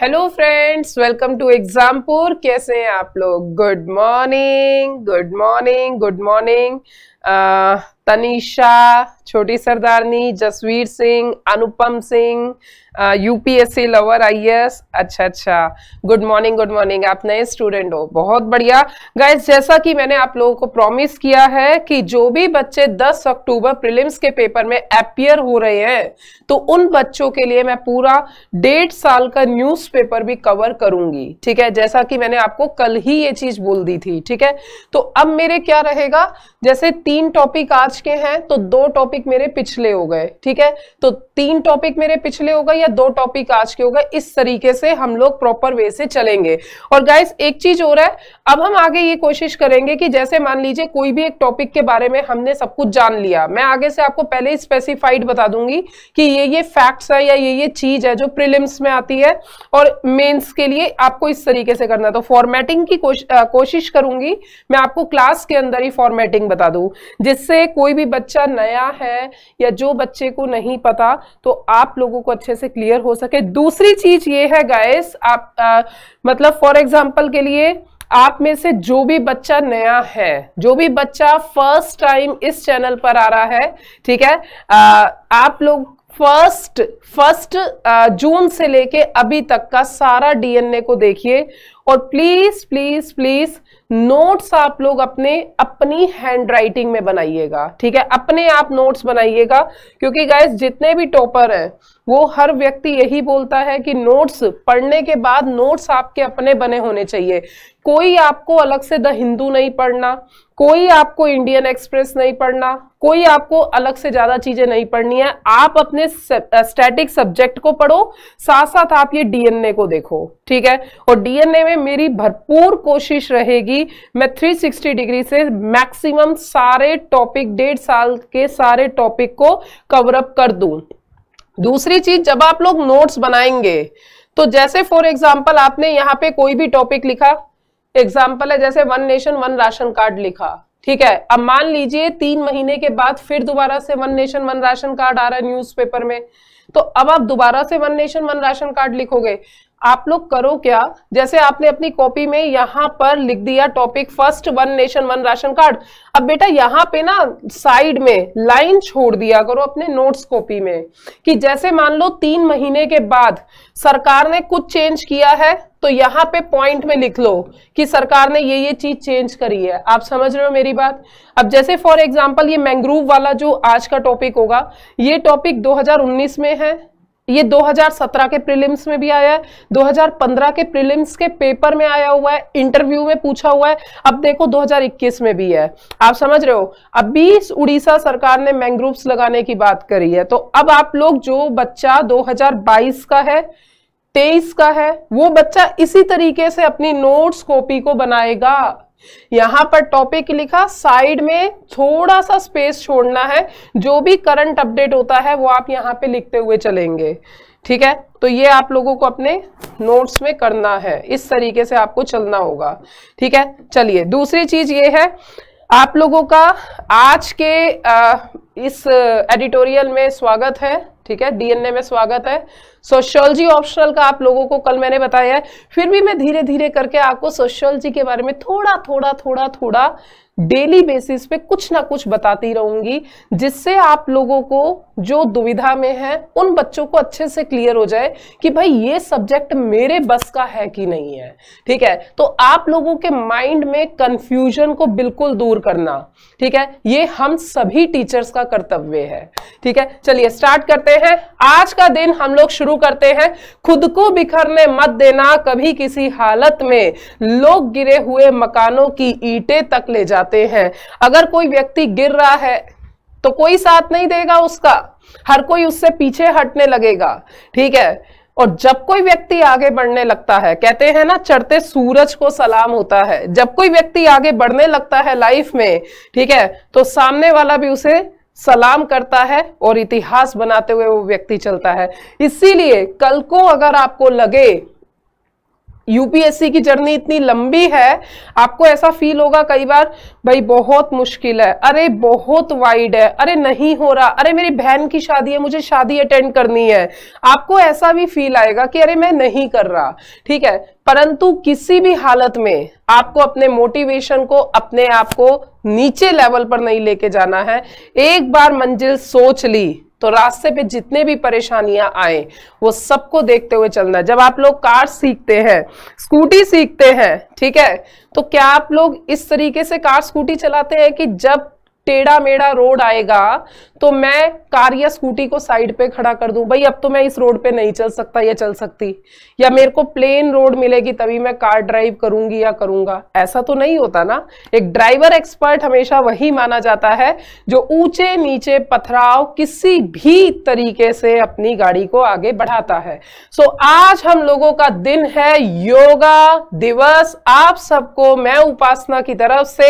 Hello friends welcome to Exampur कैसे हैं आप लोग good morning good morning good morning Tanisha छोटी सरदारनी Jasveer Singh Anupam Singh UPSC lover IAS अच्छा अच्छा गुड मॉर्निंग गुड मॉर्निंग आप नए स्टूडेंट हो बहुत बढ़िया गाइस जैसा कि मैंने आप लोगों को प्रॉमिस किया है कि जो भी बच्चे 10 अक्टूबर प्रीलिम्स के पेपर में अपियर हो रहे हैं तो उन बच्चों के लिए मैं पूरा डेढ़ साल का पेपर भी कवर करूंगी ठीक है जैसा कि मैंने आपको कल ही ये चीज बोल दी थी ठीक है तो अब मेरे क्या रहेगा जैसे तीन तीन टॉपिक आज के हैं तो दो टॉपिक मेरे पिछले हो गए ठीक है तो तीन टॉपिक मेरे पिछले हो गए या दो टॉपिक आज के हो गए इस तरीके से हम लोग प्रॉपर वे से चलेंगे और गाइस एक चीज हो रहा है अब हम आगे ये कोशिश करेंगे कि जैसे मान लीजिए कोई भी एक टॉपिक के बारे में हमने सब कुछ जान लिया मैं आगे से आपको पहले स्पेसिफाइड बता दूंगी कि ये ये फैक्ट्स है या ये ये चीज है जो प्रिलिम्स में आती है और मेन्स के लिए आपको इस तरीके से करना तो फॉर्मेटिंग की कोशिश करूंगी मैं आपको क्लास के अंदर ही फॉर्मेटिंग बता दूंगी जिससे कोई भी बच्चा नया है या जो बच्चे को नहीं पता तो आप लोगों को अच्छे से क्लियर हो सके दूसरी चीज ये है गायस आप आ, मतलब फॉर एग्जाम्पल के लिए आप में से जो भी बच्चा नया है जो भी बच्चा फर्स्ट टाइम इस चैनल पर आ रहा है ठीक है आ, आप लोग फर्स्ट फर्स्ट जून से लेके अभी तक का सारा डीएनए को देखिए और प्लीज प्लीज प्लीज नोट्स आप लोग अपने अपनी हैंड राइटिंग में बनाइएगा ठीक है अपने आप नोट्स बनाइएगा क्योंकि गाइस जितने भी टॉपर हैं वो हर व्यक्ति यही बोलता है कि नोट्स पढ़ने के बाद नोट्स आपके अपने बने होने चाहिए कोई आपको अलग से द हिंदू नहीं पढ़ना कोई आपको इंडियन एक्सप्रेस नहीं पढ़ना कोई आपको अलग से ज्यादा चीजें नहीं पढ़नी है आप अपने स्टैटिक सब्जेक्ट को पढ़ो साथ साथ आप ये डीएनए को देखो ठीक है और डीएनए में मेरी भरपूर कोशिश रहेगी मैं 360 डिग्री से मैक्सिमम सारे टॉपिक डेढ़ साल के सारे टॉपिक को कवरअप कर दू दूसरी चीज जब आप लोग नोट्स बनाएंगे तो जैसे फॉर एग्जाम्पल आपने यहाँ पे कोई भी टॉपिक लिखा एग्जाम्पल है जैसे one nation one ration card लिखा ठीक है अब मान लीजिए तीन महीने के बाद फिर दोबारा से one nation one ration card आ रहा है न्यूज में तो अब आप दोबारा से one nation one ration card लिखोगे आप लोग करो क्या जैसे आपने अपनी कॉपी में यहां पर लिख दिया topic first one nation one ration card अब बेटा यहाँ पे ना साइड में लाइन छोड़ दिया करो अपने नोट्स कॉपी में कि जैसे मान लो तीन महीने के बाद सरकार ने कुछ चेंज किया है तो यहाँ पे पॉइंट में लिख लो कि सरकार ने ये ये चीज चेंज करी है आप समझ रहे हो मेरी बात अब जैसे फॉर एग्जाम्पल ये मैंग्रोव वाला जो आज का टॉपिक होगा ये टॉपिक दो में है ये 2017 के प्रीलिम्स में भी आया है 2015 के प्रीलिम्स के पेपर में आया हुआ है इंटरव्यू में पूछा हुआ है अब देखो 2021 में भी है आप समझ रहे हो अभी उड़ीसा सरकार ने मैंग्रोव्स लगाने की बात करी है तो अब आप लोग जो बच्चा 2022 का है तेईस का है वो बच्चा इसी तरीके से अपनी नोट्स कॉपी को बनाएगा यहां पर टॉपिक लिखा साइड में थोड़ा सा स्पेस छोड़ना है जो भी करंट अपडेट होता है वो आप यहां पे लिखते हुए चलेंगे ठीक है तो ये आप लोगों को अपने नोट्स में करना है इस तरीके से आपको चलना होगा ठीक है चलिए दूसरी चीज ये है आप लोगों का आज के आ, इस एडिटोरियल में स्वागत है ठीक है डीएनए में स्वागत है सोशियोलॉजी ऑप्शनल का आप लोगों को कल मैंने बताया है फिर भी मैं धीरे धीरे करके आपको सोशियोलॉजी के बारे में थोड़ा थोड़ा थोड़ा थोड़ा डेली बेसिस पे कुछ ना कुछ बताती रहूंगी जिससे आप लोगों को जो दुविधा में है उन बच्चों को अच्छे से क्लियर हो जाए कि भाई ये सब्जेक्ट मेरे बस का है कि नहीं है ठीक है तो आप लोगों के माइंड में कंफ्यूजन को बिल्कुल दूर करना ठीक है ये हम सभी टीचर्स का कर्तव्य है ठीक है चलिए स्टार्ट करते हैं आज का दिन हम लोग शुरू करते हैं खुद को बिखरने मत देना कभी किसी हालत में लोग गिरे हुए मकानों की ईटे तक ले जाते जाते हैं अगर कोई व्यक्ति गिर रहा है तो कोई साथ नहीं देगा उसका हर कोई उससे पीछे हटने लगेगा ठीक है और जब कोई व्यक्ति आगे बढ़ने लगता है कहते हैं ना चढ़ते सूरज को सलाम होता है जब कोई व्यक्ति आगे बढ़ने लगता है लाइफ में ठीक है तो सामने वाला भी उसे सलाम करता है और इतिहास बनाते हुए वो व्यक्ति चलता है इसीलिए कल को अगर आपको लगे यूपीएससी की जर्नी इतनी लंबी है आपको ऐसा फील होगा कई बार भाई बहुत मुश्किल है अरे बहुत वाइड है अरे नहीं हो रहा अरे मेरी बहन की शादी है मुझे शादी अटेंड करनी है आपको ऐसा भी फील आएगा कि अरे मैं नहीं कर रहा ठीक है परंतु किसी भी हालत में आपको अपने मोटिवेशन को अपने आप को नीचे लेवल पर नहीं लेके जाना है एक बार मंजिल सोच ली तो रास्ते पे जितने भी परेशानियां आए वो सबको देखते हुए चलना जब आप लोग कार सीखते हैं स्कूटी सीखते हैं ठीक है तो क्या आप लोग इस तरीके से कार स्कूटी चलाते हैं कि जब टेढ़ा मेढ़ा रोड आएगा तो मैं कार या स्कूटी को साइड पे खड़ा कर दूं भाई अब तो मैं इस रोड पे नहीं चल सकता या चल सकती या मेरे को प्लेन रोड मिलेगी तभी मैं कार ड्राइव करूंगी या करूंगा ऐसा तो नहीं होता ना एक ड्राइवर एक्सपर्ट हमेशा वही माना जाता है जो ऊंचे नीचे पथराव किसी भी तरीके से अपनी गाड़ी को आगे बढ़ाता है सो so, आज हम लोगों का दिन है योगा दिवस आप सबको मैं उपासना की तरफ से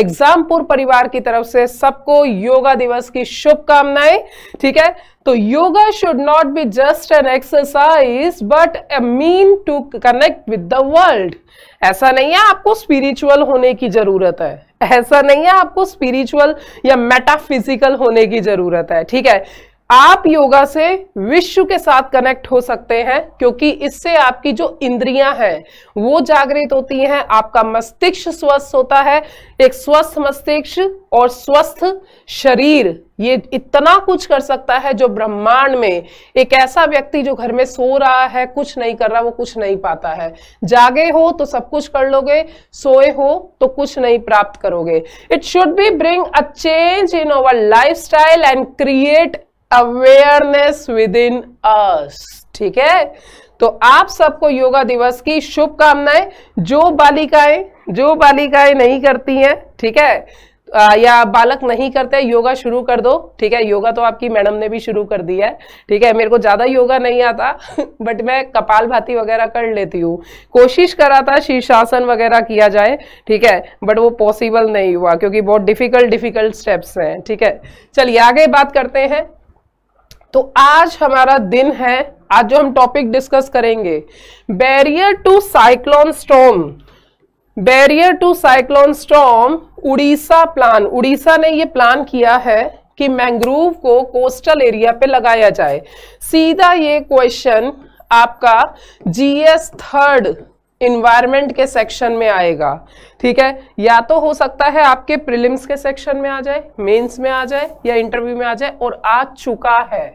एग्जामपुर परिवार की तरफ से सबको योगा दिवस की शुभकामनाएं ठीक है तो yoga should not be just an exercise but a mean to connect with the world ऐसा नहीं है आपको स्पिरिचुअल होने की जरूरत है ऐसा नहीं है आपको स्पिरिचुअल या मेटाफिजिकल होने की जरूरत है ठीक है आप योगा से विश्व के साथ कनेक्ट हो सकते हैं क्योंकि इससे आपकी जो इंद्रियां हैं वो जागृत होती हैं आपका मस्तिष्क स्वस्थ होता है एक स्वस्थ मस्तिष्क और स्वस्थ शरीर ये इतना कुछ कर सकता है जो ब्रह्मांड में एक ऐसा व्यक्ति जो घर में सो रहा है कुछ नहीं कर रहा वो कुछ नहीं पाता है जागे हो तो सब कुछ कर लोगे सोए हो तो कुछ नहीं प्राप्त करोगे it should be bring a change in our life and create awareness within us ठीक है तो आप सबको योगा दिवस की शुभकामनाएं जो बालिकाएं जो बालिकाएं नहीं करती हैं ठीक है आ, या बालक नहीं करते योगा शुरू कर दो ठीक है योगा तो आपकी मैडम ने भी शुरू कर दिया है ठीक है मेरे को ज़्यादा योगा नहीं आता बट मैं कपाल भाती वगैरह कर लेती हूँ कोशिश करा था शीर्षासन वगैरह किया जाए ठीक है बट वो पॉसिबल नहीं हुआ क्योंकि बहुत डिफिकल्ट डिफिकल्ट स्टेप्स हैं ठीक है चलिए आगे बात करते हैं तो आज हमारा दिन है आज जो हम टॉपिक डिस्कस करेंगे barrier to cyclone storm barrier to cyclone storm Orissa plan Orissa ने ये प्लान किया है कि मैंग्रोव को कोस्टल एरिया पे लगाया जाए सीधा ये क्वेश्चन आपका जीएस थर्ड इन्वायरमेंट के सेक्शन में आएगा ठीक है या तो हो सकता है आपके प्रिलिम्स के सेक्शन में आ जाए मेंस में आ जाए या इंटरव्यू में आ जाए और आ चुका है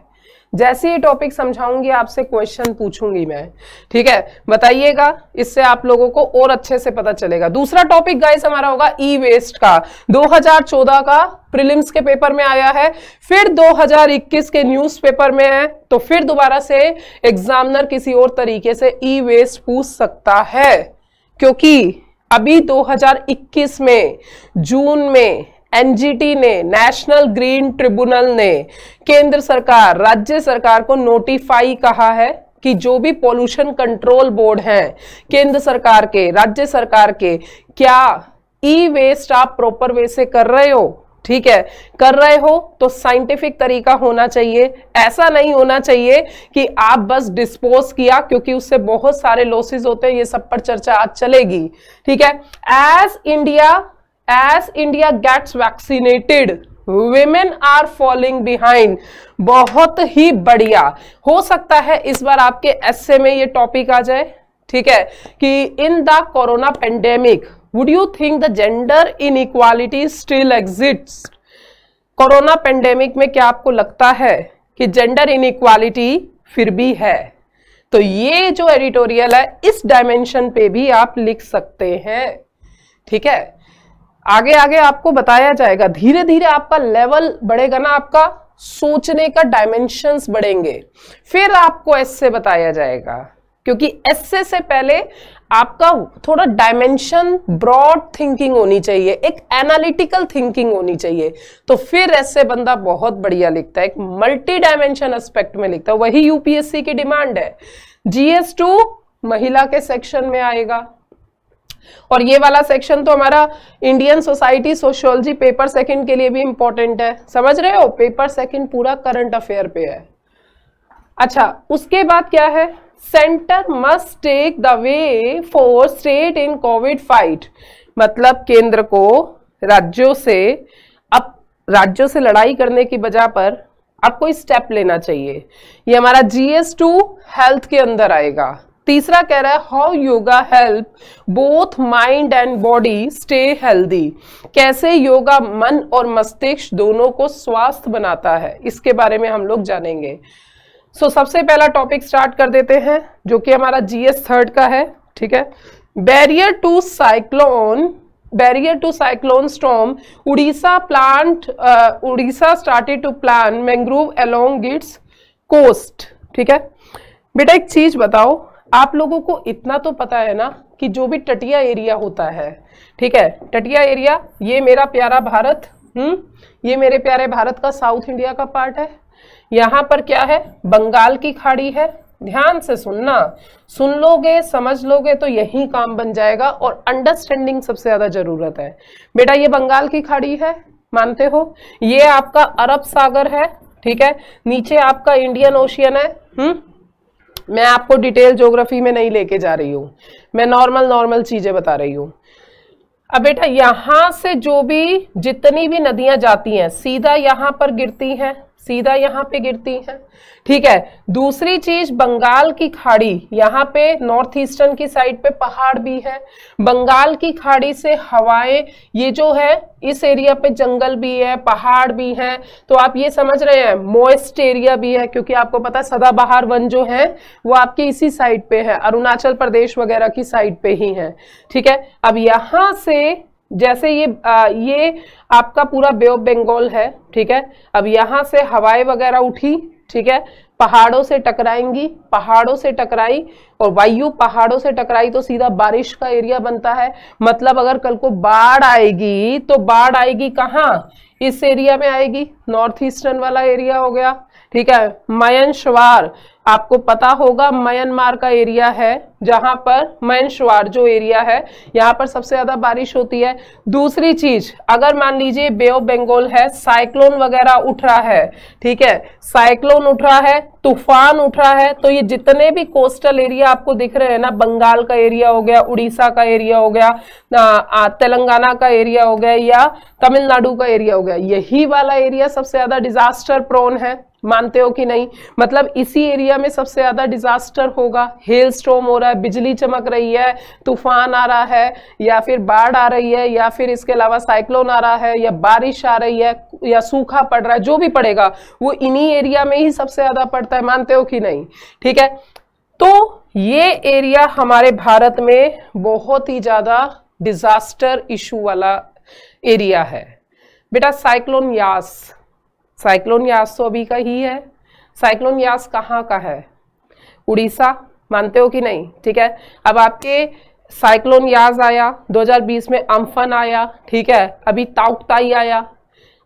जैसे ही टॉपिक समझाऊंगी आपसे क्वेश्चन पूछूंगी मैं ठीक है बताइएगा इससे आप लोगों को और अच्छे से पता चलेगा दूसरा टॉपिक गाइस हमारा होगा ई वेस्ट का 2014 का प्रीलिम्स के पेपर में आया है फिर 2021 के न्यूज पेपर में है तो फिर दोबारा से एग्जामिनर किसी और तरीके से ई वेस्ट पूछ सकता है क्योंकि अभी दो में जून में एनजीटी ने नेशनल ग्रीन ट्रिब्यूनल ने केंद्र सरकार राज्य सरकार को नोटिफाई कहा है कि जो भी पोल्यूशन कंट्रोल बोर्ड हैं केंद्र सरकार के राज्य सरकार के क्या ई वेस्ट आप प्रॉपर वे से कर रहे हो ठीक है कर रहे हो तो साइंटिफिक तरीका होना चाहिए ऐसा नहीं होना चाहिए कि आप बस डिस्पोज किया क्योंकि उससे बहुत सारे लॉसेस होते हैं ये सब पर चर्चा आज चलेगी ठीक है as India as India gets vaccinated women are following behind बहुत ही बढ़िया हो सकता है इस बार आपके एसए में ये टॉपिक आ जाए ठीक है कि in the corona pandemic you think the gender inequality still exist corona pandemic में क्या आपको लगता है कि जेंडर इन इक्वालिटी फिर भी है तो ये जो एडिटोरियल है इस डायमेंशन पे भी आप लिख सकते हैं ठीक है आगे आगे आपको बताया जाएगा धीरे धीरे आपका लेवल बढ़ेगा ना आपका सोचने का डायमेंशंस बढ़ेंगे फिर आपको ऐसे बताया जाएगा क्योंकि ऐसे से, से पहले आपका थोड़ा डायमेंशन ब्रॉड थिंकिंग होनी चाहिए एक एनालिटिकल थिंकिंग होनी चाहिए तो फिर ऐसे बंदा बहुत बढ़िया लिखता है एक मल्टी डायमेंशन एस्पेक्ट में लिखता है वही यूपीएससी की डिमांड है जीएस टू महिला के सेक्शन में आएगा और ये वाला सेक्शन तो हमारा Indian society sociology paper second के लिए भी इंपॉर्टेंट है समझ रहे हो पेपर सेकंड पूरा करंट अफेयर पे है अच्छा उसके बाद क्या है centre must take the way for state in covid fight मतलब केंद्र को राज्यों से अब राज्यों से लड़ाई करने की बजाय पर अब कोई स्टेप लेना चाहिए ये हमारा जीएस टू हेल्थ के अंदर आएगा तीसरा कह रहा है how yoga help both mind and body stay healthy कैसे योगा मन और मस्तिष्क दोनों को स्वास्थ्य बनाता है इसके बारे में हम लोग जानेंगे सो so, सबसे पहला टॉपिक स्टार्ट कर देते हैं जो कि हमारा जीएस थर्ड का है ठीक है barrier to cyclone barrier to cyclone storm Orissa plant uh, Orissa started to plan mangrove along its coast ठीक है बेटा एक चीज बताओ आप लोगों को इतना तो पता है ना कि जो भी टटिया एरिया होता है ठीक है टटिया एरिया ये मेरा प्यारा भारत हम्म ये मेरे प्यारे भारत का साउथ इंडिया का पार्ट है यहाँ पर क्या है बंगाल की खाड़ी है ध्यान से सुनना सुन लोगे समझ लोगे तो यही काम बन जाएगा और अंडरस्टैंडिंग सबसे ज्यादा जरूरत है बेटा ये बंगाल की खाड़ी है मानते हो ये आपका अरब सागर है ठीक है नीचे आपका इंडियन ओशियन है हम्म मैं आपको डिटेल ज्योग्राफी में नहीं लेके जा रही हूँ मैं नॉर्मल नॉर्मल चीज़ें बता रही हूँ अब बेटा यहां से जो भी जितनी भी नदियां जाती हैं सीधा यहां पर गिरती हैं सीधा यहां पे गिरती हैं ठीक है दूसरी चीज बंगाल की खाड़ी यहाँ पे नॉर्थ ईस्टर्न की साइड पे पहाड़ भी है बंगाल की खाड़ी से हवाएं ये जो है इस एरिया पे जंगल भी है पहाड़ भी है तो आप ये समझ रहे हैं मोइस्ट एरिया भी है क्योंकि आपको पता है सदाबहार वन जो है वो आपके इसी साइड पे है अरुणाचल प्रदेश वगैरह की साइड पे ही है ठीक है अब यहाँ से जैसे ये आ, ये आपका पूरा बे ऑफ बंगाल है ठीक है अब यहाँ से हवाएं वगैरह उठी ठीक है पहाड़ों से टकराएंगी पहाड़ों से टकराई और वायु पहाड़ों से टकराई तो सीधा बारिश का एरिया बनता है मतलब अगर कल को बाढ़ आएगी तो बाढ़ आएगी कहाँ इस एरिया में आएगी नॉर्थ ईस्टर्न वाला एरिया हो गया ठीक है मयनश्वार आपको पता होगा म्यांमार का एरिया है जहां पर मयनश्वार जो एरिया है यहाँ पर सबसे ज्यादा बारिश होती है दूसरी चीज अगर मान लीजिए बे ऑफ बंगाल है साइक्लोन वगैरह उठ रहा है ठीक है साइक्लोन उठ रहा है तूफान उठ रहा है तो ये जितने भी कोस्टल एरिया आपको दिख रहे हैं ना बंगाल का एरिया हो गया उड़ीसा का एरिया हो गया तेलंगाना का एरिया हो गया या तमिलनाडु का एरिया हो गया यही वाला एरिया सबसे ज्यादा डिजास्टर प्रोन है मानते हो कि नहीं मतलब इसी एरिया में सबसे ज़्यादा डिजास्टर होगा हेल स्ट्रोम हो रहा है बिजली चमक रही है तूफान आ रहा है या फिर बाढ़ आ रही है या फिर इसके अलावा साइक्लोन आ रहा है या बारिश आ रही है या सूखा पड़ रहा है जो भी पड़ेगा वो इन्हीं एरिया में ही सबसे ज़्यादा पड़ता है मानते हो कि नहीं ठीक है तो ये एरिया हमारे भारत में बहुत ही ज़्यादा डिजास्टर इशू वाला एरिया है बेटा साइक्लोन यास साइक्लोन यास तो अभी का ही है साइक्लोन यास कहाँ का है उड़ीसा मानते हो कि नहीं ठीक है अब आपके साइक्लोन यास आया 2020 में अम्फन आया ठीक है अभी ताउकताई आया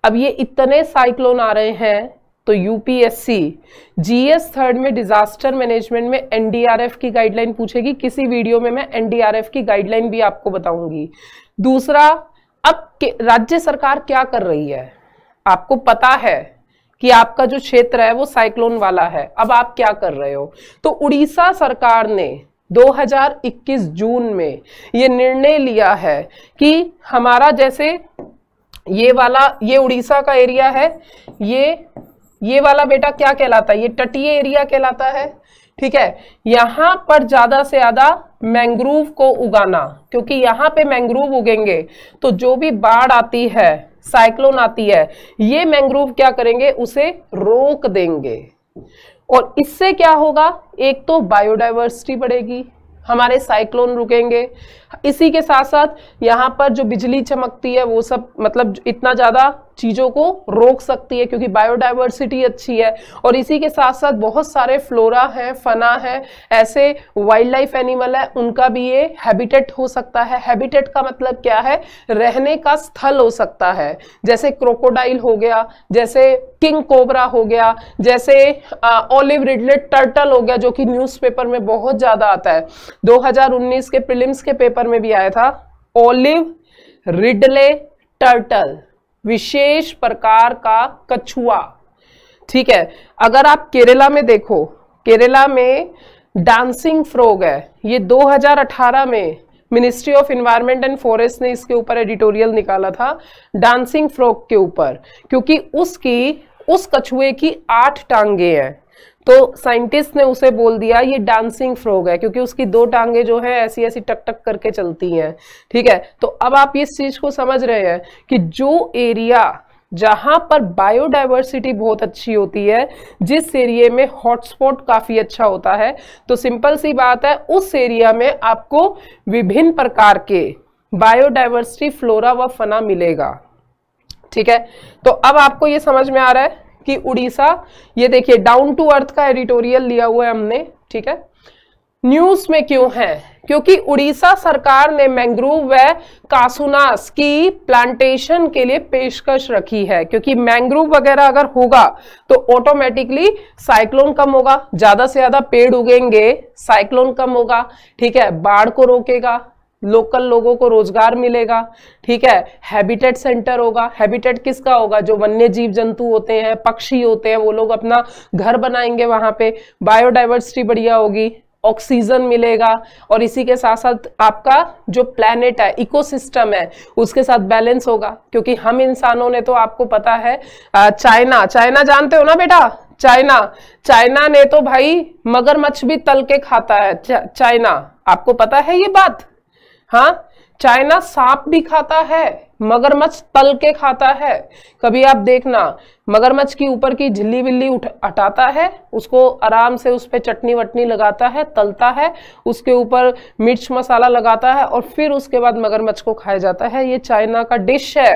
अब ये इतने साइक्लोन आ रहे हैं तो यूपीएससी जीएस थर्ड में डिजास्टर मैनेजमेंट में एनडीआरएफ की गाइडलाइन पूछेगी किसी वीडियो में मैं एनडीआरएफ की गाइडलाइन भी आपको बताऊंगी दूसरा अब राज्य सरकार क्या कर रही है आपको पता है कि आपका जो क्षेत्र है वो साइक्लोन वाला है अब आप क्या कर रहे हो तो उड़ीसा सरकार ने 2021 जून में ये निर्णय लिया है कि हमारा जैसे ये वाला ये उड़ीसा का एरिया है ये ये वाला बेटा क्या कहलाता है ये तटीय एरिया कहलाता है ठीक है यहां पर ज्यादा से ज्यादा मैंग्रोव को उगाना क्योंकि यहां पे मैंग्रोव उगेंगे तो जो भी बाढ़ आती है साइक्लोन आती है ये मैंग्रोव क्या करेंगे उसे रोक देंगे और इससे क्या होगा एक तो बायोडाइवर्सिटी बढ़ेगी हमारे साइक्लोन रुकेंगे इसी के साथ साथ यहाँ पर जो बिजली चमकती है वो सब मतलब इतना ज़्यादा चीज़ों को रोक सकती है क्योंकि बायोडाइवर्सिटी अच्छी है और इसी के साथ साथ बहुत सारे फ्लोरा हैं फना है ऐसे वाइल्ड लाइफ एनिमल है उनका भी ये हैबिटेट हो सकता है हैबिटेट का मतलब क्या है रहने का स्थल हो सकता है जैसे क्रोकोडाइल हो गया जैसे किंग कोबरा हो गया जैसे ऑलिव रिडलेट टर्टल हो गया जो कि न्यूज में बहुत ज़्यादा आता है दो के प्रिलिम्स के पेपर पेपर में भी आया था ओलिव रिडले टर्टल विशेष प्रकार का कछुआ ठीक है अगर आप केरला में देखो केरला में डांसिंग फ्रॉग है ये 2018 में ministry of environment and forest ने इसके ऊपर एडिटोरियल निकाला था डांसिंग फ्रॉग के ऊपर क्योंकि उसकी उस कछुए की आठ टांगे हैं तो साइंटिस्ट ने उसे बोल दिया ये डांसिंग फ्रॉग है क्योंकि उसकी दो टांगे जो है ऐसी ऐसी टक टक करके चलती हैं ठीक है तो अब आप इस चीज को समझ रहे हैं कि जो एरिया जहां पर बायोडाइवर्सिटी बहुत अच्छी होती है जिस एरिए में हॉटस्पॉट काफी अच्छा होता है तो सिंपल सी बात है उस एरिया में आपको विभिन्न प्रकार के बायोडाइवर्सिटी फ्लोरा व फना मिलेगा ठीक है तो अब आपको ये समझ में आ रहा है कि उड़ीसा ये देखिए डाउन टू अर्थ का एडिटोरियल लिया हुआ है हमने ठीक है न्यूज में क्यों है क्योंकि उड़ीसा सरकार ने मैंग्रोव व कासुनास की प्लांटेशन के लिए पेशकश रखी है क्योंकि मैंग्रोव वगैरह अगर होगा तो ऑटोमेटिकली साइक्लोन कम होगा ज्यादा से ज्यादा पेड़ उगेंगे साइक्लोन कम होगा ठीक है बाढ़ को रोकेगा लोकल लोगों को रोजगार मिलेगा ठीक है हैबिटेट सेंटर होगा हैबिटेट किसका होगा जो वन्य जीव जंतु होते हैं पक्षी होते हैं वो लोग अपना घर बनाएंगे वहां पे बायोडाइवर्सिटी बढ़िया होगी ऑक्सीजन मिलेगा और इसी के साथ साथ आपका जो प्लेनेट है इकोसिस्टम है उसके साथ बैलेंस होगा क्योंकि हम इंसानों ने तो आपको पता है चाइना चाइना जानते हो ना बेटा चाइना चाइना ने तो भाई मगरमच्छ भी तल के खाता है चाइना आपको पता है ये बात हाँ चाइना सांप भी खाता है मगरमच्छ तल के खाता है कभी आप देखना मगरमच्छ की ऊपर की झिल्ली विल्ली हटाता है उसको आराम से उस पर चटनी वटनी लगाता है तलता है उसके ऊपर मिर्च मसाला लगाता है और फिर उसके बाद मगरमच्छ को खाया जाता है ये चाइना का डिश है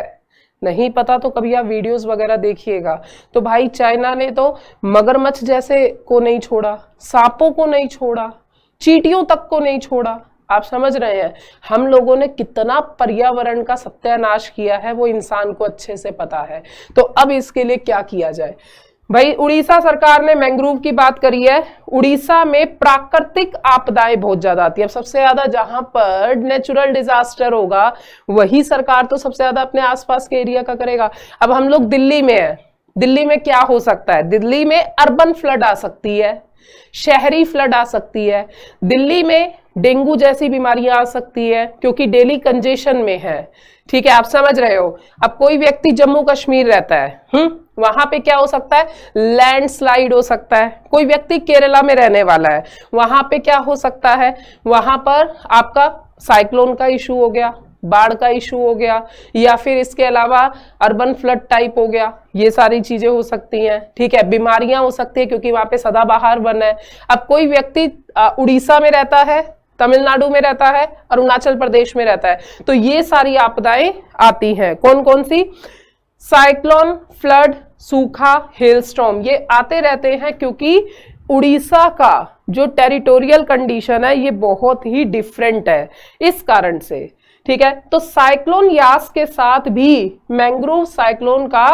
नहीं पता तो कभी आप वीडियोस वगैरह देखिएगा तो भाई चाइना ने तो मगरमच्छ जैसे को नहीं छोड़ा सांपों को नहीं छोड़ा चीटियों तक को नहीं छोड़ा आप समझ रहे हैं हम लोगों ने कितना पर्यावरण का सत्यानाश किया है वो इंसान को अच्छे से पता है तो अब इसके लिए क्या किया जाए भाई उड़ीसा सरकार ने मैंग्रोव की बात करी है उड़ीसा में प्राकृतिक आपदाएं बहुत ज्यादा आती है अब सबसे ज्यादा जहां पर नेचुरल डिजास्टर होगा वही सरकार तो सबसे ज्यादा अपने आसपास के एरिया का करेगा अब हम लोग दिल्ली में है दिल्ली में क्या हो सकता है दिल्ली में अर्बन फ्लड आ सकती है शहरी फ्लड आ सकती है दिल्ली में डेंगू जैसी बीमारियां आ सकती है क्योंकि डेली कंजेशन में है ठीक है आप समझ रहे हो अब कोई व्यक्ति जम्मू कश्मीर रहता है हम्म वहां पे क्या हो सकता है लैंडस्लाइड हो सकता है कोई व्यक्ति केरला में रहने वाला है वहां पे क्या हो सकता है वहां पर आपका साइक्लोन का इशू हो गया बाढ़ का इशू हो गया या फिर इसके अलावा अर्बन फ्लड टाइप हो गया ये सारी चीजें हो सकती हैं ठीक है बीमारियां हो सकती है क्योंकि वहां पे सदाबहार वन है अब कोई व्यक्ति उड़ीसा में रहता है तमिलनाडु में रहता है अरुणाचल प्रदेश में रहता है तो ये सारी आपदाएं आती हैं कौन कौन सी साइक्लोन फ्लड सूखा हिलस्टॉम ये आते रहते हैं क्योंकि उड़ीसा का जो टेरिटोरियल कंडीशन है ये बहुत ही डिफरेंट है इस कारण से ठीक है तो साइक्लोन यास के साथ भी मैंग्रोव साइक्लोन का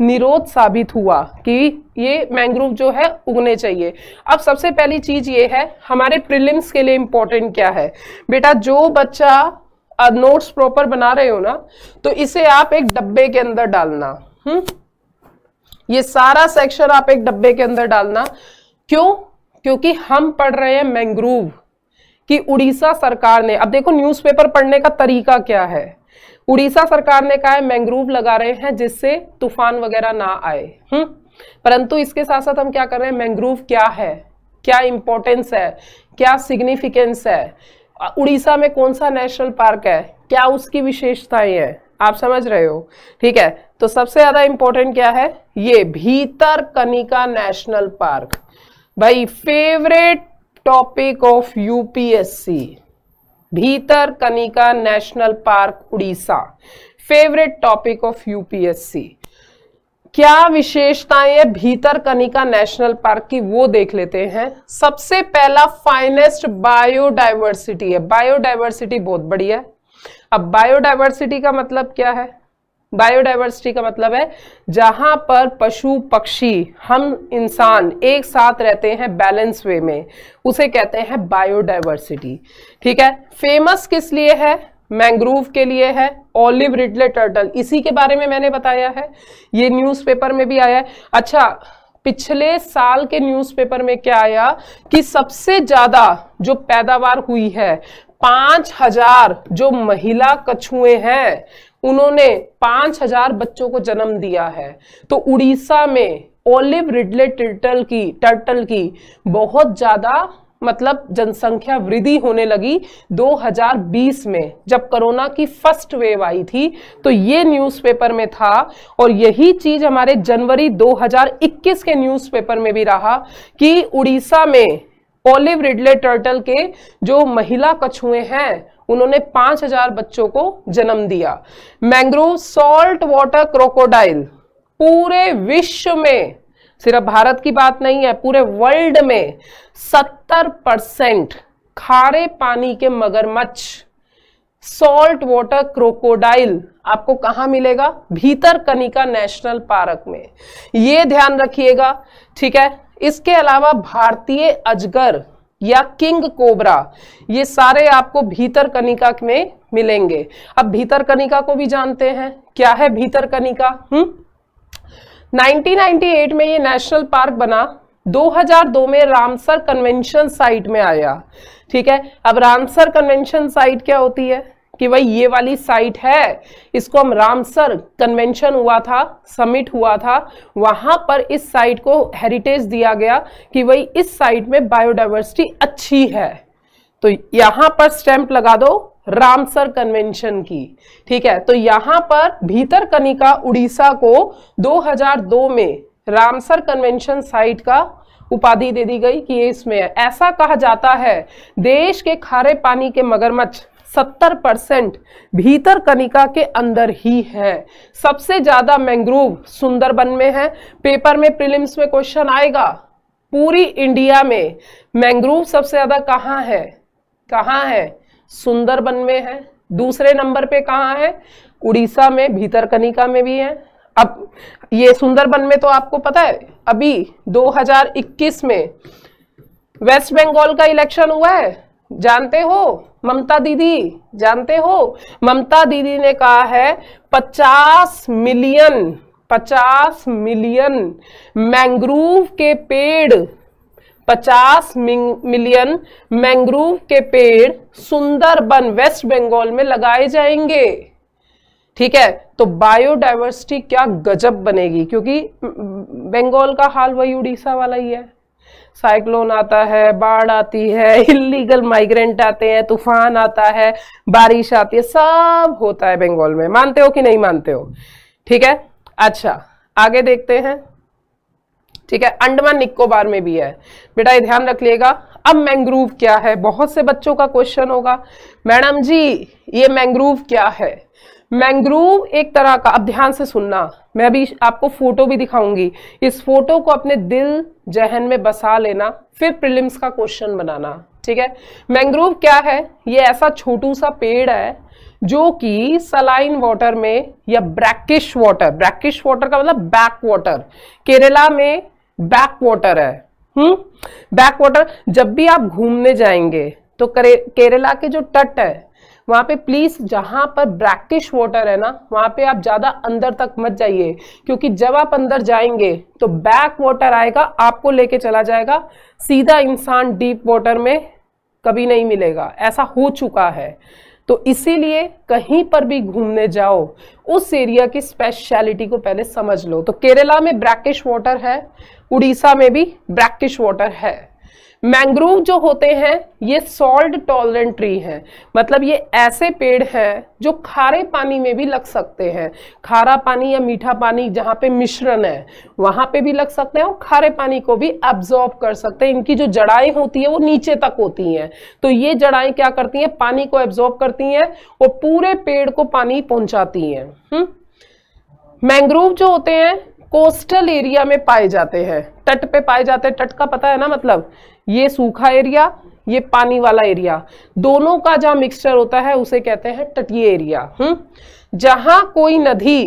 निरोध साबित हुआ कि ये मैंग्रोव जो है उगने चाहिए अब सबसे पहली चीज ये है हमारे प्रिलिम्स के लिए इंपॉर्टेंट क्या है बेटा जो बच्चा नोट्स प्रॉपर बना रहे हो ना तो इसे आप एक डब्बे के अंदर डालना हम्म ये सारा सेक्शन आप एक डब्बे के अंदर डालना क्यों क्योंकि हम पढ़ रहे हैं मैंग्रोव कि उड़ीसा सरकार ने अब देखो न्यूज़पेपर पढ़ने का तरीका क्या है उड़ीसा सरकार ने कहा है मैंग्रोव लगा रहे हैं जिससे तूफान वगैरह ना आए हम्म परंतु इसके साथ साथ हम क्या कर रहे हैं मैंग्रोव क्या है क्या इंपॉर्टेंस है क्या सिग्निफिकेंस है उड़ीसा में कौन सा नेशनल पार्क है क्या उसकी विशेषताएं हैं आप समझ रहे हो ठीक है तो सबसे ज्यादा इंपॉर्टेंट क्या है ये भीतर कनिका नेशनल पार्क भाई favourite topic of UPSC Bhitarkanika national park Orissa favourite topic of UPSC क्या विशेषताएं है भीतर कनिका नेशनल पार्क की वो देख लेते हैं सबसे पहला फाइनेस्ट बायोडाइवर्सिटी है बायोडाइवर्सिटी बहुत बढ़िया है अब बायोडाइवर्सिटी का मतलब क्या है बायोडाइवर्सिटी का मतलब है जहां पर पशु पक्षी हम इंसान एक साथ रहते हैं बैलेंस वे में उसे कहते हैं बायोडाइवर्सिटी ठीक है फेमस किस लिए है मैंग्रोव के लिए है ऑलिव रिडले टर्टल इसी के बारे में मैंने बताया है ये न्यूज़पेपर में भी आया है अच्छा पिछले साल के न्यूज़पेपर में क्या आया कि सबसे ज़्यादा जो पैदावार हुई है पांच हजार जो महिला कछुए हैं उन्होंने 5000 बच्चों को जन्म दिया है तो उड़ीसा में ओलिव रिडले टर्टल की टर्टल की बहुत ज़्यादा मतलब जनसंख्या वृद्धि होने लगी 2020 में जब कोरोना की फर्स्ट वेव आई थी तो ये न्यूज़पेपर में था और यही चीज हमारे जनवरी 2021 के न्यूज़पेपर में भी रहा कि उड़ीसा में ओलिव रिडले टर्टल के जो महिला कछुए हैं उन्होंने 5000 बच्चों को जन्म दिया मैंग्रोव सॉल्ट वाटर क्रोकोडाइल पूरे विश्व में सिर्फ भारत की बात नहीं है पूरे वर्ल्ड में 70 परसेंट खारे पानी के मगरमच्छ सॉल्ट वाटर क्रोकोडाइल आपको कहाँ मिलेगा भीतर कनिका नेशनल पार्क में ये ध्यान रखिएगा ठीक है इसके अलावा भारतीय अजगर या किंग कोबरा ये सारे आपको भीतर कनिका में मिलेंगे अब भीतर कनिका को भी जानते हैं क्या है भीतर कनिका हम्म 1998 में ये नेशनल पार्क बना 2002 में रामसर कन्वेंशन साइट में आया ठीक है अब रामसर कन्वेंशन साइट क्या होती है कि भाई ये वाली साइट है इसको हम रामसर कन्वेंशन हुआ था समिट हुआ था वहां पर इस साइट को हेरिटेज दिया गया कि भाई इस साइट में बायोडाइवर्सिटी अच्छी है तो यहां पर स्टैंप लगा दो रामसर कन्वेंशन की ठीक है तो यहां पर भीतर कनिका उड़ीसा को 2002 में रामसर कन्वेंशन साइट का उपाधि दे दी गई कि ये इसमें ऐसा कहा जाता है देश के खारे पानी के मगरमच्छ सत्तर परसेंट भीतर कनिका के अंदर ही है सबसे ज़्यादा मैंग्रोव सुंदरबन में है पेपर में प्रीलिम्स में क्वेश्चन आएगा पूरी इंडिया में मैंग्रोव सबसे ज़्यादा कहाँ है कहाँ है सुंदरबन में है दूसरे नंबर पे कहाँ है उड़ीसा में भीतरकनिका में भी है अब ये सुंदरबन में तो आपको पता है अभी 2021 में वेस्ट बंगाल का इलेक्शन हुआ है जानते हो ममता दीदी जानते हो ममता दीदी ने कहा है 50 मिलियन 50 मिलियन मैंग्रोव के पेड़ 50 मिलियन मैंग्रोव के पेड़ सुंदर बन वेस्ट बंगाल में लगाए जाएंगे ठीक है तो बायोडाइवर्सिटी क्या गजब बनेगी क्योंकि बंगाल का हाल वही उड़ीसा वाला ही है साइक्लोन आता है बाढ़ आती है इलीगल माइग्रेंट आते हैं तूफान आता है बारिश आती है सब होता है बंगाल में मानते हो कि नहीं मानते हो ठीक है अच्छा आगे देखते हैं ठीक है अंडमान निकोबार में भी है बेटा ये ध्यान रख लिएगा अब मैंग्रोव क्या है बहुत से बच्चों का क्वेश्चन होगा मैडम जी ये मैंग्रोव क्या है मैंग्रोव एक तरह का अब ध्यान से सुनना मैं अभी आपको फोटो भी दिखाऊंगी इस फोटो को अपने दिल जहन में बसा लेना फिर प्रिलिम्स का क्वेश्चन बनाना ठीक है मैंग्रोव क्या है ये ऐसा छोटू सा पेड़ है जो कि सलाइन वाटर में या ब्रैकिश वाटर ब्रैकिश वाटर का मतलब बैक वाटर केरला में बैक वाटर है हम्म बैक वाटर जब भी आप घूमने जाएंगे तो केरला के जो तट है वहाँ पे प्लीज़ जहाँ पर ब्रैकिश वाटर है ना वहाँ पे आप ज़्यादा अंदर तक मत जाइए क्योंकि जब आप अंदर जाएंगे तो बैक वाटर आएगा आपको लेके चला जाएगा सीधा इंसान डीप वाटर में कभी नहीं मिलेगा ऐसा हो चुका है तो इसीलिए कहीं पर भी घूमने जाओ उस एरिया की स्पेशलिटी को पहले समझ लो तो केरला में ब्रैकिश वाटर है उड़ीसा में भी ब्रैकिश वाटर है मैंग्रोव जो होते हैं ये सॉल्ट टॉलरेंट ट्री हैं मतलब ये ऐसे पेड़ हैं जो खारे पानी में भी लग सकते हैं खारा पानी या मीठा पानी जहाँ पे मिश्रण है वहाँ पे भी लग सकते हैं और खारे पानी को भी एब्जॉर्ब कर सकते हैं इनकी जो जड़ाएं होती है वो नीचे तक होती हैं तो ये जड़ाएं क्या करती हैं पानी को एब्जॉर्ब करती हैं और पूरे पेड़ को पानी पहुँचाती हैं हम्म? मैंग्रोव जो होते हैं कोस्टल एरिया में पाए जाते हैं तट पे पाए जाते हैं तट का पता है ना मतलब ये सूखा एरिया ये पानी वाला एरिया दोनों का जहाँ मिक्सचर होता है उसे कहते हैं तटीय एरिया हम्म जहाँ कोई नदी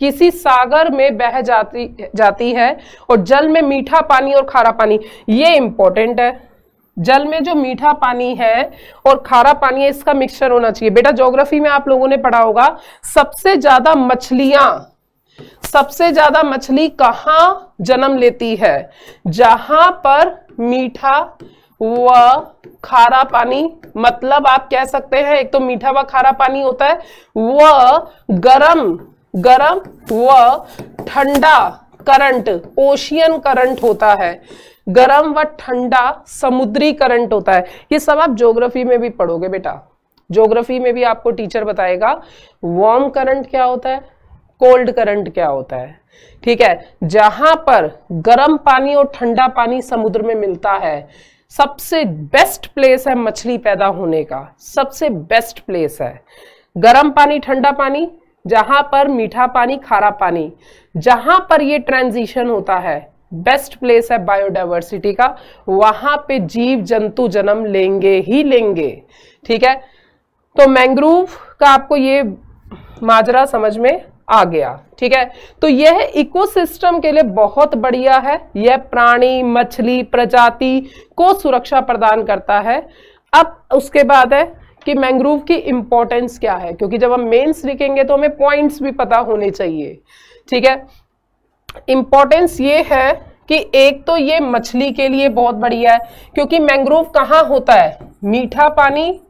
किसी सागर में बह जाती जाती है और जल में मीठा पानी और खारा पानी ये इंपॉर्टेंट है जल में जो मीठा पानी है और खारा पानी है इसका मिक्सचर होना चाहिए बेटा ज्योग्राफी में आप लोगों ने पढ़ा होगा सबसे ज्यादा मछलियां सबसे ज्यादा मछली कहां जन्म लेती है जहां पर मीठा व खारा पानी मतलब आप कह सकते हैं एक तो मीठा व खारा पानी होता है व गरम गरम व ठंडा करंट ओशियन करंट होता है गरम व ठंडा समुद्री करंट होता है ये सब आप ज्योग्राफी में भी पढ़ोगे बेटा ज्योग्राफी में भी आपको टीचर बताएगा वार्म करंट क्या होता है कोल्ड करंट क्या होता है ठीक है जहां पर गर्म पानी और ठंडा पानी समुद्र में मिलता है सबसे बेस्ट प्लेस है मछली पैदा होने का सबसे बेस्ट प्लेस है गर्म पानी ठंडा पानी जहां पर मीठा पानी खारा पानी जहां पर ये ट्रांजिशन होता है बेस्ट प्लेस है बायोडाइवर्सिटी का वहां पे जीव जंतु जन्म लेंगे ही लेंगे ठीक है तो मैंग्रोव का आपको ये माजरा समझ में आ गया ठीक है तो यह इकोसिस्टम के लिए बहुत बढ़िया है यह प्राणी मछली प्रजाति को सुरक्षा प्रदान करता है अब उसके बाद है कि मैंग्रोव की इंपॉर्टेंस क्या है क्योंकि जब हम मेन्स लिखेंगे तो हमें पॉइंट्स भी पता होने चाहिए ठीक है इंपॉर्टेंस ये है कि एक तो ये मछली के लिए बहुत बढ़िया है क्योंकि मैंग्रोव कहाँ होता है मीठा पानी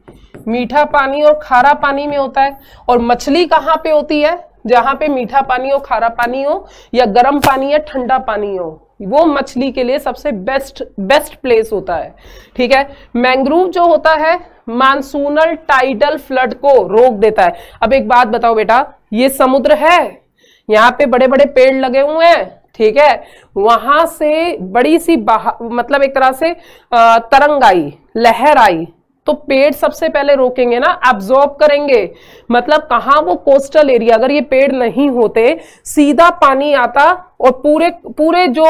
मीठा पानी और खारा पानी में होता है और मछली कहाँ पे होती है जहां पे मीठा पानी हो खारा पानी हो या गर्म पानी या ठंडा पानी हो वो मछली के लिए सबसे बेस्ट बेस्ट प्लेस होता है ठीक है मैंग्रोव जो होता है मानसूनल टाइडल फ्लड को रोक देता है अब एक बात बताओ बेटा ये समुद्र है यहाँ पे बड़े बड़े पेड़ लगे हुए हैं ठीक है वहां से बड़ी सी मतलब एक तरह से तरंग आई लहर आई तो पेड़ सबसे पहले रोकेंगे ना एब्जॉर्ब करेंगे मतलब कहां वो कोस्टल एरिया अगर ये पेड़ नहीं होते सीधा पानी आता और पूरे पूरे जो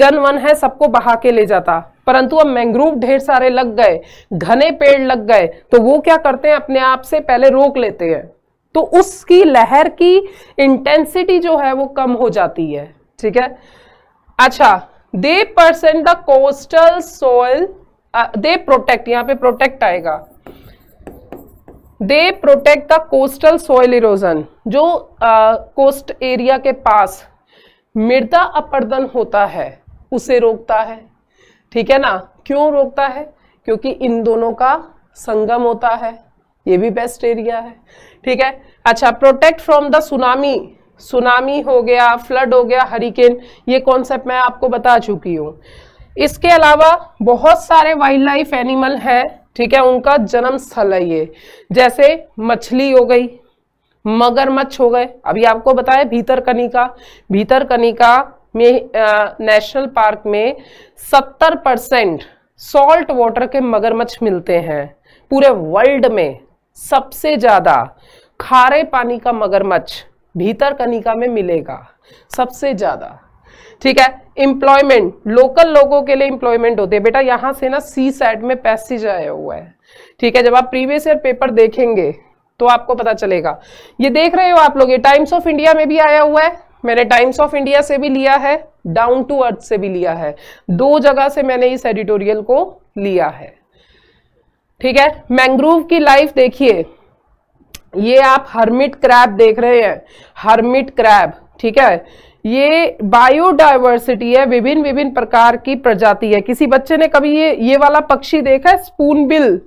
जन वन है सबको बहा के ले जाता परंतु अब मैंग्रोव ढेर सारे लग गए घने पेड़ लग गए तो वो क्या करते हैं अपने आप से पहले रोक लेते हैं तो उसकी लहर की इंटेंसिटी जो है वो कम हो जाती है ठीक है अच्छा they prevent the coastal soil they protect यहाँ पे प्रोटेक्ट आएगा they protect the coastal soil erosion जो कोस्ट uh, एरिया के पास मृदा अपर्दन होता है उसे रोकता है ठीक है ना क्यों रोकता है क्योंकि इन दोनों का संगम होता है ये भी बेस्ट एरिया है ठीक है अच्छा protect from the tsunami tsunami हो गया फ्लड हो गया हरिकेन ये कॉन्सेप्ट मैं आपको बता चुकी हूँ इसके अलावा बहुत सारे वाइल्ड लाइफ एनिमल हैं ठीक है उनका जन्म स्थल है ये जैसे मछली हो गई मगरमच्छ हो गए अभी आपको बताया भीतरकनिका भीतरकनिका में नेशनल पार्क में 70 परसेंट सॉल्ट वाटर के मगरमच्छ मिलते हैं पूरे वर्ल्ड में सबसे ज़्यादा खारे पानी का मगरमच्छ भीतर कनिका में मिलेगा सबसे ज़्यादा ठीक है इंप्लॉयमेंट लोकल लोगों के लिए इंप्लॉयमेंट होते हैं बेटा यहां से ना सी साइड में पैसेज आया हुआ है ठीक है जब आप प्रीवियस ईयर पेपर देखेंगे तो आपको पता चलेगा ये देख रहे हो आप लोग ये टाइम्स ऑफ इंडिया में भी आया हुआ है मैंने टाइम्स ऑफ इंडिया से भी लिया है डाउन टू अर्थ से भी लिया है दो जगह से मैंने इस एडिटोरियल को लिया है ठीक है मैंग्रोव की लाइफ देखिए ये आप हर्मिट क्रैब देख रहे हैं हर्मिट क्रैब ठीक है ये बायोडाइवर्सिटी है विभिन्न विभिन्न प्रकार की प्रजाति है किसी बच्चे ने कभी ये ये वाला पक्षी देखा है स्पून बिल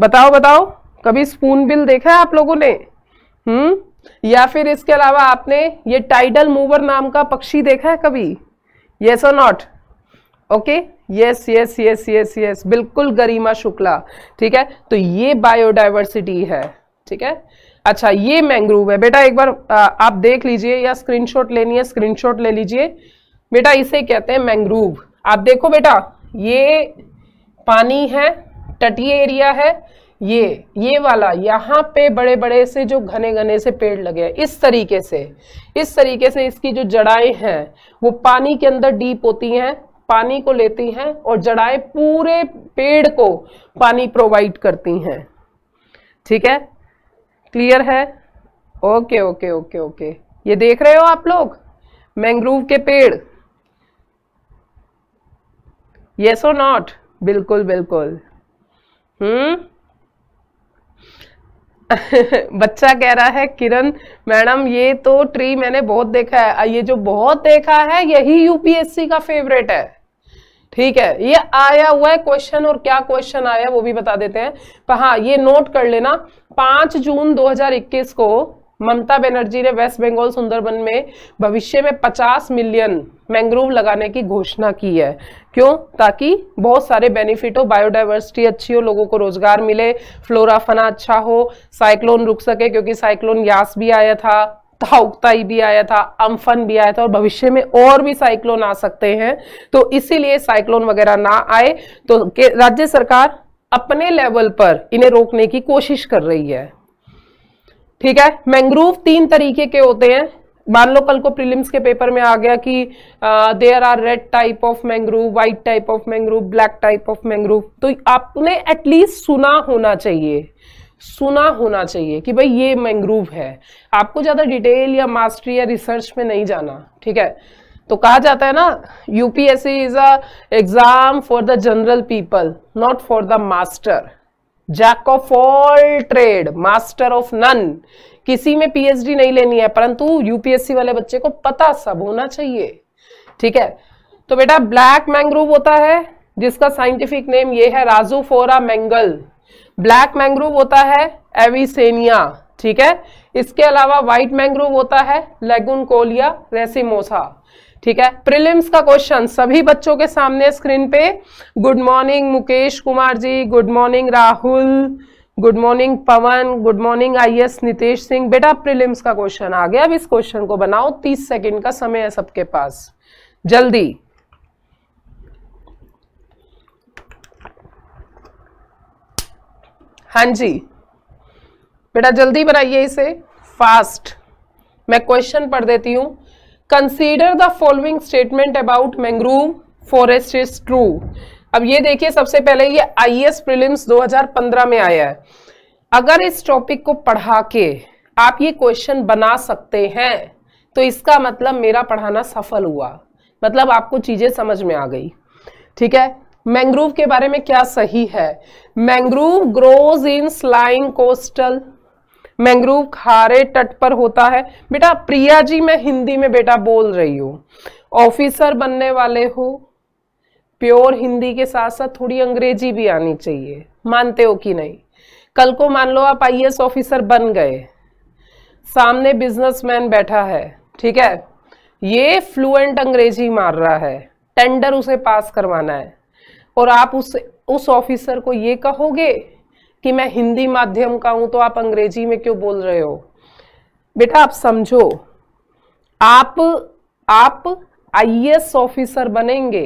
बताओ बताओ कभी स्पून बिल देखा है आप लोगों ने हम्म या फिर इसके अलावा आपने ये टाइडल मूवर नाम का पक्षी देखा है कभी yes or not okay yes yes yes yes yes बिल्कुल गरिमा शुक्ला ठीक है तो ये बायोडाइवर्सिटी है ठीक है अच्छा ये मैंग्रोव है बेटा एक बार आप देख लीजिए या स्क्रीनशॉट लेनी है स्क्रीनशॉट ले लीजिए बेटा इसे कहते हैं मैंग्रोव आप देखो बेटा ये पानी है तटीय एरिया है ये ये वाला यहाँ पे बड़े बड़े से जो घने घने से पेड़ लगे हैं इस तरीके से इस तरीके से इसकी जो जड़ाएं हैं वो पानी के अंदर डीप होती हैं पानी को लेती हैं और जड़ाएं पूरे पेड़ को पानी प्रोवाइड करती हैं ठीक है क्लियर है ओके ओके ओके ओके ये देख रहे हो आप लोग मैंग्रोव के पेड़ यस और नॉट बिल्कुल बिल्कुल हम्म बच्चा कह रहा है किरण मैडम ये तो ट्री मैंने बहुत देखा है ये जो बहुत देखा है यही यूपीएससी का फेवरेट है ठीक है ये आया हुआ है क्वेश्चन और क्या क्वेश्चन आया वो भी बता देते हैं पर हाँ ये नोट कर लेना पांच जून 2021 को ममता बनर्जी ने वेस्ट बंगाल सुंदरबन में भविष्य में 50 मिलियन मैंग्रोव लगाने की घोषणा की है क्यों ताकि बहुत सारे बेनिफिट हो बायोडाइवर्सिटी अच्छी हो लोगों को रोजगार मिले फ्लोरा फना अच्छा हो साइक्लोन रुक सके क्योंकि साइक्लोन यास भी आया था ताउकताई भी आया था अम्फन भी आया था और भविष्य में और भी साइक्लोन आ सकते हैं तो इसीलिए साइक्लोन वगैरह ना आए तो राज्य सरकार अपने लेवल पर इन्हें रोकने की कोशिश कर रही है ठीक है मैंग्रोव तीन तरीके के होते हैं मान लो कल को प्रीलिम्स के पेपर में आ गया कि there are red type of mangrove white type of mangrove black type of mangrove तो आपने एटलीस्ट सुना होना चाहिए सुना होना चाहिए कि भाई ये मैंग्रोव है आपको ज़्यादा डिटेल या मास्टरी या रिसर्च में नहीं जाना ठीक है तो कहा जाता है ना UPSC is a exam for the general people not for the master jack of all trade master of none किसी में पीएचडी नहीं लेनी है परंतु यूपीएससी वाले बच्चे को पता सब होना चाहिए ठीक है तो बेटा ब्लैक मैंग्रोव होता है जिसका साइंटिफिक नेम ये है राजूफोरा मैंगल ब्लैक मैंग्रोव होता है एविसेनिया ठीक है इसके अलावा व्हाइट मैंग्रोव होता है लेगुन कोलिया रेसिमोसा ठीक है प्रिलिम्स का क्वेश्चन सभी बच्चों के सामने स्क्रीन पे good morning Mukesh Kumar ji good morning Rahul good morning Pawan good morning IAS Nitesh Singh बेटा प्रिलिम्स का क्वेश्चन आ गया अब इस क्वेश्चन को बनाओ तीस सेकेंड का समय है सबके पास जल्दी हां जी बेटा जल्दी बनाइए इसे फास्ट मैं क्वेश्चन पढ़ देती हूं consider the following statement about mangrove forest is true अब ये देखिए सबसे पहले ये आई एस प्रिलिम्स 2015 में आया है अगर इस टॉपिक को पढ़ा के आप ये क्वेश्चन बना सकते हैं तो इसका मतलब मेरा पढ़ाना सफल हुआ मतलब आपको चीजें समझ में आ गई ठीक है मैंग्रोव के बारे में क्या सही है mangrove grows in saline coastal mangrove खारे तट पर होता है बेटा प्रिया जी मैं हिंदी में बेटा बोल रही हूँ ऑफिसर बनने वाले हो प्योर हिंदी के साथ साथ थोड़ी अंग्रेजी भी आनी चाहिए मानते हो कि नहीं कल को मान लो आप आई e ऑफिसर बन गए सामने बिजनेसमैन बैठा है ठीक है ये फ्लुएंट अंग्रेजी मार रहा है टेंडर उसे पास करवाना है और आप उस उस ऑफिसर को ये कहोगे कि मैं हिंदी माध्यम का हूं तो आप अंग्रेजी में क्यों बोल रहे हो बेटा आप समझो आप आप आईएएस ऑफिसर बनेंगे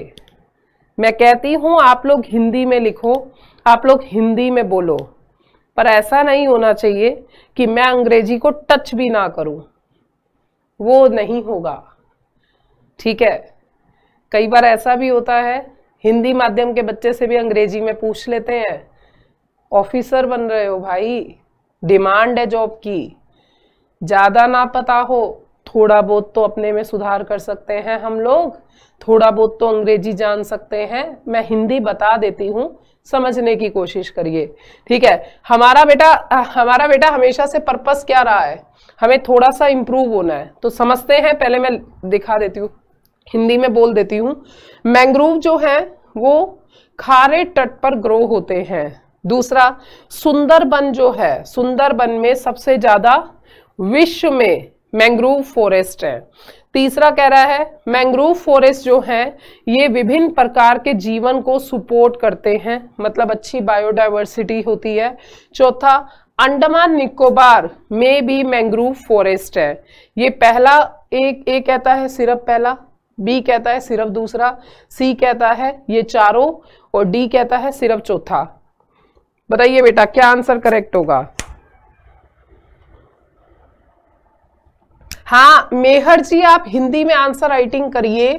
मैं कहती हूं आप लोग हिंदी में लिखो आप लोग हिंदी में बोलो पर ऐसा नहीं होना चाहिए कि मैं अंग्रेजी को टच भी ना करूं वो नहीं होगा ठीक है कई बार ऐसा भी होता है हिंदी माध्यम के बच्चे से भी अंग्रेजी में पूछ लेते हैं ऑफिसर बन रहे हो भाई डिमांड है जॉब की ज़्यादा ना पता हो थोड़ा बहुत तो अपने में सुधार कर सकते हैं हम लोग थोड़ा बहुत तो अंग्रेजी जान सकते हैं मैं हिंदी बता देती हूँ समझने की कोशिश करिए ठीक है हमारा बेटा हमारा बेटा हमेशा से पर्पस क्या रहा है हमें थोड़ा सा इम्प्रूव होना है तो समझते हैं पहले मैं दिखा देती हूँ हिंदी में बोल देती हूँ मैंग्रोव जो है वो खारे तट पर ग्रो होते हैं दूसरा सुंदरबन जो है सुंदरबन में सबसे ज्यादा विश्व में मैंग्रोव फॉरेस्ट है तीसरा कह रहा है मैंग्रोव फॉरेस्ट जो है ये विभिन्न प्रकार के जीवन को सपोर्ट करते हैं मतलब अच्छी बायोडाइवर्सिटी होती है चौथा अंडमान निकोबार में भी मैंग्रोव फॉरेस्ट है ये पहला एक ए कहता है सिर्फ पहला बी कहता है सिर्फ दूसरा सी कहता है ये चारों और डी कहता है सिर्फ चौथा बताइए बेटा क्या आंसर करेक्ट होगा हाँ मेहर जी आप हिंदी में आंसर राइटिंग करिए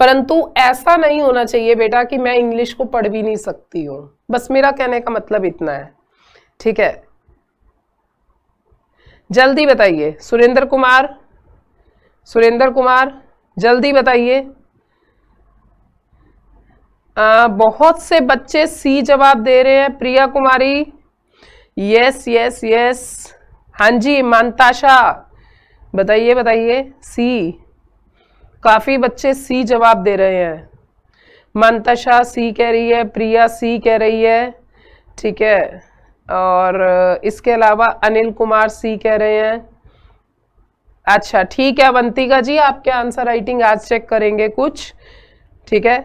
परंतु ऐसा नहीं होना चाहिए बेटा कि मैं इंग्लिश को पढ़ भी नहीं सकती हूं बस मेरा कहने का मतलब इतना है ठीक है जल्दी बताइए सुरेंद्र कुमार सुरेंद्र कुमार जल्दी बताइए आ, बहुत से बच्चे सी जवाब दे रहे हैं Priya Kumari yes yes yes हाँ जी मानताशा बताइए बताइए सी काफ़ी बच्चे सी जवाब दे रहे हैं मानताशा सी कह रही है प्रिया सी कह रही है ठीक है और इसके अलावा अनिल कुमार सी कह रहे हैं अच्छा ठीक है अवंतिका जी आपके आंसर राइटिंग आज चेक करेंगे कुछ ठीक है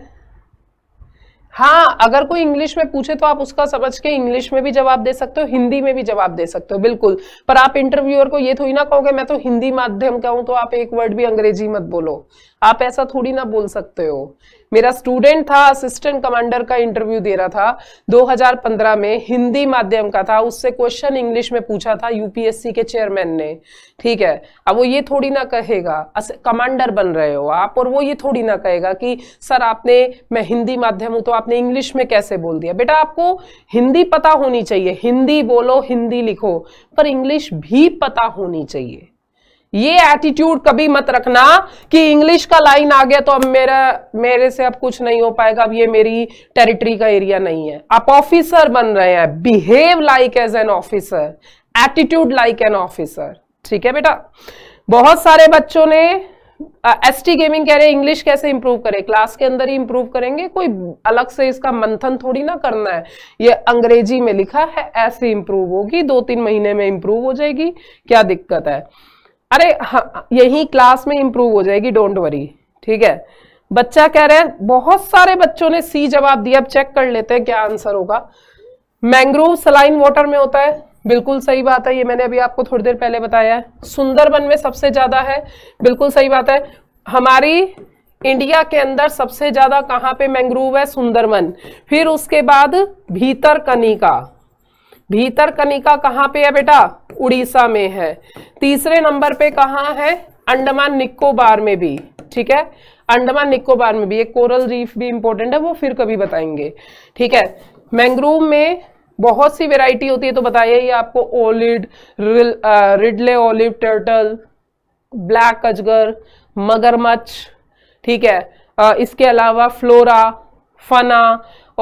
हाँ अगर कोई इंग्लिश में पूछे तो आप उसका समझ के इंग्लिश में भी जवाब दे सकते हो हिंदी में भी जवाब दे सकते हो बिल्कुल पर आप इंटरव्यूअर को ये थोड़ी ना कहोगे मैं तो हिंदी माध्यम का हूं तो आप एक वर्ड भी अंग्रेजी मत बोलो आप ऐसा थोड़ी ना बोल सकते हो मेरा स्टूडेंट था असिस्टेंट कमांडर का इंटरव्यू दे रहा था 2015 में हिंदी माध्यम का था उससे क्वेश्चन इंग्लिश में पूछा था यूपीएससी के चेयरमैन ने ठीक है अब वो ये थोड़ी ना कहेगा कमांडर बन रहे हो आप और वो ये थोड़ी ना कहेगा कि सर आपने मैं हिंदी माध्यम हूं तो आपने इंग्लिश में कैसे बोल दिया बेटा आपको हिंदी पता होनी चाहिए हिंदी बोलो हिंदी लिखो पर इंग्लिश भी पता होनी चाहिए ये एटीट्यूड कभी मत रखना कि इंग्लिश का लाइन आ गया तो अब मेरा मेरे से अब कुछ नहीं हो पाएगा अब ये मेरी टेरिटरी का एरिया नहीं है आप ऑफिसर बन रहे हैं behave like as an officer attitude like an officer ठीक है बेटा बहुत सारे बच्चों ने एस टी गेमिंग कह रहे हैं इंग्लिश कैसे इंप्रूव करें क्लास के अंदर ही इंप्रूव करेंगे कोई अलग से इसका मंथन थोड़ी ना करना है ये अंग्रेजी में लिखा है ऐसे इंप्रूव होगी दो तीन महीने में इंप्रूव हो जाएगी क्या दिक्कत है अरे हाँ यही क्लास में इंप्रूव हो जाएगी डोंट वरी ठीक है बच्चा कह रहा है बहुत सारे बच्चों ने सी जवाब दिया अब चेक कर लेते हैं क्या आंसर होगा मैंग्रोव सलाइन वाटर में होता है बिल्कुल सही बात है ये मैंने अभी आपको थोड़ी देर पहले बताया है सुंदरबन में सबसे ज्यादा है बिल्कुल सही बात है हमारी इंडिया के अंदर सबसे ज्यादा कहाँ पे मैंग्रोव है सुंदरबन फिर उसके बाद भीतर कनिका भीतर कनिका कहाँ पे है बेटा उड़ीसा में है तीसरे नंबर पे कहाँ है अंडमान निकोबार में भी ठीक है अंडमान निकोबार में भी एक कोरल रीफ भी इंपॉर्टेंट है वो फिर कभी बताएंगे ठीक है मैंग्रोव में बहुत सी वेराइटी होती है तो बताइए ये आपको olive ridley olive turtle black अजगर मगरमच्छ ठीक है आ, इसके अलावा फ्लोरा फना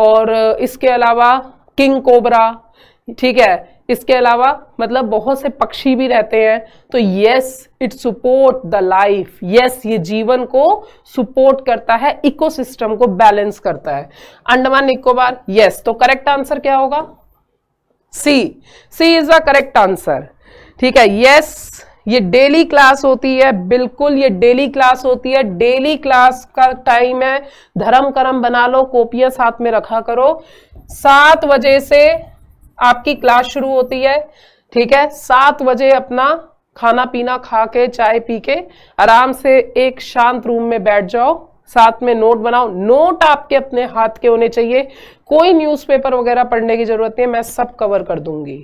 और इसके अलावा किंग कोबरा ठीक है इसके अलावा मतलब बहुत से पक्षी भी रहते हैं तो yes it support the life yes ये जीवन को सपोर्ट करता है इकोसिस्टम को बैलेंस करता है अंडमान निकोबार यस तो करेक्ट आंसर क्या होगा C C is the correct answer ठीक है यस ये डेली क्लास होती है बिल्कुल ये डेली क्लास होती है डेली क्लास का टाइम है धर्म कर्म बना लो कॉपियां साथ में रखा करो सात बजे से आपकी क्लास शुरू होती है ठीक है सात बजे अपना खाना पीना खा के चाय पी के आराम से एक शांत रूम में बैठ जाओ साथ में नोट बनाओ नोट आपके अपने हाथ के होने चाहिए कोई न्यूज़पेपर वगैरह पढ़ने की जरूरत नहीं है मैं सब कवर कर दूंगी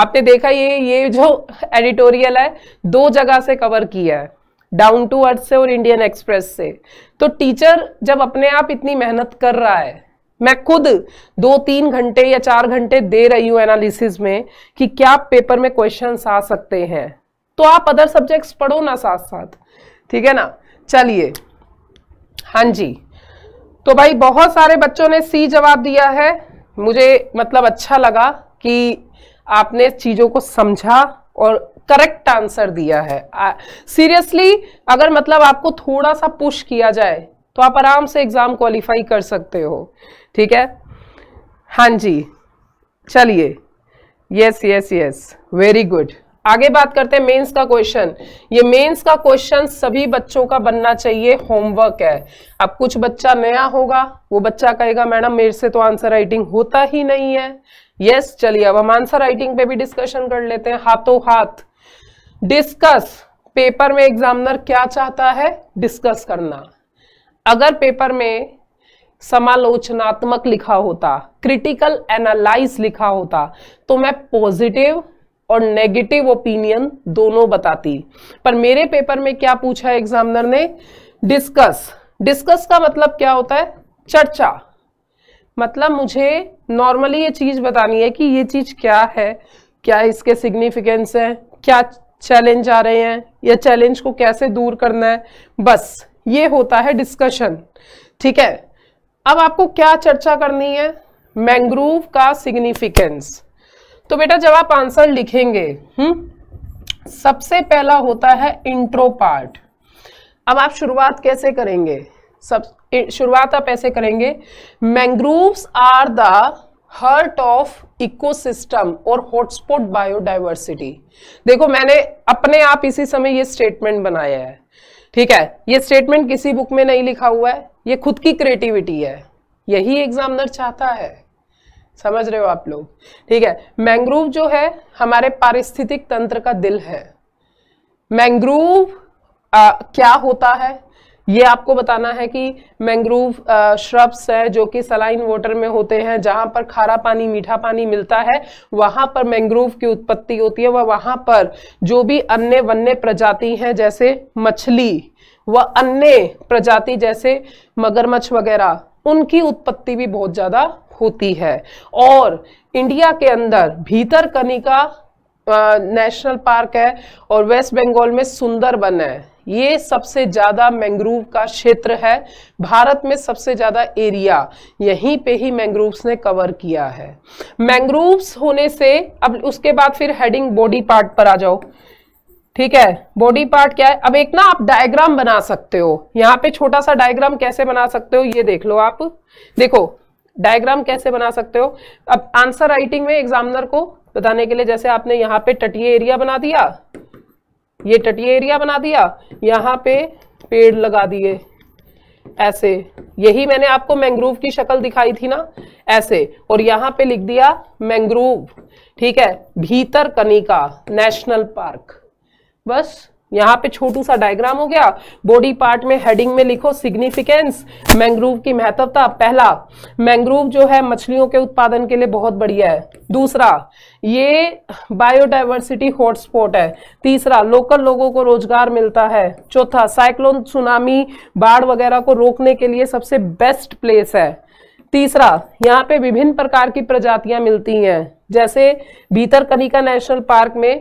आपने देखा ये ये जो एडिटोरियल है दो जगह से कवर किया है डाउन टू अर्थ से और इंडियन एक्सप्रेस से तो टीचर जब अपने आप इतनी मेहनत कर रहा है मैं खुद दो तीन घंटे या चार घंटे दे रही हूं एनालिसिस में कि क्या पेपर में क्वेश्चन आ सकते हैं तो आप अदर सब्जेक्ट्स पढ़ो ना साथ साथ ठीक है ना चलिए हाँ जी तो भाई बहुत सारे बच्चों ने सी जवाब दिया है मुझे मतलब अच्छा लगा कि आपने चीज़ों को समझा और करेक्ट आंसर दिया है सीरियसली अगर मतलब आपको थोड़ा सा पुश किया जाए तो आप आराम से एग्ज़ाम क्वालिफाई कर सकते हो ठीक है हाँ जी चलिए yes yes yes very good आगे बात करते हैं मेंस का क्वेश्चन ये मेंस का क्वेश्चन सभी बच्चों का बनना चाहिए होमवर्क है अब कुछ बच्चा नया होगा वो बच्चा कहेगा मैडम मेरे से तो आंसर राइटिंग होता ही नहीं है यस yes, चलिए अब हम आंसर राइटिंग पे भी डिस्कशन कर लेते हैं हाथों हाथ डिस्कस पेपर में एग्जामिनर क्या चाहता है डिस्कस करना अगर पेपर में समालोचनात्मक लिखा होता क्रिटिकल एनालाइज लिखा होता तो मैं पॉजिटिव और नेगेटिव ओपिनियन दोनों बताती पर मेरे पेपर में क्या पूछा एग्जामिनर ने डिस्कस डिस्कस का मतलब क्या होता है चर्चा मतलब मुझे नॉर्मली ये चीज बतानी है कि ये चीज क्या है क्या इसके सिग्निफिकेंस है क्या चैलेंज आ रहे हैं या चैलेंज को कैसे दूर करना है बस ये होता है डिस्कशन ठीक है अब आपको क्या चर्चा करनी है मैंग्रोव का सिग्निफिकेंस तो बेटा जब आप आंसर लिखेंगे हम्म सबसे पहला होता है इंट्रो पार्ट अब आप शुरुआत कैसे करेंगे सब शुरुआत आप ऐसे करेंगे mangroves are the heart of ecosystem और हॉटस्पॉट बायोडाइवर्सिटी देखो मैंने अपने आप इसी समय ये स्टेटमेंट बनाया है ठीक है ये स्टेटमेंट किसी बुक में नहीं लिखा हुआ है ये खुद की क्रिएटिविटी है यही एग्जामिनर चाहता है समझ रहे हो आप लोग ठीक है मैंग्रोव जो है हमारे पारिस्थितिक तंत्र का दिल है मैंग्रोव क्या होता है ये आपको बताना है कि मैंग्रोव श्रब्स है जो कि सलाइन वाटर में होते हैं जहां पर खारा पानी मीठा पानी मिलता है वहां पर मैंग्रोव की उत्पत्ति होती है वह वहां पर जो भी अन्य वन्य प्रजाति हैं जैसे मछली व अन्य प्रजाति जैसे मगरमच्छ वगैरह उनकी उत्पत्ति भी बहुत ज़्यादा होती है और इंडिया के अंदर भीतर कनिका नेशनल पार्क है और वेस्ट बंगाल में सुंदरबन है ये सबसे ज़्यादा मैंग्रोव का क्षेत्र है भारत में सबसे ज़्यादा एरिया यहीं पे ही मैंग्रोव्स ने कवर किया है मैंग्रोव्स होने से अब उसके बाद फिर हेडिंग बॉडी पार्ट पर आ जाओ ठीक है बॉडी पार्ट क्या है अब एक ना आप डायग्राम बना सकते हो यहाँ पे छोटा सा डायग्राम कैसे बना सकते हो ये देख लो आप देखो डायग्राम कैसे बना सकते हो अब आंसर राइटिंग में एग्जामिनर को बताने के लिए जैसे आपने यहाँ पे तटीय एरिया बना दिया ये तटीय एरिया बना दिया यहाँ पे पेड़ लगा दिए ऐसे यही मैंने आपको मैंग्रोव की शक्ल दिखाई थी ना ऐसे और यहाँ पे लिख दिया मैंग्रोव ठीक है भीतर कनिका नेशनल पार्क बस यहाँ पे छोटू सा डायग्राम हो गया बॉडी पार्ट में हेडिंग में लिखो सिग्निफिकेंस मैंग्रोव की महत्वता पहला मैंग्रोव जो है मछलियों के उत्पादन के लिए बहुत बढ़िया है दूसरा ये बायोडाइवर्सिटी हॉटस्पॉट है तीसरा लोकल लोगों को रोजगार मिलता है चौथा साइक्लोन सुनामी बाढ़ वगैरह को रोकने के लिए सबसे बेस्ट प्लेस है तीसरा यहाँ पे विभिन्न प्रकार की प्रजातियां मिलती हैं जैसे भीतर कनिका नेशनल पार्क में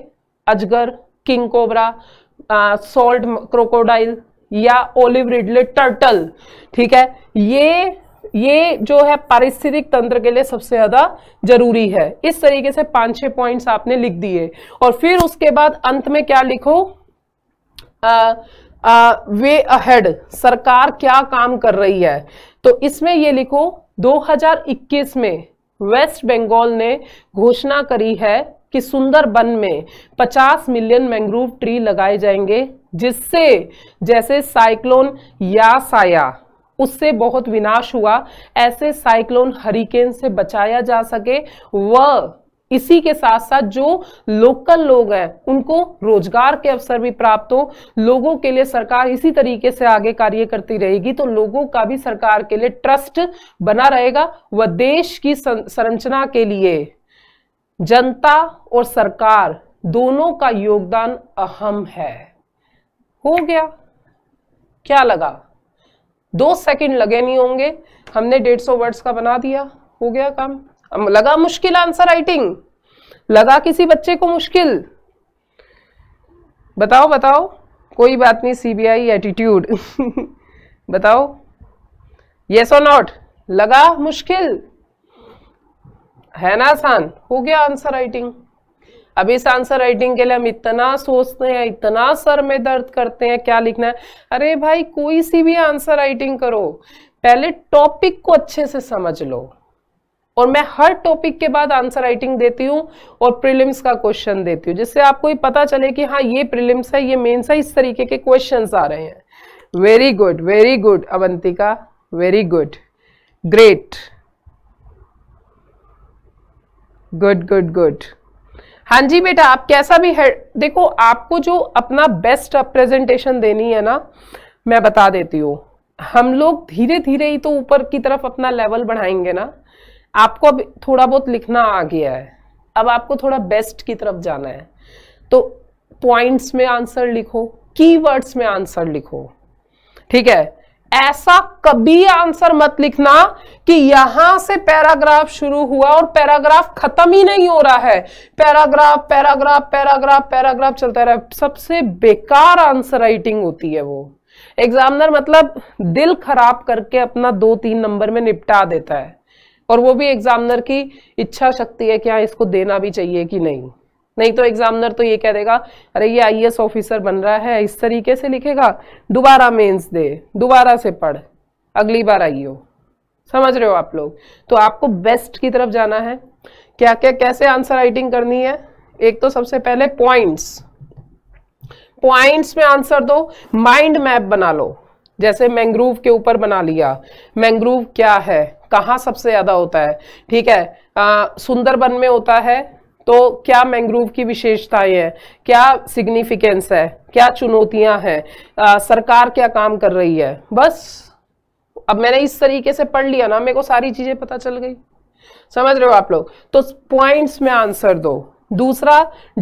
अजगर किंग कोबरा सॉल्ट क्रोकोडाइल या ओलिव रिडले टर्टल ठीक है ये ये जो है पारिस्थितिक तंत्र के लिए सबसे ज्यादा जरूरी है इस तरीके से पांच छह पॉइंट्स आपने लिख दिए और फिर उसके बाद अंत में क्या लिखो आ, आ, वे अहेड सरकार क्या काम कर रही है तो इसमें ये लिखो 2021 में वेस्ट बंगाल ने घोषणा करी है कि सुंदर वन में 50 मिलियन मैंग्रोव ट्री लगाए जाएंगे जिससे जैसे साइक्लोन या साया उससे बहुत विनाश हुआ ऐसे साइक्लोन हरिकेन से बचाया जा सके व इसी के साथ साथ जो लोकल लोग हैं उनको रोजगार के अवसर भी प्राप्त हो लोगों के लिए सरकार इसी तरीके से आगे कार्य करती रहेगी तो लोगों का भी सरकार के लिए ट्रस्ट बना रहेगा व देश की संरचना के लिए जनता और सरकार दोनों का योगदान अहम है हो गया क्या लगा दो सेकंड लगे नहीं होंगे हमने डेढ़ सौ वर्ड्स का बना दिया हो गया काम लगा मुश्किल आंसर राइटिंग लगा किसी बच्चे को मुश्किल बताओ बताओ कोई बात नहीं सीबीआई एटीट्यूड बताओ यस और नॉट लगा मुश्किल है ना आसान हो गया आंसर राइटिंग अब इस आंसर राइटिंग के लिए हम इतना सोचते हैं इतना सर में दर्द करते हैं क्या लिखना है अरे भाई कोई सी भी आंसर राइटिंग करो पहले टॉपिक को अच्छे से समझ लो और मैं हर टॉपिक के बाद आंसर राइटिंग देती हूँ और प्रीलिम्स का क्वेश्चन देती हूँ जिससे आपको ये पता चले कि हाँ ये प्रीलिम्स है ये मेन्स है इस तरीके के क्वेश्चन आ रहे हैं very good very good Avantika very good great good good good हाँ जी बेटा आप कैसा भी है देखो आपको जो अपना बेस्ट प्रेजेंटेशन देनी है ना मैं बता देती हूँ हम लोग धीरे धीरे ही तो ऊपर की तरफ अपना लेवल बढ़ाएंगे ना आपको अब थोड़ा बहुत लिखना आ गया है अब आपको थोड़ा बेस्ट की तरफ जाना है तो पॉइंट्स में आंसर लिखो कीवर्ड्स में आंसर लिखो ठीक है ऐसा कभी आंसर मत लिखना कि यहां से पैराग्राफ शुरू हुआ और पैराग्राफ खत्म ही नहीं हो रहा है पैराग्राफ पैराग्राफ पैराग्राफ पैराग्राफ चलता रहा सबसे बेकार आंसर राइटिंग होती है वो एग्जामिनर मतलब दिल खराब करके अपना दो तीन नंबर में निपटा देता है और वो भी एग्जामिनर की इच्छा शक्ति है कि हाँ इसको देना भी चाहिए कि नहीं नहीं तो एग्जामिनर तो ये कह देगा अरे ये आई ऑफिसर बन रहा है इस तरीके से लिखेगा दोबारा मेंस दे दोबारा से पढ़ अगली बार आइयो समझ रहे हो आप लोग तो आपको बेस्ट की तरफ जाना है क्या क्या कैसे आंसर राइटिंग करनी है एक तो सबसे पहले पॉइंट्स पॉइंट्स में आंसर दो माइंड मैप बना लो जैसे मैंग्रोव के ऊपर बना लिया मैंग्रोव क्या है कहाँ सबसे ज्यादा होता है ठीक है सुंदरबन में होता है तो क्या मैंग्रोव की विशेषताएं हैं क्या सिग्निफिकेंस है क्या चुनौतियां हैं सरकार क्या काम कर रही है बस अब मैंने इस तरीके से पढ़ लिया ना मेरे को सारी चीजें पता चल गई समझ रहे हो आप लोग तो पॉइंट्स में आंसर दो दूसरा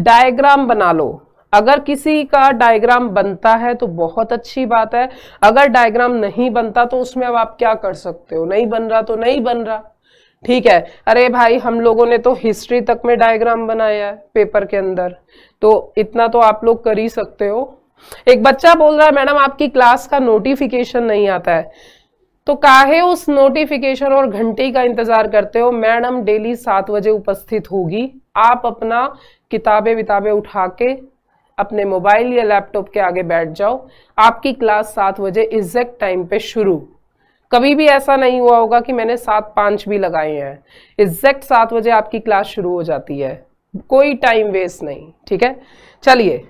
डायग्राम बना लो अगर किसी का डायग्राम बनता है तो बहुत अच्छी बात है अगर डायग्राम नहीं बनता तो उसमें अब आप क्या कर सकते हो नहीं बन रहा तो नहीं बन रहा ठीक है अरे भाई हम लोगों ने तो हिस्ट्री तक में डायग्राम बनाया है पेपर के अंदर तो इतना तो आप लोग कर ही सकते हो एक बच्चा बोल रहा है मैडम आपकी क्लास का नोटिफिकेशन नहीं आता है तो काहे उस नोटिफिकेशन और घंटे का इंतजार करते हो मैडम डेली सात बजे उपस्थित होगी आप अपना किताबें विताबें उठा के अपने मोबाइल या लैपटॉप के आगे बैठ जाओ आपकी क्लास सात बजे एग्जैक्ट टाइम पे शुरू कभी भी ऐसा नहीं हुआ होगा कि मैंने सात पाँच भी लगाए हैं एग्जैक्ट सात बजे आपकी क्लास शुरू हो जाती है कोई टाइम वेस्ट नहीं ठीक है चलिए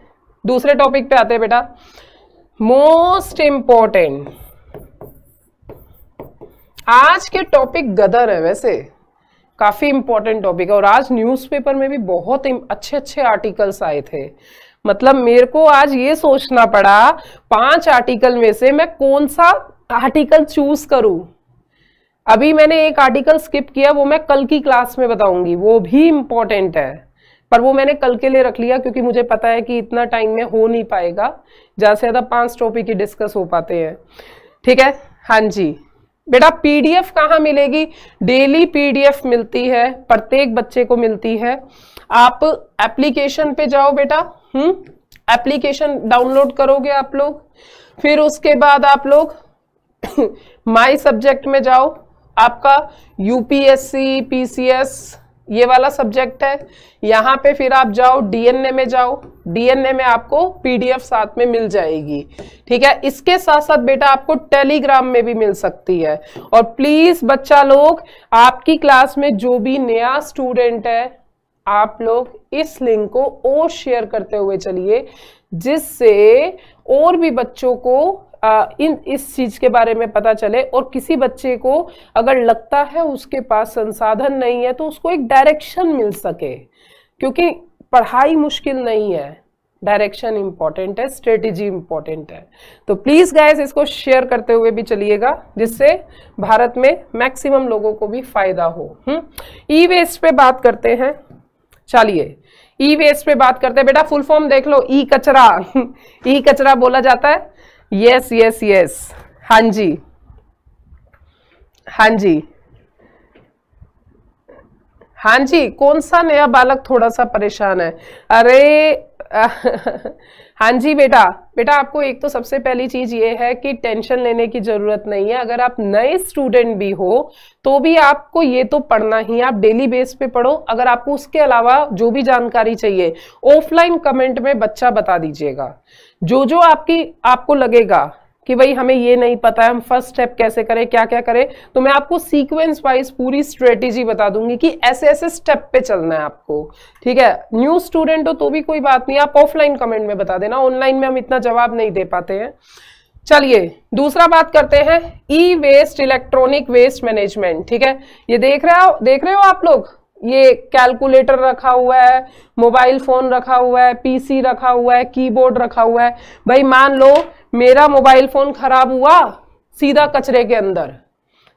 दूसरे टॉपिक पे आते हैं बेटा मोस्ट इम्पॉर्टेंट आज के टॉपिक गदर है वैसे काफ़ी इंपॉर्टेंट टॉपिक है और आज न्यूज़पेपर में भी बहुत अच्छे अच्छे आर्टिकल्स आए थे मतलब मेरे को आज ये सोचना पड़ा पांच आर्टिकल में से मैं कौन सा आर्टिकल चूज करूँ अभी मैंने एक आर्टिकल स्किप किया वो मैं कल की क्लास में बताऊंगी वो भी इंपॉर्टेंट है पर वो मैंने कल के लिए रख लिया क्योंकि मुझे पता है कि इतना टाइम में हो नहीं पाएगा ज़्यादा से ज़्यादा पांच टॉपिक ही डिस्कस हो पाते हैं ठीक है हाँ जी बेटा पीडीएफ कहाँ मिलेगी डेली पीडीएफ मिलती है प्रत्येक बच्चे को मिलती है आप एप्लीकेशन पे जाओ बेटा हम्म एप्लीकेशन डाउनलोड करोगे आप लोग फिर उसके बाद आप लोग माई सब्जेक्ट में जाओ आपका यूपीएससी पीसीएस ये वाला सब्जेक्ट है यहाँ पे फिर आप जाओ डीएनए में जाओ डीएनए में आपको पीडीएफ साथ में मिल जाएगी ठीक है इसके साथ साथ बेटा आपको टेलीग्राम में भी मिल सकती है और प्लीज बच्चा लोग आपकी क्लास में जो भी नया स्टूडेंट है आप लोग इस लिंक को और शेयर करते हुए चलिए जिससे और भी बच्चों को इन इस चीज़ के बारे में पता चले और किसी बच्चे को अगर लगता है उसके पास संसाधन नहीं है तो उसको एक डायरेक्शन मिल सके क्योंकि पढ़ाई मुश्किल नहीं है डायरेक्शन इंपॉर्टेंट है स्ट्रेटेजी इंपॉर्टेंट है तो प्लीज़ गाइस इसको शेयर करते हुए भी चलिएगा जिससे भारत में मैक्सिमम लोगों को भी फायदा हो ई हम्म? वेस्ट पे बात करते हैं चलिए ई वेस्ट पे बात करते हैं बेटा फुल फॉर्म देख लो ई कचरा ई कचरा बोला जाता है यस यस यस हाँ जी हाँ जी हाँ जी कौन सा नया बालक थोड़ा सा परेशान है अरे हाँ जी बेटा बेटा आपको एक तो सबसे पहली चीज ये है कि टेंशन लेने की जरूरत नहीं है अगर आप नए स्टूडेंट भी हो तो भी आपको ये तो पढ़ना ही आप डेली बेस पे पढ़ो अगर आपको उसके अलावा जो भी जानकारी चाहिए ऑफलाइन कमेंट में बच्चा बता दीजिएगा जो जो आपकी आपको लगेगा कि भाई हमें ये नहीं पता है हम फर्स्ट स्टेप कैसे करें क्या क्या करें तो मैं आपको सीक्वेंस वाइज पूरी स्ट्रेटेजी बता दूंगी कि ऐसे ऐसे स्टेप पे चलना है आपको ठीक है न्यू स्टूडेंट हो तो भी कोई बात नहीं आप ऑफलाइन कमेंट में बता देना ऑनलाइन में हम इतना जवाब नहीं दे पाते हैं चलिए दूसरा बात करते हैं e waste electronic waste management ठीक है ये देख रहे हो देख रहे हो आप लोग ये कैलकुलेटर रखा हुआ है मोबाइल फोन रखा हुआ है पीसी रखा हुआ है कीबोर्ड रखा हुआ है भाई मान लो मेरा मोबाइल फोन खराब हुआ सीधा कचरे के अंदर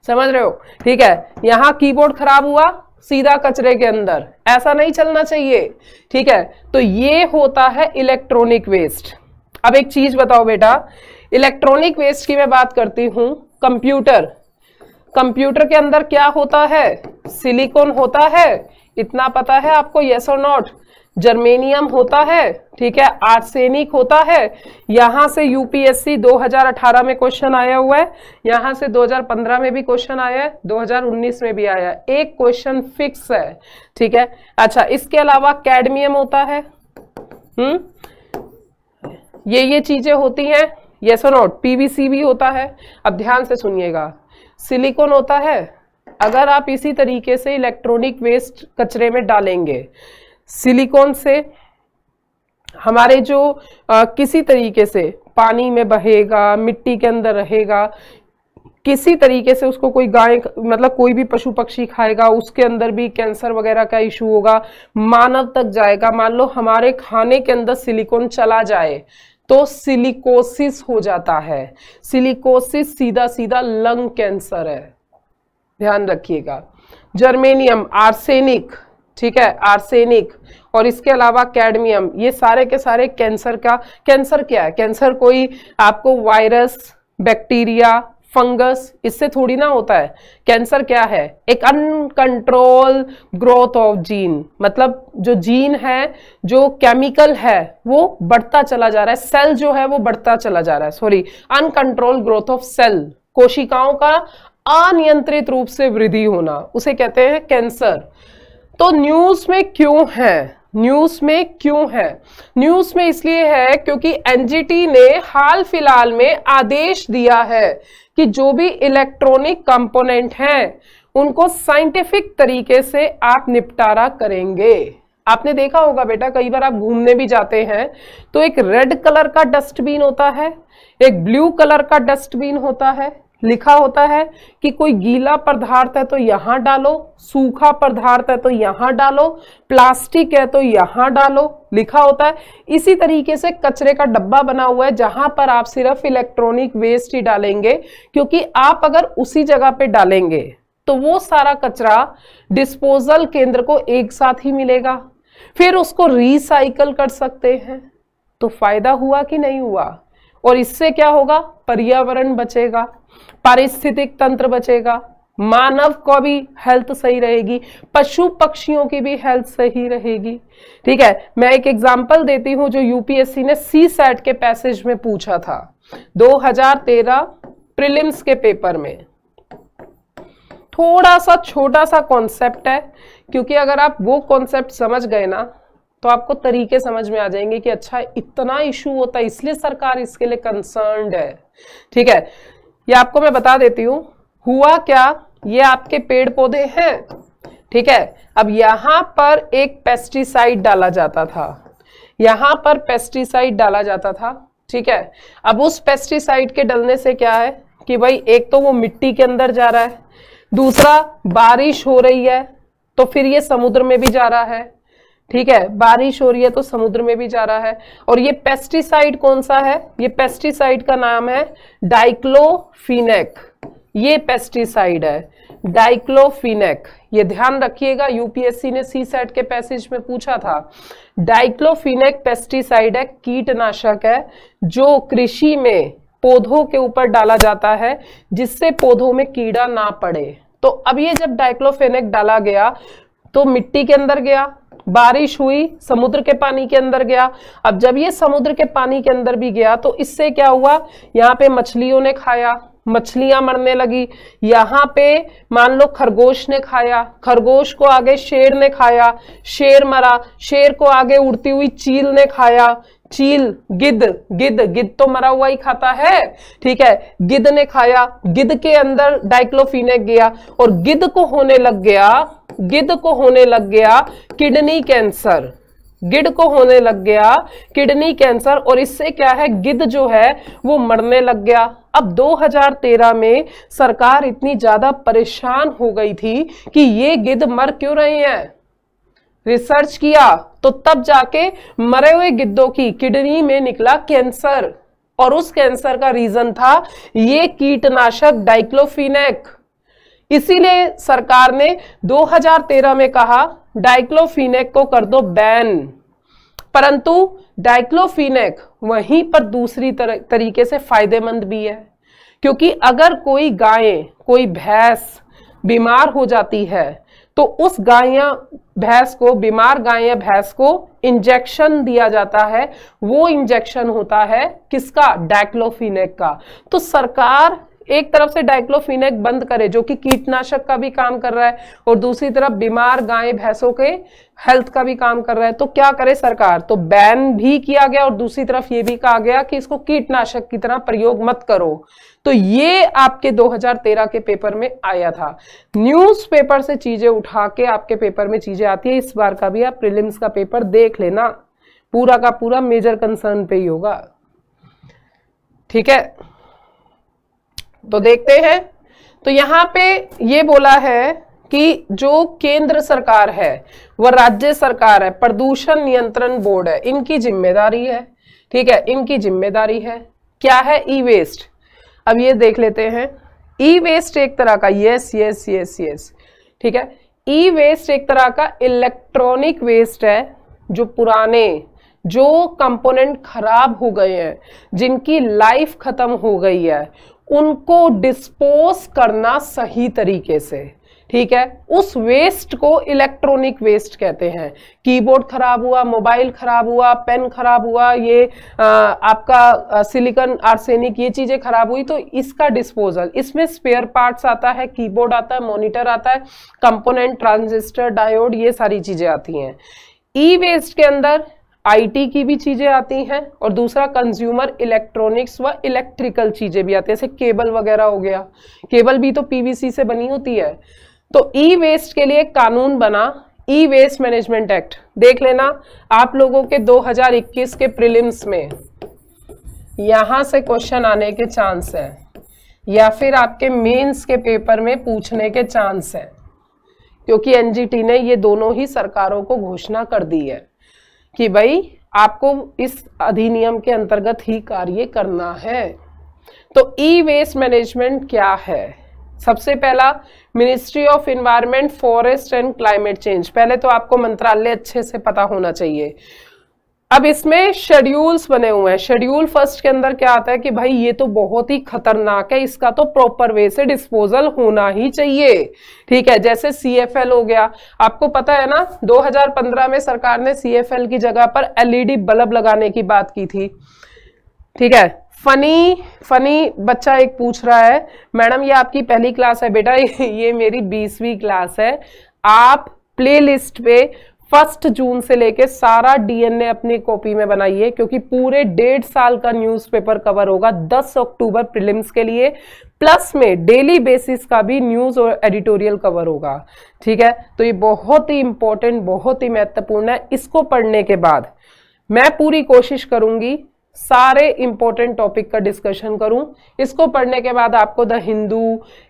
समझ रहे हो ठीक है यहां कीबोर्ड खराब हुआ सीधा कचरे के अंदर ऐसा नहीं चलना चाहिए ठीक है तो ये होता है इलेक्ट्रॉनिक वेस्ट अब एक चीज बताओ बेटा इलेक्ट्रॉनिक वेस्ट की मैं बात करती हूं कंप्यूटर कंप्यूटर के अंदर क्या होता है सिलिकॉन होता है इतना पता है आपको येस और नॉट जर्मेनियम होता है ठीक है आर्सेनिक होता है यहां से यूपीएससी 2018 में क्वेश्चन आया हुआ है यहां से 2015 में भी क्वेश्चन आया है 2019 में भी आया है एक क्वेश्चन फिक्स है ठीक है अच्छा इसके अलावा कैडमियम होता है हम्म ये ये चीजें होती हैं यस और नॉट पीवीसी भी होता है अब ध्यान से सुनिएगा सिलिकॉन होता है अगर आप इसी तरीके से इलेक्ट्रॉनिक वेस्ट कचरे में डालेंगे सिलिकॉन से हमारे जो आ, किसी तरीके से पानी में बहेगा मिट्टी के अंदर रहेगा किसी तरीके से उसको कोई गाय मतलब कोई भी पशु पक्षी खाएगा उसके अंदर भी कैंसर वगैरह का इशू होगा मानव तक जाएगा मान लो हमारे खाने के अंदर सिलिकॉन चला जाए तो सिलिकोसिस हो जाता है सिलिकोसिस सीधा सीधा लंग कैंसर है ध्यान रखिएगा जर्मेनियम आर्सेनिक ठीक है आर्सेनिक और इसके अलावा कैडमियम ये सारे के सारे कैंसर का कैंसर क्या है कैंसर कोई आपको वायरस बैक्टीरिया फंगस इससे थोड़ी ना होता है कैंसर क्या है एक अनकंट्रोल ग्रोथ ऑफ जीन मतलब जो जीन है जो केमिकल है वो बढ़ता चला जा रहा है सेल जो है वो बढ़ता चला जा रहा है sorry uncontrol growth of cell कोशिकाओं का अनियंत्रित रूप से वृद्धि होना उसे कहते हैं कैंसर तो न्यूज़ में क्यों है न्यूज़ में क्यों है न्यूज़ में इसलिए है क्योंकि एनजीटी ने हाल फिलहाल में आदेश दिया है कि जो भी इलेक्ट्रॉनिक कंपोनेंट हैं उनको साइंटिफिक तरीके से आप निपटारा करेंगे आपने देखा होगा बेटा कई बार आप घूमने भी जाते हैं तो एक रेड कलर का डस्टबिन होता है एक ब्लू कलर का डस्टबिन होता है लिखा होता है कि कोई गीला पदार्थ है तो यहां डालो सूखा पदार्थ है तो यहां डालो प्लास्टिक है तो यहां डालो लिखा होता है इसी तरीके से कचरे का डब्बा बना हुआ है जहां पर आप सिर्फ इलेक्ट्रॉनिक वेस्ट ही डालेंगे क्योंकि आप अगर उसी जगह पे डालेंगे तो वो सारा कचरा डिस्पोजल केंद्र को एक साथ ही मिलेगा फिर उसको रिसाइकल कर सकते हैं तो फायदा हुआ कि नहीं हुआ और इससे क्या होगा पर्यावरण बचेगा पारिस्थितिक तंत्र बचेगा मानव को भी हेल्थ सही रहेगी पशु पक्षियों की भी हेल्थ सही रहेगी ठीक है मैं एक एग्जांपल देती हूं जो यूपीएससी ने सी सेट के पैसेज में पूछा था 2013 प्रीलिम्स के पेपर में थोड़ा सा छोटा सा कॉन्सेप्ट है क्योंकि अगर आप वो कॉन्सेप्ट समझ गए ना तो आपको तरीके समझ में आ जाएंगे कि अच्छा इतना इशू होता है इसलिए सरकार इसके लिए कंसर्न है ठीक है ये आपको मैं बता देती हूँ हुआ क्या ये आपके पेड़ पौधे हैं ठीक है अब यहाँ पर एक पेस्टिसाइड डाला जाता था यहाँ पर पेस्टिसाइड डाला जाता था ठीक है अब उस पेस्टिसाइड के डलने से क्या है कि भाई एक तो वो मिट्टी के अंदर जा रहा है दूसरा बारिश हो रही है तो फिर ये समुद्र में भी जा रहा है ठीक है बारिश हो रही है तो समुद्र में भी जा रहा है और ये पेस्टिसाइड कौन सा है ये पेस्टिसाइड का नाम है डाइक्लोफिनेक ये पेस्टिसाइड है डाइक्लोफिनेक ये ध्यान रखिएगा यूपीएससी ने सी सेट के पैसेज में पूछा था डाइक्लोफिनेक पेस्टिसाइड है कीटनाशक है जो कृषि में पौधों के ऊपर डाला जाता है जिससे पौधों में कीड़ा ना पड़े तो अब ये जब डाइक्लोफेनेक डाला गया तो मिट्टी के अंदर गया बारिश हुई समुद्र के पानी के अंदर गया अब जब ये समुद्र के पानी के अंदर भी गया तो इससे क्या हुआ यहाँ पे मछलियों ने खाया मछलियां मरने लगी यहाँ पे मान लो खरगोश ने खाया खरगोश को आगे शेर ने खाया शेर मरा शेर को आगे उड़ती हुई चील ने खाया चील गिद गिद गिद तो मरा हुआ ही खाता है ठीक है गिद ने खाया गिद के अंदर डाइक्लोफिनेक गया और गिद को होने लग गया गिद को होने लग गया किडनी कैंसर गिद को होने लग गया किडनी कैंसर और इससे क्या है गिद्ध जो है वो मरने लग गया अब 2013 में सरकार इतनी ज्यादा परेशान हो गई थी कि ये गिद्ध मर क्यों रहे हैं रिसर्च किया तो तब जाके मरे हुए गिद्धों की किडनी में निकला कैंसर और उस कैंसर का रीजन था ये कीटनाशक डाइक्लोफिनेक इसीलिए सरकार ने 2013 में कहा डाइक्लोफिनेक को कर दो बैन परंतु डाइक्लोफिनेक वहीं पर दूसरी तर, तरीके से फायदेमंद भी है क्योंकि अगर कोई गाय कोई भैंस बीमार हो जाती है तो उस गाय या भैंस को बीमार गाय या भैंस को इंजेक्शन दिया जाता है वो इंजेक्शन होता है किसका डाइक्लोफिनेक का तो सरकार एक तरफ से डाइक्लोफिनेक बंद करे जो कि कीटनाशक का भी काम कर रहा है और दूसरी तरफ बीमार गाय भैंसों के हेल्थ का भी काम कर रहा है तो क्या करे सरकार तो बैन भी किया गया और दूसरी तरफ ये भी कहा गया कि इसको कीटनाशक की तरह प्रयोग मत करो तो ये आपके 2013 के पेपर में आया था न्यूज पेपर से चीजें उठा के आपके पेपर में चीजें आती है इस बार का भी आप प्रिलिम्स का पेपर देख लेना पूरा का पूरा मेजर कंसर्न पे ही होगा ठीक है तो देखते हैं तो यहाँ पे ये बोला है कि जो केंद्र सरकार है वह राज्य सरकार है प्रदूषण नियंत्रण बोर्ड है इनकी जिम्मेदारी है ठीक है इनकी जिम्मेदारी है क्या है ई वेस्ट अब ये देख लेते हैं ई वेस्ट एक तरह का यस यस यस यस ठीक है ई वेस्ट एक तरह का इलेक्ट्रॉनिक वेस्ट है जो पुराने जो कंपोनेंट खराब हो गए हैं जिनकी लाइफ खत्म हो गई है उनको डिस्पोज करना सही तरीके से ठीक है उस वेस्ट को इलेक्ट्रॉनिक वेस्ट कहते हैं कीबोर्ड खराब हुआ मोबाइल खराब हुआ पेन खराब हुआ ये आ, आपका सिलिकॉन आर्सेनिक ये चीजें खराब हुई तो इसका डिस्पोजल इसमें स्पेयर पार्ट्स आता है कीबोर्ड आता है मॉनिटर आता है कंपोनेंट ट्रांजिस्टर डायोड ये सारी चीजें आती हैं ई वेस्ट के अंदर आईटी की भी चीज़ें आती हैं और दूसरा कंज्यूमर इलेक्ट्रॉनिक्स व इलेक्ट्रिकल चीज़ें भी आती हैं जैसे केबल वगैरह हो गया केबल भी तो पीवीसी से बनी होती है तो ई वेस्ट के लिए एक कानून बना ई वेस्ट मैनेजमेंट एक्ट देख लेना आप लोगों के 2021 के प्रिलिम्स में यहां से क्वेश्चन आने के चांस है या फिर आपके मेन्स के पेपर में पूछने के चांस है क्योंकि एनजीटी ने ये दोनों ही सरकारों को घोषणा कर दी है कि भाई आपको इस अधिनियम के अंतर्गत ही कार्य करना है तो ई वेस्ट मैनेजमेंट क्या है सबसे पहला ministry of environment forest and climate change पहले तो आपको मंत्रालय अच्छे से पता होना चाहिए अब इसमें शेड्यूल्स बने हुए हैं शेड्यूल फर्स्ट के अंदर क्या आता है कि भाई ये तो बहुत ही खतरनाक है इसका तो प्रॉपर वे से डिस्पोजल होना ही चाहिए ठीक है जैसे सीएफएल हो गया आपको पता है ना 2015 में सरकार ने सीएफएल की जगह पर एलईडी e बल्ब लगाने की बात की थी ठीक है फनी फनी बच्चा एक पूछ रहा है मैडम ये आपकी पहली क्लास है बेटा ये मेरी बीसवीं क्लास है आप प्लेलिस्ट पे फर्स्ट जून से लेके सारा डीएनए अपनी कॉपी में बनाइए क्योंकि पूरे डेढ़ साल का न्यूज़पेपर कवर होगा 10 अक्टूबर प्रिलिम्स के लिए प्लस में डेली बेसिस का भी न्यूज़ और एडिटोरियल कवर होगा ठीक है तो ये बहुत ही इंपॉर्टेंट बहुत ही महत्वपूर्ण है इसको पढ़ने के बाद मैं पूरी कोशिश करूंगी सारे इंपॉर्टेंट टॉपिक का डिस्कशन करूं इसको पढ़ने के बाद आपको the Hindu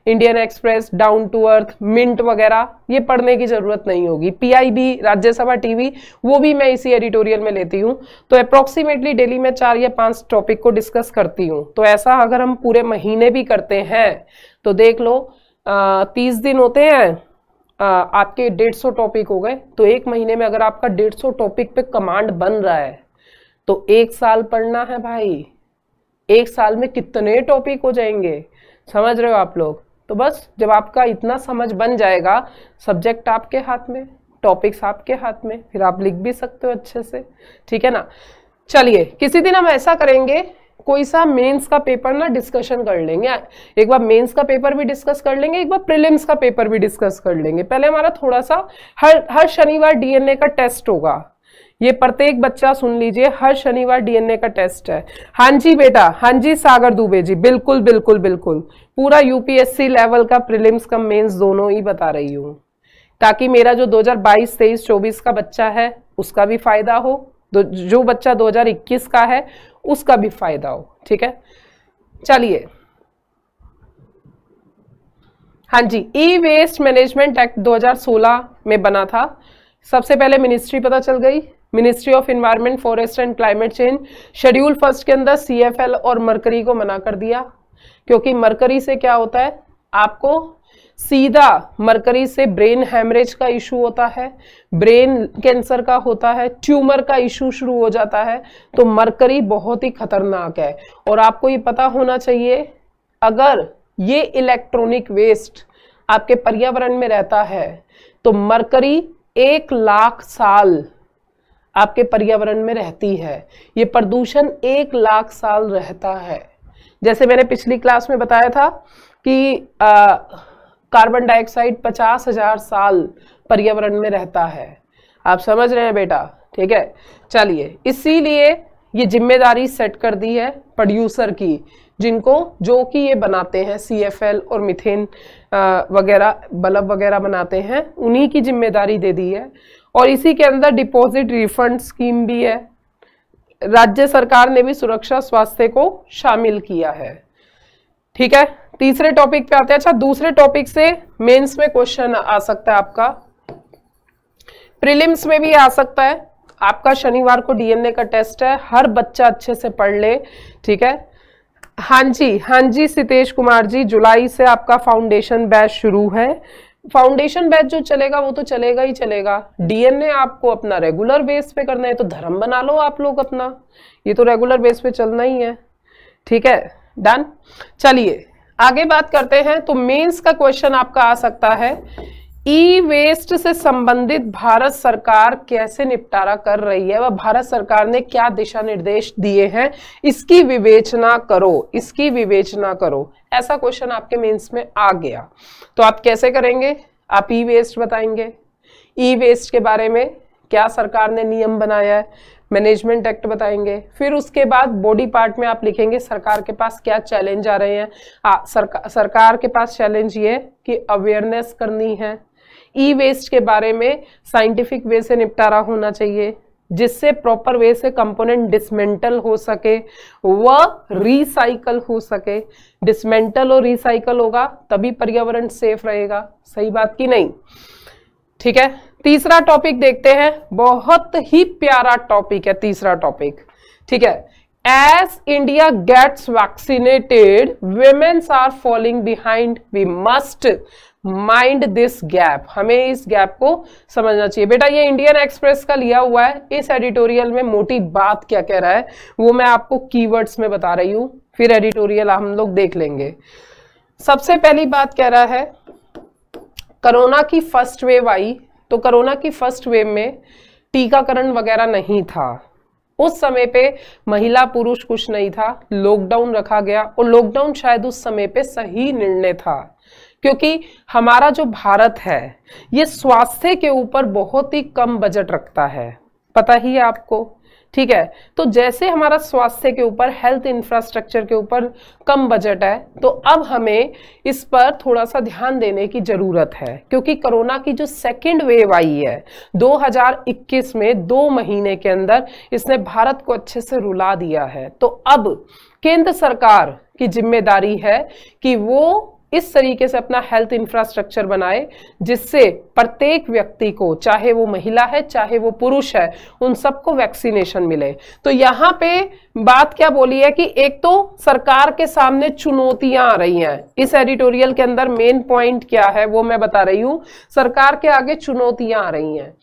Indian Express down to earth mint वगैरह ये पढ़ने की जरूरत नहीं होगी पीआईबी राज्यसभा टीवी वो भी मैं इसी एडिटोरियल में लेती हूं तो अप्रोक्सीमेटली डेली मैं चार या पांच टॉपिक को डिस्कस करती हूं तो ऐसा अगर हम पूरे महीने भी करते हैं तो देख लो तीस दिन होते हैं आपके डेढ़ सौ टॉपिक हो गए तो एक महीने में अगर आपका डेढ़ सौ टॉपिक पे कमांड बन रहा है तो एक साल पढ़ना है भाई एक साल में कितने टॉपिक हो जाएंगे समझ रहे हो आप लोग तो बस जब आपका इतना समझ बन जाएगा सब्जेक्ट आपके हाथ में टॉपिक्स आपके हाथ में फिर आप लिख भी सकते हो अच्छे से ठीक है ना चलिए किसी दिन हम ऐसा करेंगे कोई सा मेंस का पेपर ना डिस्कशन कर लेंगे एक बार मेंस का पेपर भी डिस्कस कर लेंगे एक बार प्रीलिम्स का पेपर भी डिस्कस कर लेंगे पहले हमारा थोड़ा सा हर हर शनिवार डीएनए का टेस्ट होगा ये प्रत्येक बच्चा सुन लीजिए हर शनिवार डीएनए का टेस्ट है हाँ जी बेटा हाँ जी सागर दुबे जी बिल्कुल बिल्कुल बिल्कुल पूरा यूपीएससी लेवल का प्रिलिम्स का मेंस दोनों ही बता रही हूँ ताकि मेरा जो 2022 23 24 का बच्चा है उसका भी फायदा हो जो बच्चा 2021 का है उसका भी फायदा हो ठीक है चलिए हाँ जी ई वेस्ट मैनेजमेंट एक्ट दो में बना था सबसे पहले मिनिस्ट्री पता चल गई ministry of environment forest and climate change schedule first के अंदर एल और मरकरी को मना कर दिया क्योंकि मरकरी से क्या होता है आपको सीधा मरकरी से ब्रेन हैमरेज का इशू होता है ब्रेन कैंसर का होता है ट्यूमर का इशू शुरू हो जाता है तो मरकरी बहुत ही खतरनाक है और आपको ये पता होना चाहिए अगर ये इलेक्ट्रॉनिक वेस्ट आपके पर्यावरण में रहता है तो मरकरी एक लाख साल आपके पर्यावरण में रहती है ये प्रदूषण एक लाख साल रहता है जैसे मैंने पिछली क्लास में बताया था कि आ, कार्बन डाइऑक्साइड पचास हजार साल पर्यावरण में रहता है आप समझ रहे हैं बेटा ठीक है चलिए इसीलिए ये जिम्मेदारी सेट कर दी है प्रोड्यूसर की जिनको जो कि ये बनाते हैं सी और मिथेन वगैरह बल्ब वगैरह बनाते हैं उन्हीं की जिम्मेदारी दे दी है और इसी के अंदर डिपॉजिट रिफंड स्कीम भी है राज्य सरकार ने भी सुरक्षा स्वास्थ्य को शामिल किया है ठीक है तीसरे टॉपिक पे आते हैं अच्छा दूसरे टॉपिक से मेंस में क्वेश्चन आ सकता है आपका प्रीलिम्स में भी आ सकता है आपका शनिवार को डीएनए का टेस्ट है हर बच्चा अच्छे से पढ़ ले ठीक है हाँ जी हाँ जी सितेश कुमार जी जुलाई से आपका फाउंडेशन बैच शुरू है फाउंडेशन बैच जो चलेगा वो तो चलेगा ही चलेगा डीएनए आपको अपना रेगुलर बेस पे करना है तो धर्म बना लो आप लोग अपना ये तो रेगुलर बेस पे चलना ही है ठीक है डन चलिए आगे बात करते हैं तो मेंस का क्वेश्चन आपका आ सकता है ई वेस्ट से संबंधित भारत सरकार कैसे निपटारा कर रही है व भारत सरकार ने क्या दिशा निर्देश दिए हैं इसकी विवेचना करो इसकी विवेचना करो ऐसा क्वेश्चन आपके मेंस में आ गया तो आप कैसे करेंगे आप ई वेस्ट बताएंगे ई वेस्ट के बारे में क्या सरकार ने नियम बनाया है मैनेजमेंट एक्ट बताएंगे फिर उसके बाद बॉडी पार्ट में आप लिखेंगे सरकार के पास क्या चैलेंज आ रहे हैं आ, सरका, सरकार के पास चैलेंज ये कि अवेयरनेस करनी है ई वेस्ट के बारे में साइंटिफिक वे से निपटारा होना चाहिए जिससे प्रॉपर वे से कंपोनेंट डिसमेंटल हो सके व रिसाइकल हो सके डिसमेंटल और रिसाइकल होगा तभी पर्यावरण सेफ रहेगा सही बात की नहीं ठीक है तीसरा टॉपिक देखते हैं बहुत ही प्यारा टॉपिक है तीसरा टॉपिक ठीक है as India gets vaccinated womens are following behind we must mind this gap हमें इस गैप को समझना चाहिए बेटा ये इंडियन एक्सप्रेस का लिया हुआ है इस एडिटोरियल में मोटी बात क्या कह रहा है वो मैं आपको कीवर्ड्स में बता रही हूँ फिर एडिटोरियल हम लोग देख लेंगे सबसे पहली बात कह रहा है कोरोना की फर्स्ट वेव आई तो कोरोना की फर्स्ट वेव में टीकाकरण वगैरह नहीं था उस समय पे महिला पुरुष कुछ नहीं था लॉकडाउन रखा गया और लॉकडाउन शायद उस समय पे सही निर्णय था क्योंकि हमारा जो भारत है ये स्वास्थ्य के ऊपर बहुत ही कम बजट रखता है पता ही है आपको ठीक है तो जैसे हमारा स्वास्थ्य के ऊपर हेल्थ इंफ्रास्ट्रक्चर के ऊपर कम बजट है तो अब हमें इस पर थोड़ा सा ध्यान देने की ज़रूरत है क्योंकि कोरोना की जो सेकेंड वेव आई है 2021 में दो महीने के अंदर इसने भारत को अच्छे से रुला दिया है तो अब केंद्र सरकार की जिम्मेदारी है कि वो इस तरीके से अपना हेल्थ इंफ्रास्ट्रक्चर बनाए जिससे प्रत्येक व्यक्ति को चाहे वो महिला है चाहे वो पुरुष है उन सबको वैक्सीनेशन मिले तो यहाँ पे बात क्या बोली है कि एक तो सरकार के सामने चुनौतियां आ रही हैं इस एडिटोरियल के अंदर मेन पॉइंट क्या है वो मैं बता रही हूं सरकार के आगे चुनौतियां आ रही हैं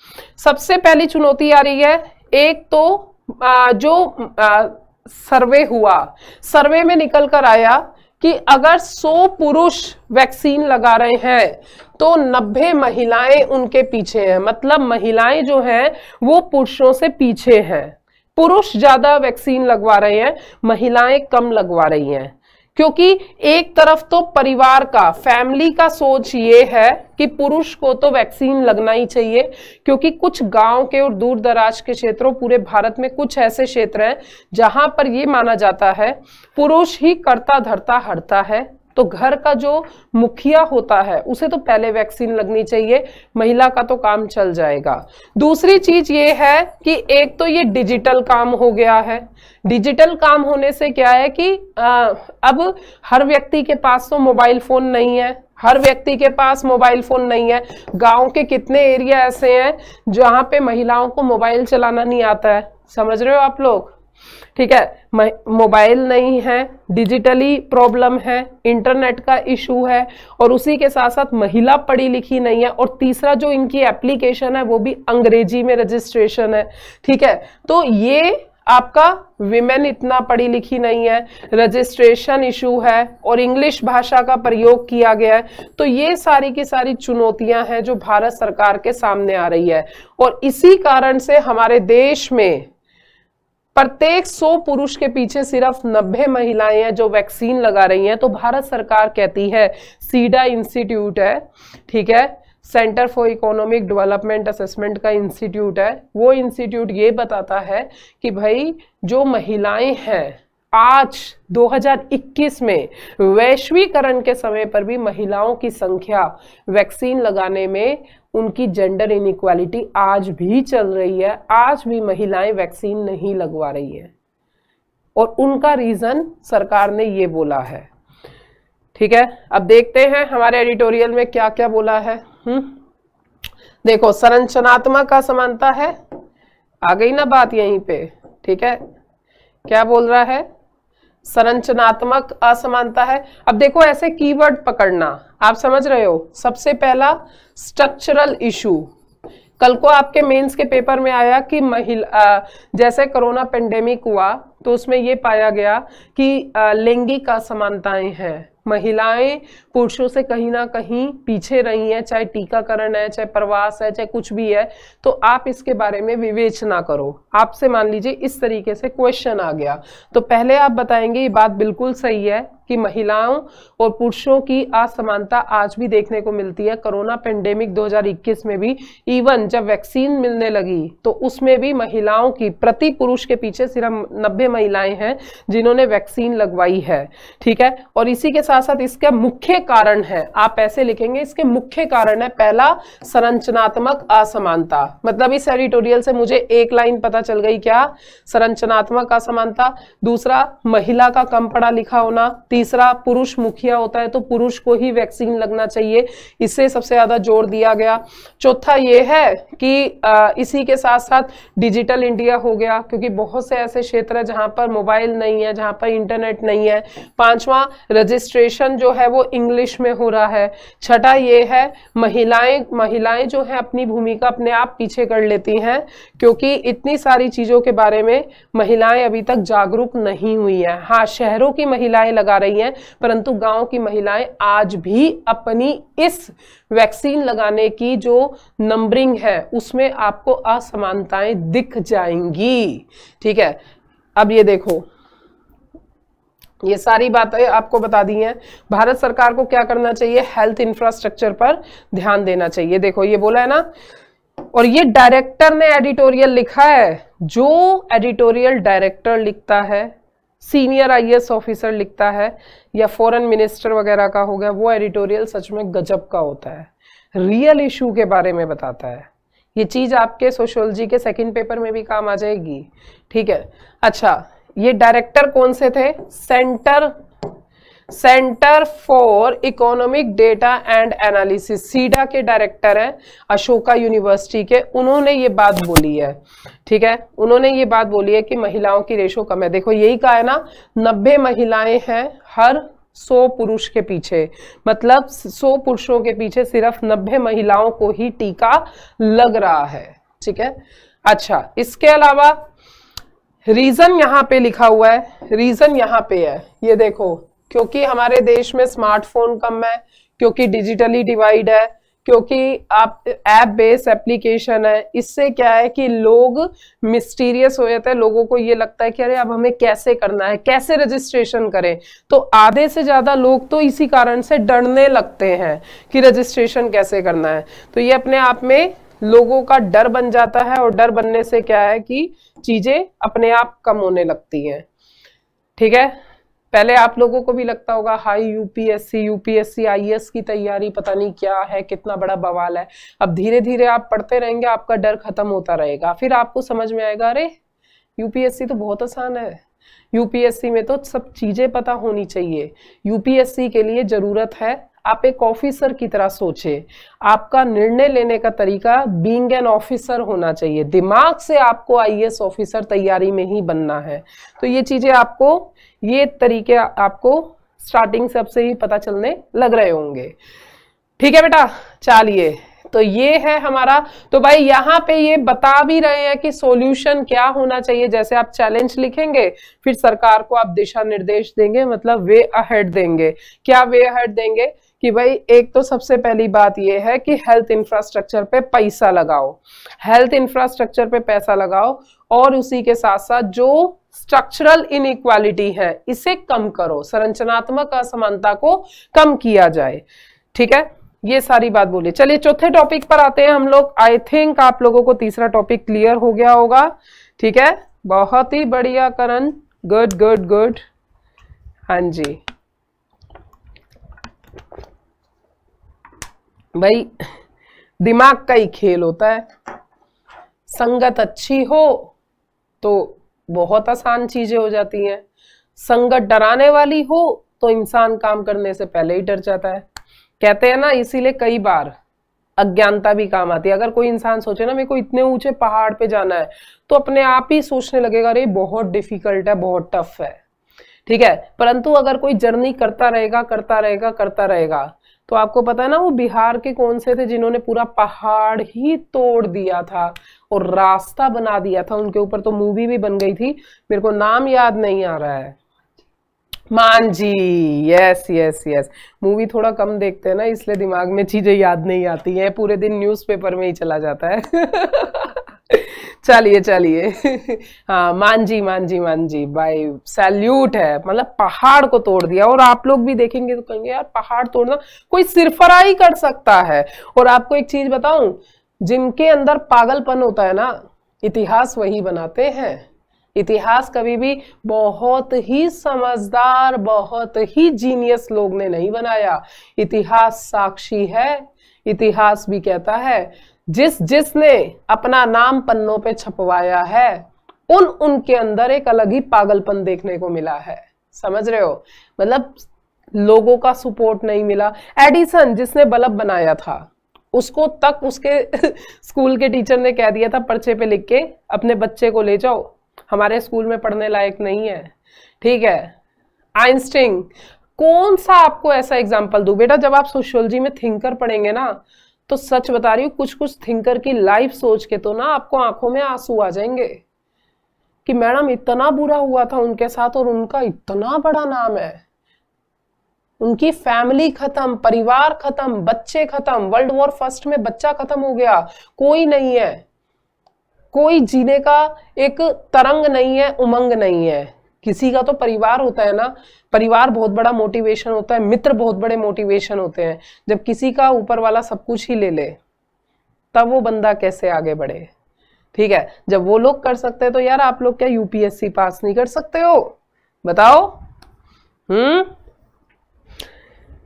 सबसे पहली चुनौती आ रही है एक तो आ, जो आ, सर्वे हुआ सर्वे में निकल कर आया कि अगर 100 पुरुष वैक्सीन लगा रहे हैं तो 90 महिलाएं उनके पीछे हैं मतलब महिलाएं जो हैं वो पुरुषों से पीछे हैं पुरुष ज्यादा वैक्सीन लगवा रहे हैं महिलाएं कम लगवा रही हैं क्योंकि एक तरफ तो परिवार का फैमिली का सोच ये है कि पुरुष को तो वैक्सीन लगना ही चाहिए क्योंकि कुछ गांव के और दूर दराज के क्षेत्रों पूरे भारत में कुछ ऐसे क्षेत्र हैं जहां पर ये माना जाता है पुरुष ही करता धरता हरता है तो घर का जो मुखिया होता है उसे तो पहले वैक्सीन लगनी चाहिए महिला का तो काम चल जाएगा दूसरी चीज ये है कि एक तो ये डिजिटल काम हो गया है डिजिटल काम होने से क्या है कि आ, अब हर व्यक्ति के पास तो मोबाइल फोन नहीं है हर व्यक्ति के पास मोबाइल फोन नहीं है गांव के कितने एरिया ऐसे हैं जहां पे महिलाओं को मोबाइल चलाना नहीं आता है समझ रहे हो आप लोग ठीक है मोबाइल नहीं है डिजिटली प्रॉब्लम है इंटरनेट का इशू है और उसी के साथ साथ महिला पढ़ी लिखी नहीं है और तीसरा जो इनकी एप्लीकेशन है वो भी अंग्रेजी में रजिस्ट्रेशन है ठीक है तो ये आपका विमेन इतना पढ़ी लिखी नहीं है रजिस्ट्रेशन इशू है और इंग्लिश भाषा का प्रयोग किया गया है तो ये सारी की सारी चुनौतियां हैं जो भारत सरकार के सामने आ रही है और इसी कारण से हमारे देश में प्रत्येक 100 पुरुष के पीछे सिर्फ 90 महिलाएं हैं जो वैक्सीन लगा रही हैं तो भारत सरकार कहती है सीडा इंस्टीट्यूट है ठीक है centre for economic development assessment का इंस्टीट्यूट है वो इंस्टीट्यूट ये बताता है कि भाई जो महिलाएं हैं आज 2021 में वैश्वीकरण के समय पर भी महिलाओं की संख्या वैक्सीन लगाने में उनकी जेंडर इनक्वालिटी आज भी चल रही है आज भी महिलाएं वैक्सीन नहीं लगवा रही हैं और उनका रीज़न सरकार ने ये बोला है ठीक है अब देखते हैं हमारे एडिटोरियल में क्या क्या बोला है हम्म देखो संरचनात्मक असमानता है आ गई ना बात यहीं पे ठीक है क्या बोल रहा है संरचनात्मक असमानता है अब देखो ऐसे कीवर्ड पकड़ना आप समझ रहे हो सबसे पहला स्ट्रक्चरल इशू कल को आपके मेंस के पेपर में आया कि महिला जैसे कोरोना पेंडेमिक हुआ तो उसमें ये पाया गया कि लैंगिक असमानताएं हैं महिलाएं पुरुषों से कहीं ना कहीं पीछे रही हैं चाहे टीकाकरण है चाहे प्रवास है चाहे कुछ भी है तो आप इसके बारे में विवेचना करो आपसे मान लीजिए इस तरीके से क्वेश्चन आ गया तो पहले आप बताएंगे ये बात बिल्कुल सही है कि महिलाओं और पुरुषों की असमानता आज भी देखने को मिलती है कोरोना पेंडेमिक 2021 में भी इवन जब वैक्सीन मिलने लगी तो उसमें भी महिलाओं की प्रति पुरुष के पीछे सिर्फ नब्बे महिलाएं हैं जिन्होंने वैक्सीन लगवाई है ठीक है और इसी के साथ साथ इसका मुख्य कारण है आप ऐसे लिखेंगे इसके मुख्य कारण है पहला संरचनात्मक असमानता मतलब इस एडिटोरियल से मुझे एक लाइन पता चल गई क्या संरचनात्मक असमानता दूसरा महिला का कम पढ़ा लिखा होना तीसरा पुरुष मुखिया होता है तो पुरुष को ही वैक्सीन लगना चाहिए इससे सबसे ज़्यादा जोर दिया गया चौथा ये है कि इसी के साथ साथ डिजिटल इंडिया हो गया क्योंकि बहुत से ऐसे क्षेत्र है जहां पर मोबाइल नहीं है जहां पर इंटरनेट नहीं है पांचवा रजिस्ट्रेशन जो है वो इंग्लिश में हो रहा है छठा ये है महिलाएं महिलाएं जो है अपनी भूमिका अपने आप पीछे कर लेती हैं क्योंकि इतनी सारी चीज़ों के बारे में महिलाएं अभी तक जागरूक नहीं हुई है हाँ शहरों की महिलाएं लगा रही रही हैं परंतु गांव की महिलाएं आज भी अपनी इस वैक्सीन लगाने की जो नंबरिंग है उसमें आपको असमानताएं दिख जाएंगी ठीक है अब ये देखो ये सारी बातें आपको बता दी हैं भारत सरकार को क्या करना चाहिए हेल्थ इंफ्रास्ट्रक्चर पर ध्यान देना चाहिए देखो ये बोला है ना और ये डायरेक्टर ने एडिटोरियल लिखा है जो एडिटोरियल डायरेक्टर लिखता है सीनियर आईएएस ऑफिसर लिखता है या फॉरेन मिनिस्टर वगैरह का हो गया वो एडिटोरियल सच में गजब का होता है रियल इशू के बारे में बताता है ये चीज आपके सोशोलॉजी के सेकंड पेपर में भी काम आ जाएगी ठीक है अच्छा ये डायरेक्टर कौन से थे centre centre for economic data and analysis CEDA के डायरेक्टर हैं अशोका यूनिवर्सिटी के उन्होंने ये बात बोली है ठीक है उन्होंने ये बात बोली है कि महिलाओं की रेशो कम है देखो यही कहा है ना नब्बे महिलाएं हैं हर सौ पुरुष के पीछे मतलब सौ पुरुषों के पीछे सिर्फ नब्बे महिलाओं को ही टीका लग रहा है ठीक है अच्छा इसके अलावा रीजन यहाँ पे लिखा हुआ है रीजन यहाँ पे है ये देखो क्योंकि हमारे देश में स्मार्टफोन कम है क्योंकि डिजिटली डिवाइड है क्योंकि आप ऐप बेस एप्लीकेशन है इससे क्या है कि लोग मिस्टीरियस हो जाते हैं लोगों को ये लगता है कि अरे अब हमें कैसे करना है कैसे रजिस्ट्रेशन करें तो आधे से ज़्यादा लोग तो इसी कारण से डरने लगते हैं कि रजिस्ट्रेशन कैसे करना है तो ये अपने आप में लोगों का डर बन जाता है और डर बनने से क्या है कि चीज़ें अपने आप कम होने लगती हैं ठीक है पहले आप लोगों को भी लगता होगा हाई यूपीएससी यूपीएससी आईएएस की तैयारी पता नहीं क्या है कितना बड़ा बवाल है अब धीरे धीरे आप पढ़ते रहेंगे आपका डर खत्म होता रहेगा फिर आपको समझ में आएगा अरे यूपीएससी तो बहुत आसान है यूपीएससी में तो सब चीजें पता होनी चाहिए यूपीएससी के लिए जरूरत है आप एक ऑफिसर की तरह सोचे आपका निर्णय लेने का तरीका बींग एन ऑफिसर होना चाहिए दिमाग से आपको आईएएस ऑफिसर e तैयारी में ही बनना है तो ये चीजें आपको ये तरीके आपको स्टार्टिंग से अब से ही पता चलने लग रहे होंगे ठीक है बेटा चलिए तो ये है हमारा तो भाई यहाँ पे ये बता भी रहे हैं कि सॉल्यूशन क्या होना चाहिए जैसे आप चैलेंज लिखेंगे फिर सरकार को आप दिशा निर्देश देंगे मतलब वे अहेड देंगे क्या वे अहेड देंगे कि भाई एक तो सबसे पहली बात ये है कि हेल्थ इंफ्रास्ट्रक्चर पे पैसा लगाओ हेल्थ इंफ्रास्ट्रक्चर पे पैसा लगाओ और उसी के साथ साथ जो स्ट्रक्चरल इनइक्वालिटी है इसे कम करो संरचनात्मक असमानता को कम किया जाए ठीक है ये सारी बात बोली चलिए चौथे टॉपिक पर आते हैं हम लोग आई थिंक आप लोगों को तीसरा टॉपिक क्लियर हो गया होगा ठीक है बहुत ही बढ़िया करण गुड गुड गुड हाँ जी भाई दिमाग का ही खेल होता है संगत अच्छी हो तो बहुत आसान चीजें हो जाती हैं संगत डराने वाली हो तो इंसान काम करने से पहले ही डर जाता है कहते हैं ना इसीलिए कई बार अज्ञानता भी काम आती है अगर कोई इंसान सोचे ना मेरे को इतने ऊंचे पहाड़ पे जाना है तो अपने आप ही सोचने लगेगा अरे बहुत डिफिकल्ट है बहुत टफ है ठीक है परंतु अगर कोई जर्नी करता रहेगा करता रहेगा करता रहेगा तो आपको पता है ना वो बिहार के कौन से थे जिन्होंने पूरा पहाड़ ही तोड़ दिया था और रास्ता बना दिया था उनके ऊपर तो मूवी भी बन गई थी मेरे को नाम याद नहीं आ रहा है मान जी यस यस यस मूवी थोड़ा कम देखते हैं ना इसलिए दिमाग में चीजें याद नहीं आती है पूरे दिन न्यूज़पेपर में ही चला जाता है चलिए चलिए हाँ मान जी मान जी मान जी भाई सैल्यूट है मतलब पहाड़ को तोड़ दिया और आप लोग भी देखेंगे तो कहेंगे यार पहाड़ तोड़ना कोई सिरफराई कर सकता है और आपको एक चीज बताऊं जिनके अंदर पागलपन होता है ना इतिहास वही बनाते हैं इतिहास कभी भी बहुत ही समझदार बहुत ही जीनियस लोग ने नहीं बनाया इतिहास साक्षी है इतिहास भी कहता है जिस जिसने अपना नाम पन्नों पे छपवाया है उन उनके अंदर एक अलग ही पागलपन देखने को मिला है समझ रहे हो मतलब लोगों का सपोर्ट नहीं मिला एडिसन जिसने बल्ब बनाया था उसको तक उसके स्कूल के टीचर ने कह दिया था पर्चे पे लिख के अपने बच्चे को ले जाओ हमारे स्कूल में पढ़ने लायक नहीं है ठीक है आइंस्टिंग कौन सा आपको ऐसा एग्जाम्पल दू बेटा जब आप सोशोलॉजी में थिंकर पढ़ेंगे ना तो सच बता रही हूँ कुछ कुछ थिंकर की लाइफ सोच के तो ना आपको आंखों में आंसू आ जाएंगे कि मैडम इतना बुरा हुआ था उनके साथ और उनका इतना बड़ा नाम है उनकी फैमिली खत्म परिवार खत्म बच्चे खत्म वर्ल्ड वॉर फर्स्ट में बच्चा खत्म हो गया कोई नहीं है कोई जीने का एक तरंग नहीं है उमंग नहीं है किसी का तो परिवार होता है ना परिवार बहुत बड़ा मोटिवेशन होता है मित्र बहुत बड़े मोटिवेशन होते हैं जब किसी का ऊपर वाला सब कुछ ही ले ले तब वो बंदा कैसे आगे बढ़े ठीक है जब वो लोग कर सकते हैं तो यार आप लोग क्या यूपीएससी पास नहीं कर सकते हो बताओ हम्म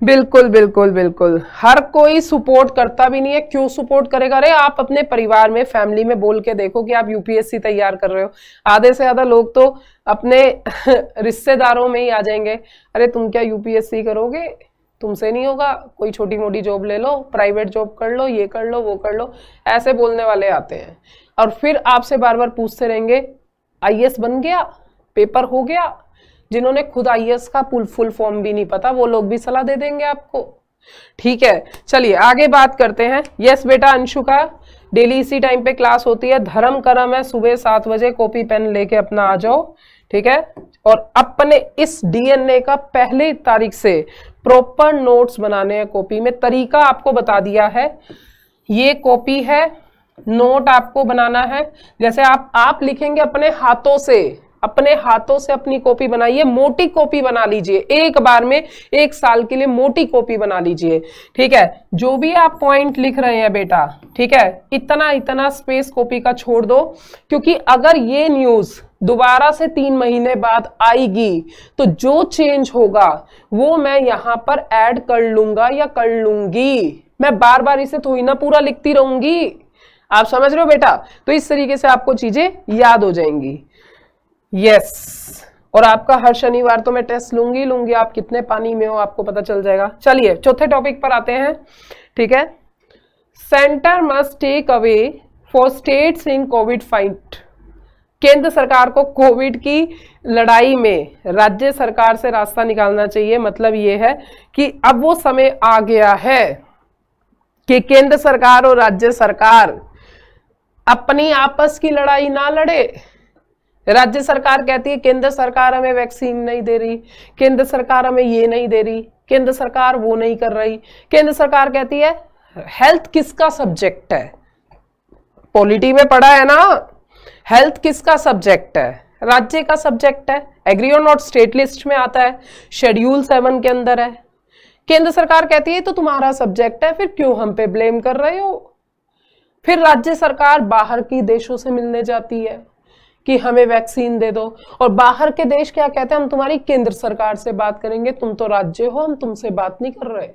बिल्कुल बिल्कुल बिल्कुल हर कोई सपोर्ट करता भी नहीं है क्यों सपोर्ट करेगा अरे आप अपने परिवार में फैमिली में बोल के देखो कि आप यूपीएससी तैयार कर रहे हो आधे से आधा लोग तो अपने रिश्तेदारों में ही आ जाएंगे अरे तुम क्या यूपीएससी करोगे तुमसे नहीं होगा कोई छोटी मोटी जॉब ले लो प्राइवेट जॉब कर लो ये कर लो वो कर लो ऐसे बोलने वाले आते हैं और फिर आपसे बार बार पूछते रहेंगे आई बन गया पेपर हो गया जिन्होंने खुद आई e का फुल फुल फॉर्म भी नहीं पता वो लोग भी सलाह दे देंगे आपको ठीक है चलिए आगे बात करते हैं यस बेटा अंशु का डेली इसी टाइम पे क्लास होती है धर्म कर्म है सुबह सात बजे कॉपी पेन लेके अपना आ जाओ ठीक है और अपने इस डीएनए का पहले तारीख से प्रॉपर नोट्स बनाने हैं कॉपी में तरीका आपको बता दिया है ये कॉपी है नोट आपको बनाना है जैसे आप आप लिखेंगे अपने हाथों से अपने हाथों से अपनी कॉपी बनाइए मोटी कॉपी बना लीजिए एक बार में एक साल के लिए मोटी कॉपी बना लीजिए ठीक है जो भी आप पॉइंट लिख रहे हैं बेटा ठीक है इतना इतना स्पेस कॉपी का छोड़ दो क्योंकि अगर ये न्यूज दोबारा से तीन महीने बाद आएगी तो जो चेंज होगा वो मैं यहां पर ऐड कर लूंगा या कर लूंगी मैं बार बार इसे थोड़ी तो ना पूरा लिखती रहूंगी आप समझ रहे हो बेटा तो इस तरीके से आपको चीजें याद हो जाएंगी यस और आपका हर शनिवार तो मैं टेस्ट लूंगी लूंगी आप कितने पानी में हो आपको पता चल जाएगा चलिए चौथे टॉपिक पर आते हैं ठीक है centre must take away for states in covid fight केंद्र सरकार को कोविड की लड़ाई में राज्य सरकार से रास्ता निकालना चाहिए मतलब ये है कि अब वो समय आ गया है कि केंद्र सरकार और राज्य सरकार अपनी आपस की लड़ाई ना लड़े राज्य सरकार कहती है केंद्र सरकार हमें वैक्सीन नहीं दे रही केंद्र सरकार हमें ये नहीं दे रही केंद्र सरकार वो नहीं कर रही केंद्र सरकार कहती है हेल्थ किसका सब्जेक्ट है पॉलिटी में पढ़ा है ना हेल्थ किसका सब्जेक्ट है राज्य का सब्जेक्ट है agree on not state list में आता है शेड्यूल सेवन के अंदर है केंद्र सरकार कहती है तो तुम्हारा सब्जेक्ट है फिर क्यों हम पे ब्लेम कर रहे हो फिर राज्य सरकार बाहर की देशों से मिलने जाती है कि हमें वैक्सीन दे दो और बाहर के देश क्या कहते हैं हम तुम्हारी केंद्र सरकार से बात करेंगे तुम तो राज्य हो हम तुमसे बात नहीं कर रहे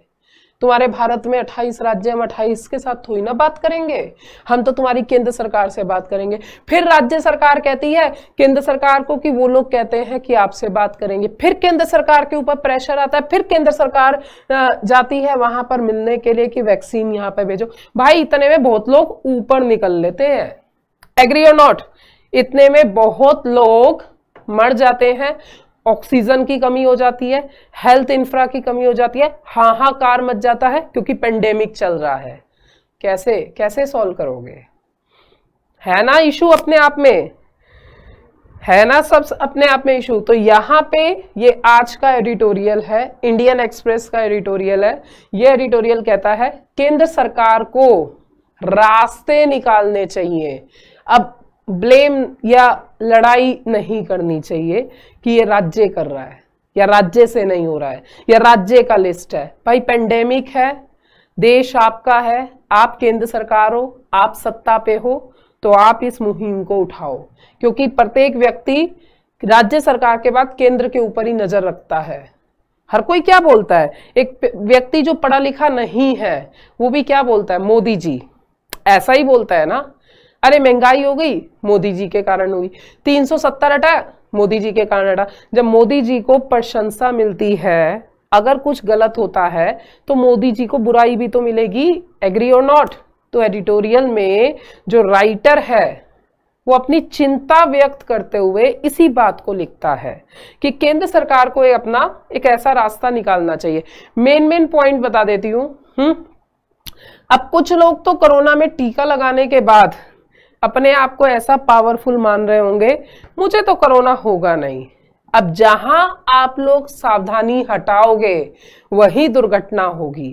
तुम्हारे भारत में 28 राज्य हम 28 के साथ थोड़ी ना बात करेंगे हम तो तुम्हारी केंद्र सरकार से बात करेंगे फिर राज्य सरकार कहती है केंद्र सरकार को कि वो लोग कहते हैं कि आपसे बात करेंगे फिर केंद्र सरकार के ऊपर प्रेशर आता है फिर केंद्र सरकार जाती है वहां पर मिलने के लिए कि वैक्सीन यहाँ पर भेजो भाई इतने में बहुत लोग ऊपर निकल लेते हैं एग्री और नॉट इतने में बहुत लोग मर जाते हैं ऑक्सीजन की कमी हो जाती है हेल्थ इंफ्रा की कमी हो जाती है हाहाकार मच जाता है क्योंकि पेंडेमिक चल रहा है कैसे कैसे सॉल्व करोगे है ना इशू अपने आप में है ना सब अपने आप में इशू तो यहां पे ये आज का एडिटोरियल है इंडियन एक्सप्रेस का एडिटोरियल है ये एडिटोरियल कहता है केंद्र सरकार को रास्ते निकालने चाहिए अब ब्लेम या लड़ाई नहीं करनी चाहिए कि ये राज्य कर रहा है या राज्य से नहीं हो रहा है या राज्य का लिस्ट है भाई पेंडेमिक है देश आपका है आप केंद्र सरकार हो आप सत्ता पे हो तो आप इस मुहिम को उठाओ क्योंकि प्रत्येक व्यक्ति राज्य सरकार के बाद केंद्र के ऊपर ही नजर रखता है हर कोई क्या बोलता है एक व्यक्ति जो पढ़ा लिखा नहीं है वो भी क्या बोलता है मोदी जी ऐसा ही बोलता है ना अरे महंगाई हो गई मोदी जी के कारण हुई 370 हटा मोदी जी के कारण हटा जब मोदी जी को प्रशंसा मिलती है अगर कुछ गलत होता है तो मोदी जी को बुराई भी तो मिलेगी एग्री और नॉट तो एडिटोरियल में जो राइटर है वो अपनी चिंता व्यक्त करते हुए इसी बात को लिखता है कि केंद्र सरकार को अपना एक ऐसा रास्ता निकालना चाहिए मेन मेन पॉइंट बता देती हुँ? हम्म। अब कुछ लोग तो कोरोना में टीका लगाने के बाद अपने आप को ऐसा पावरफुल मान रहे होंगे मुझे तो कोरोना होगा नहीं अब जहां आप लोग सावधानी हटाओगे वही दुर्घटना होगी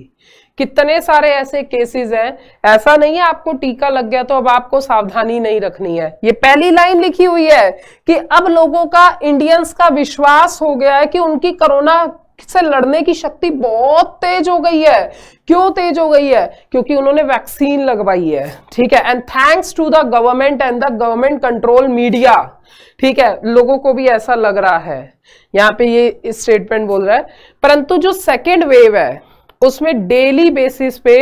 कितने सारे ऐसे केसेस हैं ऐसा नहीं है आपको टीका लग गया तो अब आपको सावधानी नहीं रखनी है ये पहली लाइन लिखी हुई है कि अब लोगों का इंडियंस का विश्वास हो गया है कि उनकी कोरोना से लड़ने की शक्ति बहुत तेज हो गई है क्यों तेज हो गई है क्योंकि उन्होंने वैक्सीन लगवाई है ठीक है and thanks to the government and the government control media ठीक है लोगों को भी ऐसा लग रहा है यहां पे ये स्टेटमेंट बोल रहा है परंतु जो सेकेंड वेव है उसमें डेली बेसिस पे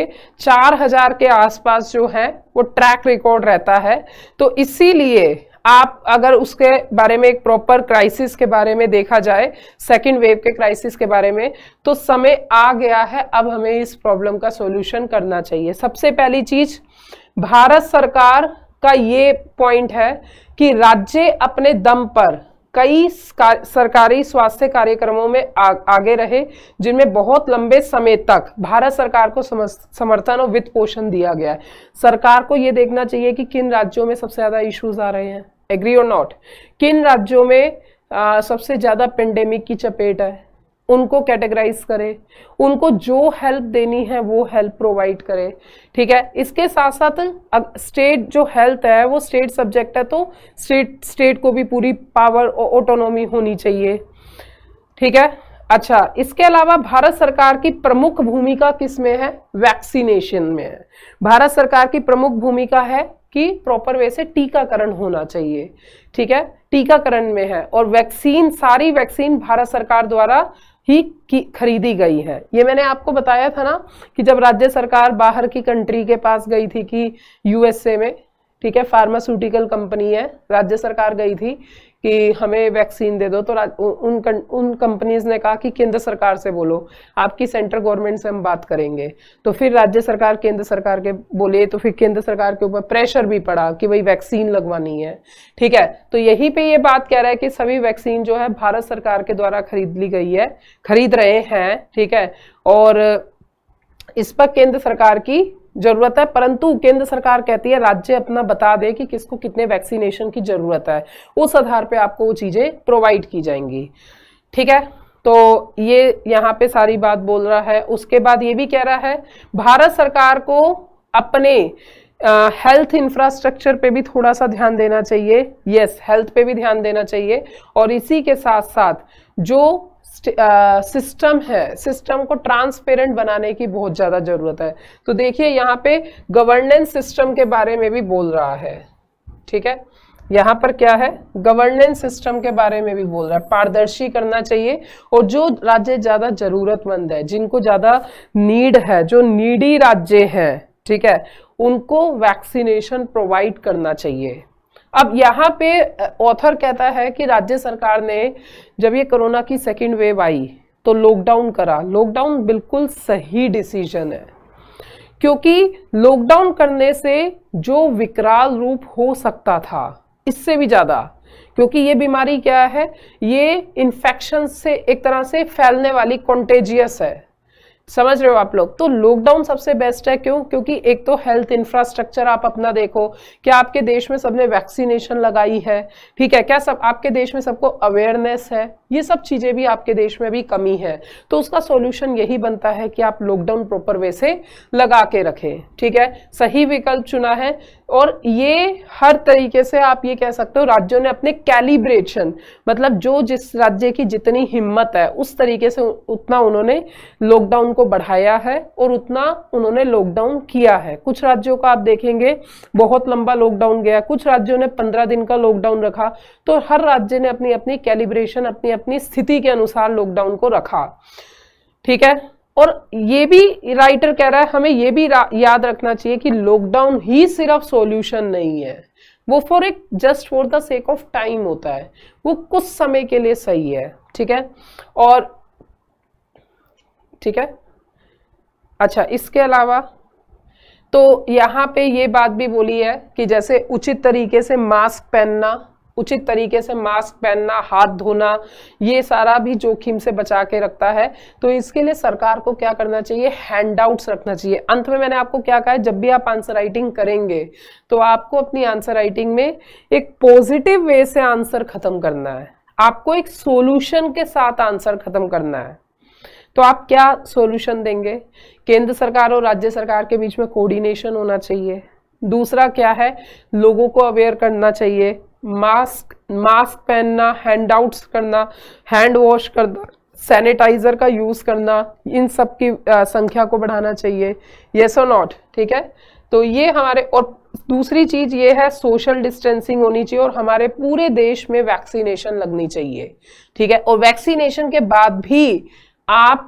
4000 के आसपास जो है वो ट्रैक रिकॉर्ड रहता है तो इसीलिए आप अगर उसके बारे में एक प्रॉपर क्राइसिस के बारे में देखा जाए सेकेंड वेव के क्राइसिस के बारे में तो समय आ गया है अब हमें इस प्रॉब्लम का सोल्यूशन करना चाहिए सबसे पहली चीज भारत सरकार का ये पॉइंट है कि राज्य अपने दम पर कई सरकारी स्वास्थ्य कार्यक्रमों में आ, आगे रहे जिनमें बहुत लंबे समय तक भारत सरकार को समर्थन और वित्त पोषण दिया गया है सरकार को ये देखना चाहिए कि किन राज्यों में सबसे ज़्यादा इश्यूज आ रहे हैं एग्री और नॉट किन राज्यों में आ, सबसे ज़्यादा पेंडेमिक की चपेट है उनको कैटेगराइज करें उनको जो हेल्प देनी है वो हेल्प प्रोवाइड करें ठीक है इसके साथ साथ स्टेट जो हेल्थ है वो स्टेट सब्जेक्ट है तो स्टेट स्टेट को भी पूरी पावर और होनी चाहिए ठीक है अच्छा इसके अलावा भारत सरकार की प्रमुख भूमिका किस में है वैक्सीनेशन में है भारत सरकार की प्रमुख भूमिका है कि प्रॉपर वे से टीकाकरण होना चाहिए ठीक है टीकाकरण में है और वैक्सीन सारी वैक्सीन भारत सरकार द्वारा ही की खरीदी गई है ये मैंने आपको बताया था ना कि जब राज्य सरकार बाहर की कंट्री के पास गई थी कि यूएसए में ठीक है फार्मास्यूटिकल कंपनी है राज्य सरकार गई थी कि हमें वैक्सीन दे दो तो उन उन कंपनीज ने कहा कि केंद्र सरकार से बोलो आपकी सेंट्रल गवर्नमेंट से हम बात करेंगे तो फिर राज्य सरकार केंद्र सरकार के बोले तो फिर केंद्र सरकार के ऊपर प्रेशर भी पड़ा कि भाई वैक्सीन लगवानी है ठीक है तो यही पे ये बात कह रहा है कि सभी वैक्सीन जो है भारत सरकार के द्वारा खरीद ली गई है खरीद रहे हैं ठीक है और इस पर केंद्र सरकार की जरूरत है परंतु केंद्र सरकार कहती है राज्य अपना बता दे कि किसको कितने वैक्सीनेशन की जरूरत है उस आधार पे आपको वो चीजें प्रोवाइड की जाएंगी ठीक है तो ये यहाँ पे सारी बात बोल रहा है उसके बाद ये भी कह रहा है भारत सरकार को अपने हेल्थ इंफ्रास्ट्रक्चर पे भी थोड़ा सा ध्यान देना चाहिए यस हेल्थ पे भी ध्यान देना चाहिए और इसी के साथ साथ जो सिस्टम है सिस्टम को ट्रांसपेरेंट बनाने की बहुत ज़्यादा ज़रूरत है तो देखिए यहाँ पे गवर्नेंस सिस्टम के बारे में भी बोल रहा है ठीक है यहाँ पर क्या है गवर्नेंस सिस्टम के बारे में भी बोल रहा है पारदर्शी करना चाहिए और जो राज्य ज़्यादा ज़रूरतमंद है जिनको ज़्यादा नीड है जो नीडी राज्य हैं ठीक है उनको वैक्सीनेशन प्रोवाइड करना चाहिए अब यहाँ पे ऑथर कहता है कि राज्य सरकार ने जब ये कोरोना की सेकेंड वेव आई तो लॉकडाउन करा लॉकडाउन बिल्कुल सही डिसीजन है क्योंकि लॉकडाउन करने से जो विकराल रूप हो सकता था इससे भी ज़्यादा क्योंकि ये बीमारी क्या है ये इन्फेक्शन से एक तरह से फैलने वाली कॉन्टेजियस है समझ रहे हो आप लोग तो लॉकडाउन सबसे बेस्ट है क्यों क्योंकि एक तो हेल्थ इंफ्रास्ट्रक्चर आप अपना देखो क्या आपके देश में सबने वैक्सीनेशन लगाई है ठीक है क्या सब आपके देश में सबको अवेयरनेस है ये सब चीज़ें भी आपके देश में भी कमी है तो उसका सॉल्यूशन यही बनता है कि आप लॉकडाउन प्रॉपर वे से लगा के रखें ठीक है सही विकल्प चुना है और ये हर तरीके से आप ये कह सकते हो राज्यों ने अपने कैलिब्रेशन मतलब जो जिस राज्य की जितनी हिम्मत है उस तरीके से उतना उन्होंने लॉकडाउन उनको बढ़ाया है और उतना उन्होंने लॉकडाउन किया है कुछ राज्यों का आप देखेंगे बहुत लंबा लॉकडाउन गया कुछ राज्यों ने पंद्रह दिन का लॉकडाउन रखा तो हर राज्य ने अपनी अपनी कैलिब्रेशन अपनी अपनी स्थिति के अनुसार लॉकडाउन को रखा ठीक है और ये भी राइटर कह रहा है हमें ये भी याद रखना चाहिए कि लॉकडाउन ही सिर्फ सॉल्यूशन नहीं है वो फॉर एक just for the sake of time होता है वो कुछ समय के लिए सही है ठीक है और ठीक है अच्छा इसके अलावा तो यहाँ पे ये बात भी बोली है कि जैसे उचित तरीके से मास्क पहनना उचित तरीके से मास्क पहनना हाथ धोना ये सारा भी जोखिम से बचा के रखता है तो इसके लिए सरकार को क्या करना चाहिए हैंड आउट्स रखना चाहिए अंत में मैंने आपको क्या कहा है जब भी आप आंसर राइटिंग करेंगे तो आपको अपनी आंसर राइटिंग में एक पॉजिटिव वे से आंसर खत्म करना है आपको एक सोल्यूशन के साथ आंसर खत्म करना है तो आप क्या सॉल्यूशन देंगे केंद्र सरकार और राज्य सरकार के बीच में कोऑर्डिनेशन होना चाहिए दूसरा क्या है लोगों को अवेयर करना चाहिए मास्क मास्क पहनना हैंड आउट्स करना हैंड वॉश करना सैनिटाइजर का यूज़ करना इन सब की आ, संख्या को बढ़ाना चाहिए येस और नॉट ठीक है तो ये हमारे और दूसरी चीज़ ये है सोशल डिस्टेंसिंग होनी चाहिए और हमारे पूरे देश में वैक्सीनेशन लगनी चाहिए ठीक है और वैक्सीनेशन के बाद भी आप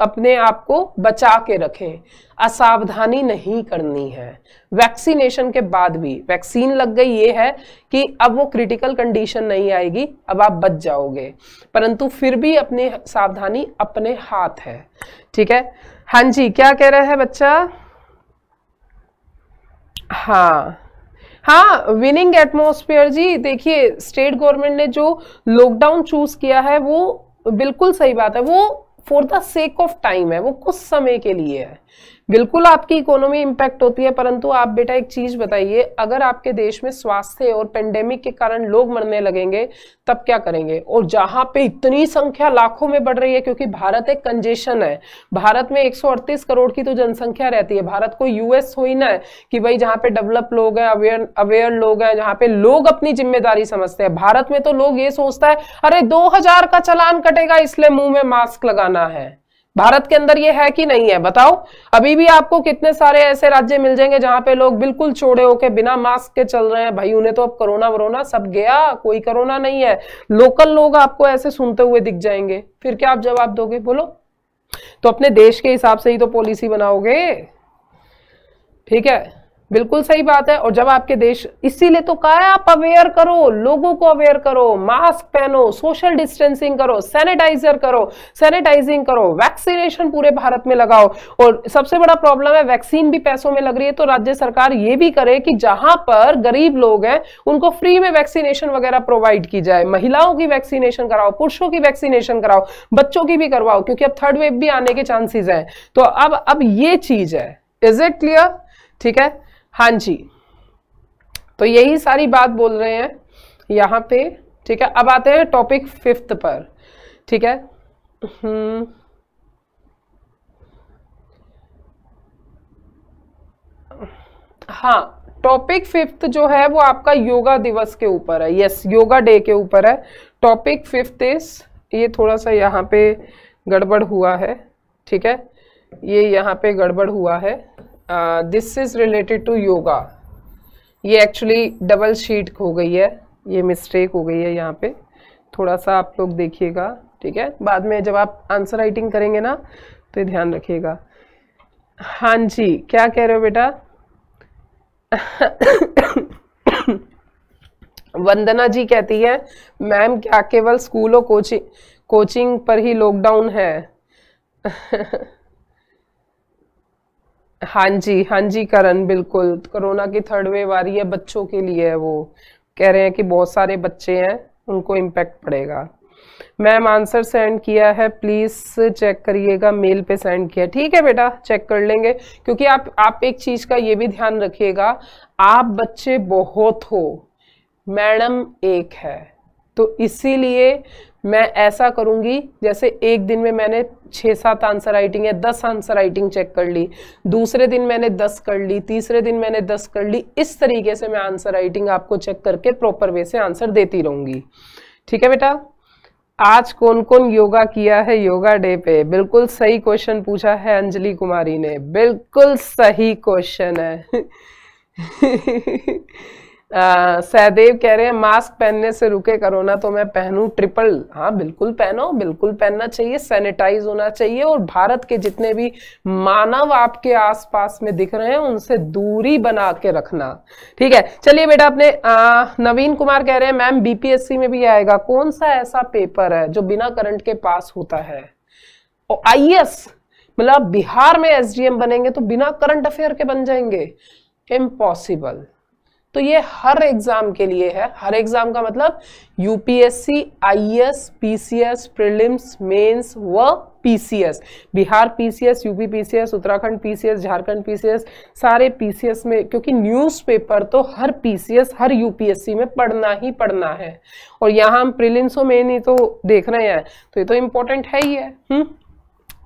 अपने आप को बचा के रखें असावधानी नहीं करनी है वैक्सीनेशन के बाद भी वैक्सीन लग गई ये है कि अब वो क्रिटिकल कंडीशन नहीं आएगी अब आप बच जाओगे परंतु फिर भी अपने सावधानी अपने हाथ है ठीक है हाँ जी क्या कह रहा है बच्चा हाँ हाँ विनिंग एटमोस्फेयर जी देखिए स्टेट गवर्नमेंट ने जो लॉकडाउन चूज किया है वो तो बिल्कुल सही बात है वो for the sake of time है वो कुछ समय के लिए है बिल्कुल आपकी इकोनॉमी इम्पैक्ट होती है परंतु आप बेटा एक चीज बताइए अगर आपके देश में स्वास्थ्य और पेंडेमिक के कारण लोग मरने लगेंगे तब क्या करेंगे और जहां पे इतनी संख्या लाखों में बढ़ रही है क्योंकि भारत एक कंजेशन है भारत में एक करोड़ की तो जनसंख्या रहती है भारत को यूएस हो ही ना है कि भाई जहां पे डेवलप लोग हैं अवेयर अवेयर लोग हैं जहां पे लोग अपनी जिम्मेदारी समझते हैं भारत में तो लोग ये सोचता है अरे दो का चलान कटेगा इसलिए मुंह में मास्क लगाना है भारत के अंदर ये है कि नहीं है बताओ अभी भी आपको कितने सारे ऐसे राज्य मिल जाएंगे जहां पे लोग बिल्कुल छोड़े होके बिना मास्क के चल रहे हैं भाई उन्हें तो अब कोरोना वरोना सब गया कोई कोरोना नहीं है लोकल लोग आपको ऐसे सुनते हुए दिख जाएंगे फिर क्या आप जवाब दोगे बोलो तो अपने देश के हिसाब से ही तो पॉलिसी बनाओगे ठीक है बिल्कुल सही बात है और जब आपके देश इसीलिए तो कहा है आप अवेयर करो लोगों को अवेयर करो मास्क पहनो सोशल डिस्टेंसिंग करो सैनिटाइजर करो सैनिटाइजिंग करो वैक्सीनेशन पूरे भारत में लगाओ और सबसे बड़ा प्रॉब्लम है वैक्सीन भी पैसों में लग रही है तो राज्य सरकार ये भी करे कि जहां पर गरीब लोग हैं उनको फ्री में वैक्सीनेशन वगैरह प्रोवाइड की जाए महिलाओं की वैक्सीनेशन कराओ पुरुषों की वैक्सीनेशन कराओ बच्चों की भी करवाओ क्योंकि अब थर्ड वेव भी आने के चांसेस हैं तो अब अब ये चीज है इज इट क्लियर ठीक है हाँ जी तो यही सारी बात बोल रहे हैं यहाँ पे ठीक है अब आते हैं टॉपिक फिफ्थ पर ठीक है हम्म। हाँ टॉपिक फिफ्थ जो है वो आपका योगा दिवस के ऊपर है यस योगा डे के ऊपर है टॉपिक फिफ्थ इज ये थोड़ा सा यहाँ पे गड़बड़ हुआ है ठीक है ये यहाँ पे गड़बड़ हुआ है this is related to yoga ये एक्चुअली डबल शीट हो गई है ये मिस्टेक हो गई है यहाँ पे थोड़ा सा आप लोग देखिएगा ठीक है बाद में जब आप आंसर राइटिंग करेंगे ना तो ध्यान रखिएगा हाँ जी क्या कह रहे हो बेटा वंदना जी कहती है मैम क्या केवल स्कूल और कोचिंग कोचिंग पर ही लॉकडाउन है हाँ जी हाँ जी करण बिल्कुल कोरोना की थर्ड वेव आ रही है बच्चों के लिए है वो कह रहे हैं कि बहुत सारे बच्चे हैं उनको इम्पैक्ट पड़ेगा मैम आंसर सेंड किया है प्लीज़ चेक करिएगा मेल पे सेंड किया ठीक है बेटा चेक कर लेंगे क्योंकि आप आप एक चीज़ का ये भी ध्यान रखिएगा आप बच्चे बहुत हो मैडम एक है तो इसीलिए मैं ऐसा करूंगी जैसे एक दिन में मैंने छः सात आंसर राइटिंग है दस आंसर राइटिंग चेक कर ली दूसरे दिन मैंने दस कर ली तीसरे दिन मैंने दस कर ली इस तरीके से मैं आंसर राइटिंग आपको चेक करके प्रॉपर वे से आंसर देती रहूंगी ठीक है बेटा आज कौन कौन योगा किया है योगा डे पे बिल्कुल सही क्वेश्चन पूछा है अंजलि कुमारी ने बिल्कुल सही क्वेश्चन है सहदेव कह रहे हैं मास्क पहनने से रुके कोरोना तो मैं पहनूं ट्रिपल हाँ बिल्कुल पहनो बिल्कुल पहनना चाहिए सैनिटाइज होना चाहिए और भारत के जितने भी मानव आपके आसपास में दिख रहे हैं उनसे दूरी बना के रखना ठीक है चलिए बेटा अपने आ, नवीन कुमार कह रहे हैं मैम बीपीएससी में भी आएगा कौन सा ऐसा पेपर है जो बिना करंट के पास होता है आई एस e मतलब बिहार में एस बनेंगे तो बिना करंट अफेयर के बन जाएंगे इम्पॉसिबल तो ये हर एग्जाम के लिए है हर एग्जाम का मतलब UPSC IAS PCS prelims mains व PCS Bihar PCS UP PCS Uttarakhand PCS Jharkhand PCS सारे पीसीएस में क्योंकि न्यूज़पेपर तो हर पीसीएस हर यूपीएससी में पढ़ना ही पढ़ना है और यहाँ हम प्रिलिम्सों में नहीं तो देख रहे हैं तो ये तो इम्पोर्टेंट है ही है हुँ? हम्म।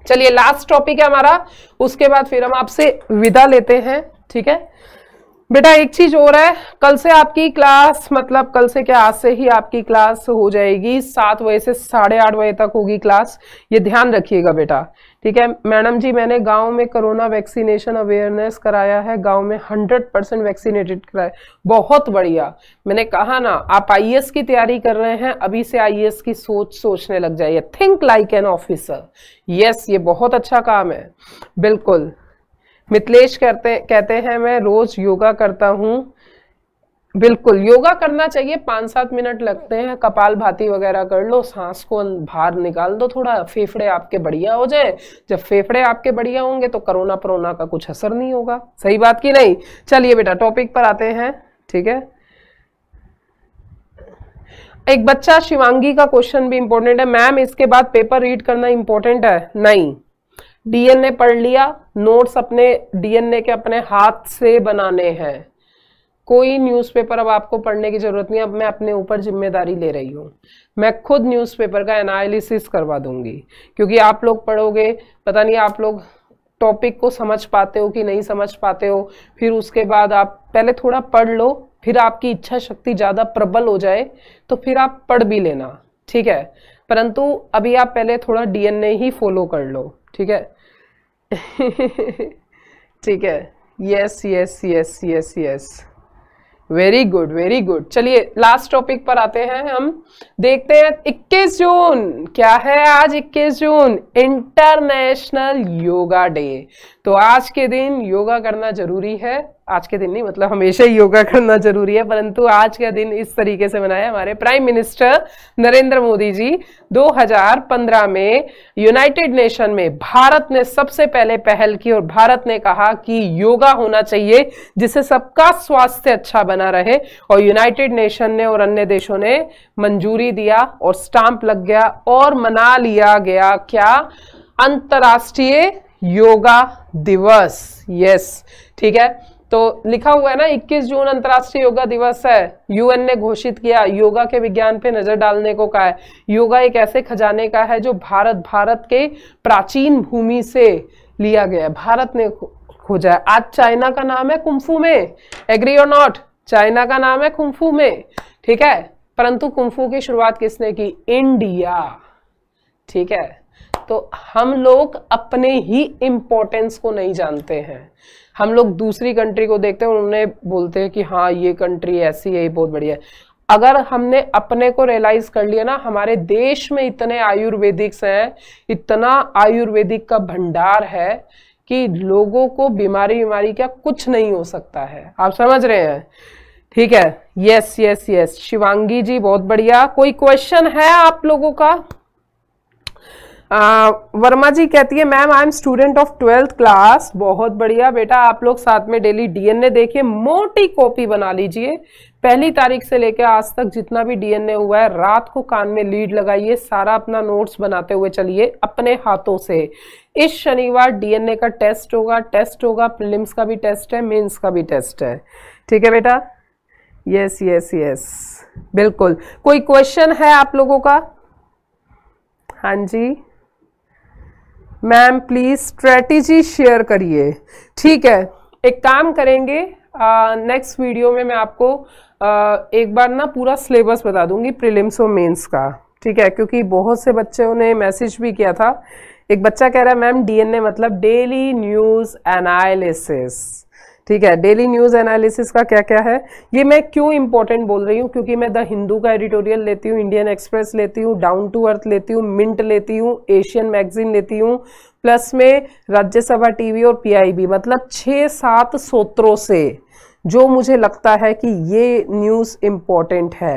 चलिए लास्ट टॉपिक है हमारा उसके बाद फिर हम आपसे विदा लेते हैं ठीक है बेटा एक चीज और है कल से आपकी क्लास मतलब कल से क्या आज से ही आपकी क्लास हो जाएगी सात बजे से साढ़े आठ बजे तक होगी क्लास ये ध्यान रखिएगा बेटा ठीक है मैडम जी मैंने गांव में कोरोना वैक्सीनेशन अवेयरनेस कराया है गांव में हंड्रेड परसेंट वैक्सीनेटेड कराए बहुत बढ़िया मैंने कहा ना आप आई e की तैयारी कर रहे हैं अभी से आई e की सोच सोचने लग जाइए think like an officer yes ये बहुत अच्छा काम है बिल्कुल मितलेश कहते कहते हैं मैं रोज योगा करता हूँ बिल्कुल योगा करना चाहिए पाँच सात मिनट लगते हैं कपाल भाती वगैरह कर लो सांस को अं-, बाहर निकाल दो थोड़ा फेफड़े आपके बढ़िया हो जाए जब फेफड़े आपके बढ़िया होंगे तो करोना परोना का कुछ असर नहीं होगा सही बात की नहीं चलिए बेटा टॉपिक पर आते हैं ठीक है एक बच्चा शिवांगी का क्वेश्चन भी इंपॉर्टेंट है मैम इसके बाद पेपर रीड करना इंपॉर्टेंट है नहीं डीएनए पढ़ लिया नोट्स अपने डीएनए के अपने हाथ से बनाने हैं कोई न्यूज़पेपर अब आपको पढ़ने की ज़रूरत नहीं अब मैं अपने ऊपर जिम्मेदारी ले रही हूँ मैं खुद न्यूज़पेपर का एनालिसिस करवा दूंगी क्योंकि आप लोग पढ़ोगे पता नहीं आप लोग टॉपिक को समझ पाते हो कि नहीं समझ पाते हो फिर उसके बाद आप पहले थोड़ा पढ़ लो फिर आपकी इच्छा शक्ति ज़्यादा प्रबल हो जाए तो फिर आप पढ़ भी लेना ठीक है परंतु अभी आप पहले थोड़ा डीएनए ही फॉलो कर लो ठीक है ठीक है yes yes yes yes yes very good very good चलिए लास्ट टॉपिक पर आते हैं हम देखते हैं 21 जून क्या है आज 21 जून इंटरनेशनल योगा डे तो आज के दिन योगा करना जरूरी है आज के दिन नहीं मतलब हमेशा ही योगा करना जरूरी है परंतु आज का दिन इस तरीके से मनाया हमारे प्राइम मिनिस्टर नरेंद्र मोदी जी 2015 में यूनाइटेड नेशन में भारत ने सबसे पहले पहल की और भारत ने कहा कि योगा होना चाहिए जिससे सबका स्वास्थ्य अच्छा बना रहे और यूनाइटेड नेशन ने और अन्य देशों ने मंजूरी दिया और स्टाम्प लग गया और मना लिया गया क्या अंतर्राष्ट्रीय योगा दिवस यस ठीक है तो लिखा हुआ है ना 21 जून अंतर्राष्ट्रीय योगा दिवस है यूएन ने घोषित किया योगा के विज्ञान पे नजर डालने को कहा है योगा एक ऐसे खजाने का है जो भारत भारत के प्राचीन भूमि से लिया गया है भारत ने खोजा है आज चाइना का नाम है कुम्फू में एग्री और नॉट चाइना का नाम है कुम्फू में ठीक है परंतु कुम्फू की शुरुआत किसने की इंडिया ठीक है तो हम लोग अपने ही इम्पोर्टेंस को नहीं जानते हैं हम लोग दूसरी कंट्री को देखते हैं उन्हें बोलते हैं कि हाँ ये कंट्री ऐसी है ये बहुत बढ़िया है अगर हमने अपने को रियलाइज कर लिया ना हमारे देश में इतने आयुर्वेदिक्स हैं इतना आयुर्वेदिक का भंडार है कि लोगों को बीमारी बीमारी क्या कुछ नहीं हो सकता है आप समझ रहे हैं ठीक है yes yes yes Shivangi ji बहुत बढ़िया कोई क्वेश्चन है आप लोगों का वर्मा जी कहती है ma'am I am student of twelfth class बहुत बढ़िया बेटा आप लोग साथ में डेली डीएनए देखिए मोटी कॉपी बना लीजिए पहली तारीख से लेकर आज तक जितना भी डीएनए हुआ है रात को कान में लीड लगाइए सारा अपना नोट्स बनाते हुए चलिए अपने हाथों से इस शनिवार डीएनए का टेस्ट होगा टेस्ट होगा प्रिलिम्स का भी टेस्ट है मेन्स का भी टेस्ट है ठीक है बेटा यस यस यस बिल्कुल कोई क्वेश्चन है आप लोगों का हाँ जी मैम प्लीज़ स्ट्रेटजी शेयर करिए ठीक है एक काम करेंगे नेक्स्ट वीडियो में मैं आपको आ, एक बार ना पूरा सिलेबस बता दूंगी प्रिलिम्स और मेंस का ठीक है क्योंकि बहुत से बच्चों ने मैसेज भी किया था एक बच्चा कह रहा है मैम डीएनए मतलब डेली न्यूज़ एनालिसिस ठीक है डेली न्यूज एनालिसिस का क्या क्या है ये मैं क्यों इंपॉर्टेंट बोल रही हूँ क्योंकि मैं द हिंदू का एडिटोरियल लेती हूँ इंडियन एक्सप्रेस लेती हूँ डाउन टू अर्थ लेती हूँ मिंट लेती हूँ एशियन मैगजीन लेती हूँ प्लस में राज्यसभा टीवी और पीआईबी मतलब छः सात सूत्रों से जो मुझे लगता है कि ये न्यूज़ इम्पॉर्टेंट है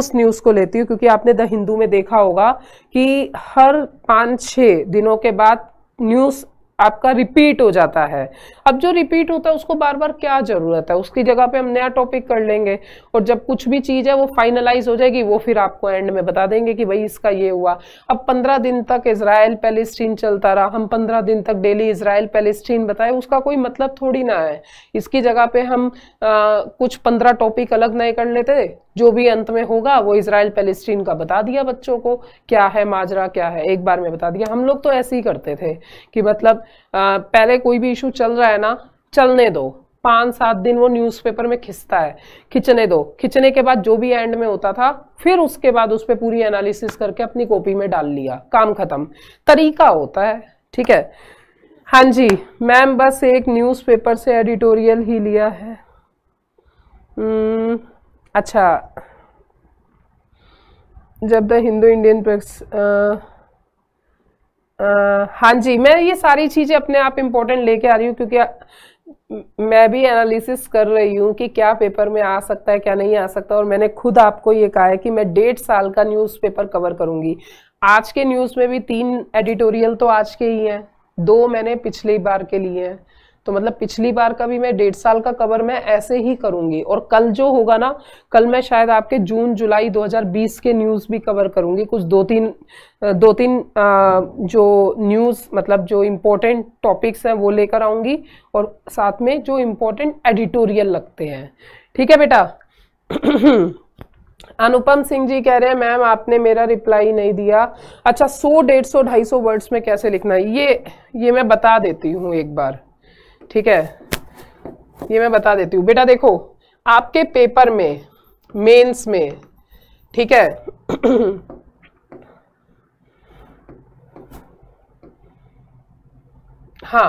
उस न्यूज़ को लेती हूँ क्योंकि आपने द हिंदू में देखा होगा कि हर पाँच छः दिनों के बाद न्यूज़ आपका रिपीट हो जाता है अब जो रिपीट होता है उसको बार बार क्या जरूरत है उसकी जगह पे हम नया टॉपिक कर लेंगे और जब कुछ भी चीज़ है वो फाइनलाइज हो जाएगी वो फिर आपको एंड में बता देंगे कि भाई इसका ये हुआ अब पंद्रह दिन तक इसराइल पैलेस्टीन चलता रहा हम पंद्रह दिन तक डेली इसराइल पैलेस्टीन बताए उसका कोई मतलब थोड़ी ना है इसकी जगह पे हम आ, कुछ पंद्रह टॉपिक अलग नए कर लेते जो भी अंत में होगा वो इसराइल पैलेस्टीन का बता दिया बच्चों को क्या है माजरा क्या है एक बार में बता दिया हम लोग तो ऐसे ही करते थे कि मतलब पहले कोई भी इशू चल रहा है ना चलने दो पाँच सात दिन वो न्यूज़पेपर में खिंचता है खिंचने दो खिंचने के बाद जो भी एंड में होता था फिर उसके बाद उस पर पूरी एनालिसिस करके अपनी कॉपी में डाल लिया काम खत्म तरीका होता है ठीक है हाँ जी मैम बस एक न्यूज़पेपर से एडिटोरियल ही लिया है हम्म, अच्छा जब द हिंदू इंडियन प्रेस आ, आ, हाँ जी मैं ये सारी चीज़ें अपने आप इम्पोर्टेंट लेके आ रही हूँ क्योंकि मैं भी एनालिसिस कर रही हूँ कि क्या पेपर में आ सकता है क्या नहीं आ सकता और मैंने खुद आपको ये कहा है कि मैं डेढ़ साल का न्यूज़पेपर कवर करूँगी आज के न्यूज़ में भी तीन एडिटोरियल तो आज के ही हैं दो मैंने पिछली बार के लिए हैं तो मतलब पिछली बार का भी मैं डेढ़ साल का कवर मैं ऐसे ही करूंगी और कल जो होगा ना कल मैं शायद आपके जून जुलाई 2020 के न्यूज़ भी कवर करूंगी कुछ दो तीन दो तीन जो न्यूज़ मतलब जो इम्पोर्टेंट टॉपिक्स हैं वो लेकर आऊँगी और साथ में जो इम्पोर्टेंट एडिटोरियल लगते हैं ठीक है बेटा अनुपम सिंह जी कह रहे हैं मैम आपने मेरा रिप्लाई नहीं दिया अच्छा सौ डेढ़ सौ ढाई सौ वर्ड्स में कैसे लिखना है ये ये मैं बता देती हूँ एक बार ठीक है ये मैं बता देती हूँ बेटा देखो आपके पेपर में मेंस में ठीक है हाँ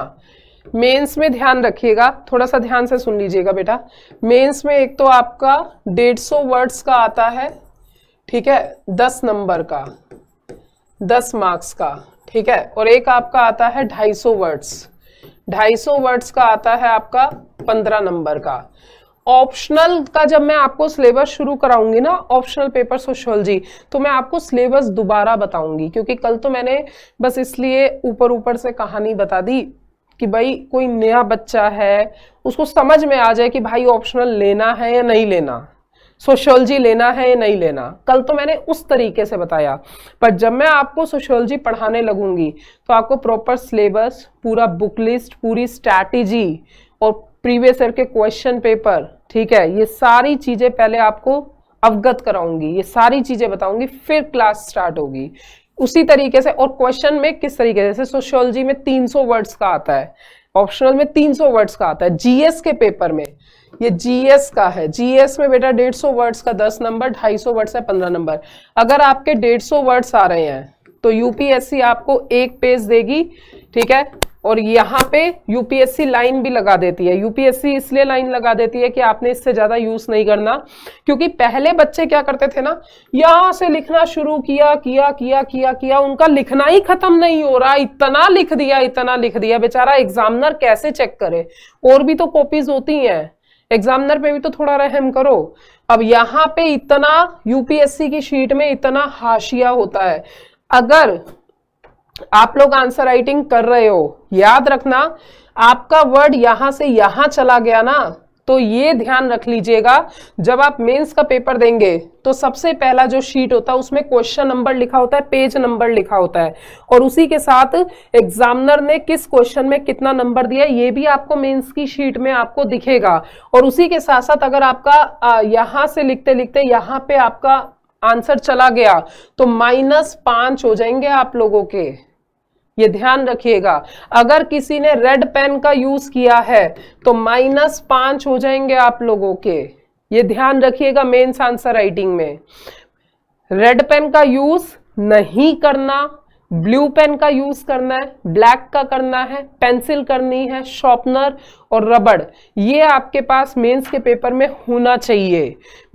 मेंस में ध्यान रखिएगा थोड़ा सा ध्यान से सुन लीजिएगा बेटा मेंस में एक तो आपका डेढ़ सौ वर्ड्स का आता है ठीक है दस नंबर का दस मार्क्स का ठीक है और एक आपका आता है ढाई सौ वर्ड्स 250 वर्ड्स का आता है आपका 15 नंबर का ऑप्शनल का जब मैं आपको सिलेबस शुरू कराऊंगी ना ऑप्शनल पेपर सोशोलॉजी तो मैं आपको सिलेबस दोबारा बताऊंगी क्योंकि कल तो मैंने बस इसलिए ऊपर ऊपर से कहानी बता दी कि भाई कोई नया बच्चा है उसको समझ में आ जाए कि भाई ऑप्शनल लेना है या नहीं लेना सोशोलॉजी लेना है या नहीं लेना कल तो मैंने उस तरीके से बताया पर जब मैं आपको सोशोलॉजी पढ़ाने लगूंगी तो आपको प्रॉपर सिलेबस पूरा बुक लिस्ट पूरी स्ट्रैटेजी और प्रीवियस ईयर के क्वेश्चन पेपर ठीक है ये सारी चीज़ें पहले आपको अवगत कराऊंगी ये सारी चीज़ें बताऊंगी फिर क्लास स्टार्ट होगी उसी तरीके से और क्वेश्चन में किस तरीके से जैसे सोशियोलॉजी में 300 वर्ड्स का आता है ऑप्शनल में 300 वर्ड्स का आता है जीएस के पेपर में ये जीएस का है जीएस में बेटा 150 वर्ड्स का 10 नंबर 250 वर्ड्स है 15 नंबर अगर आपके 150 वर्ड्स आ रहे हैं तो यूपीएससी आपको एक पेज देगी ठीक है और यहाँ पे यूपीएससी लाइन भी लगा देती है यूपीएससी इसलिए लाइन लगा देती है कि आपने इससे ज्यादा यूज नहीं करना क्योंकि पहले बच्चे क्या करते थे ना यहां से लिखना शुरू किया किया किया किया किया उनका लिखना ही खत्म नहीं हो रहा इतना लिख दिया इतना लिख दिया बेचारा एग्जामिनर कैसे चेक करे और भी तो कॉपीज होती हैं एग्जामिनर पे भी तो थोड़ा रहम करो अब यहां पे इतना यूपीएससी की शीट में इतना हाशिया होता है अगर आप लोग आंसर राइटिंग कर रहे हो याद रखना आपका वर्ड यहां से यहां चला गया ना तो ये ध्यान रख लीजिएगा जब आप मेंस का पेपर देंगे तो सबसे पहला जो शीट होता है उसमें क्वेश्चन नंबर लिखा होता है पेज नंबर लिखा होता है और उसी के साथ एग्जामिनर ने किस क्वेश्चन में कितना नंबर दिया ये भी आपको मेंस की शीट में आपको दिखेगा और उसी के साथ साथ अगर आपका यहां से लिखते लिखते यहां पर आपका आंसर चला गया तो माइनस पांच हो जाएंगे आप लोगों के ये ध्यान रखिएगा अगर किसी ने रेड पेन का यूज किया है तो माइनस पांच हो जाएंगे आप लोगों के ये ध्यान रखिएगा मेन्स आंसर राइटिंग में रेड पेन का यूज नहीं करना ब्लू पेन का यूज करना है ब्लैक का करना है पेंसिल करनी है शॉर्पनर और रबड़ ये आपके पास मेंस के पेपर में होना चाहिए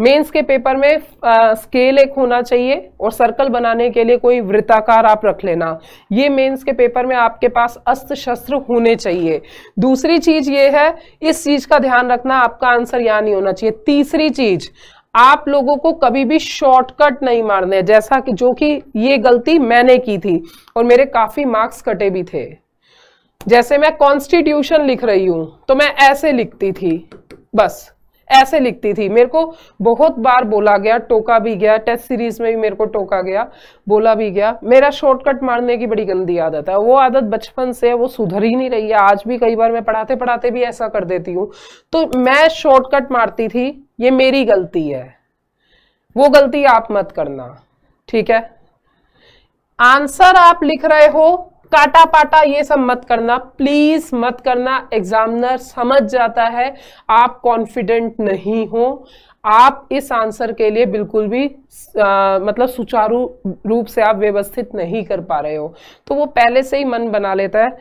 मेंस के पेपर में आ, स्केल एक होना चाहिए और सर्कल बनाने के लिए कोई वृत्ताकार आप रख लेना ये मेंस के पेपर में आपके पास अस्त्र शस्त्र होने चाहिए दूसरी चीज ये है इस चीज का ध्यान रखना आपका आंसर यहाँ नहीं होना चाहिए तीसरी चीज आप लोगों को कभी भी शॉर्टकट नहीं मारने जैसा कि जो कि ये गलती मैंने की थी और मेरे काफी मार्क्स कटे भी थे जैसे मैं कॉन्स्टिट्यूशन लिख रही हूं तो मैं ऐसे लिखती थी बस ऐसे लिखती थी मेरे को बहुत बार बोला गया टोका भी गया टेस्ट सीरीज में भी मेरे को टोका गया बोला भी गया मेरा शॉर्टकट मारने की बड़ी गंदी आदत है वो आदत बचपन से है वो सुधर ही नहीं रही है आज भी कई बार मैं पढ़ाते पढ़ाते भी ऐसा कर देती हूँ तो मैं शॉर्टकट मारती थी ये मेरी गलती है वो गलती आप मत करना ठीक है आंसर आप लिख रहे हो काटा पाटा ये सब मत करना प्लीज मत करना एग्जामिनर समझ जाता है आप कॉन्फिडेंट नहीं हो आप इस आंसर के लिए बिल्कुल भी आ, मतलब सुचारू रूप से आप व्यवस्थित नहीं कर पा रहे हो तो वो पहले से ही मन बना लेता है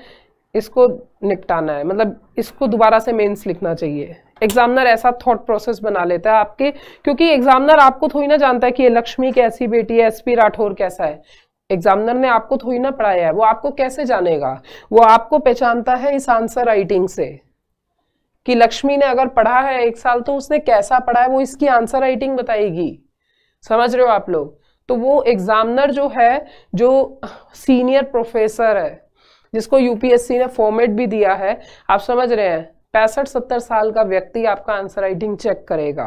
इसको निपटाना है मतलब इसको दोबारा से मेंस लिखना चाहिए एग्जामिनर ऐसा थॉट प्रोसेस बना लेता है आपके क्योंकि एग्जामिनर आपको थोड़ी ना जानता है कि ये लक्ष्मी कैसी बेटी है एसपी राठौर कैसा है एग्जामिनर ने आपको थोड़ी ना पढ़ाया है वो आपको कैसे जानेगा वो आपको पहचानता है इस आंसर राइटिंग से कि लक्ष्मी ने अगर पढ़ा है एक साल तो उसने कैसा पढ़ा है वो इसकी आंसर राइटिंग बताएगी समझ रहे हो आप लोग तो वो एग्जामिनर जो है जो सीनियर प्रोफेसर है जिसको यूपीएससी ने फॉर्मेट भी दिया है आप समझ रहे हैं पैंसठ सत्तर साल का व्यक्ति आपका आंसर राइटिंग चेक करेगा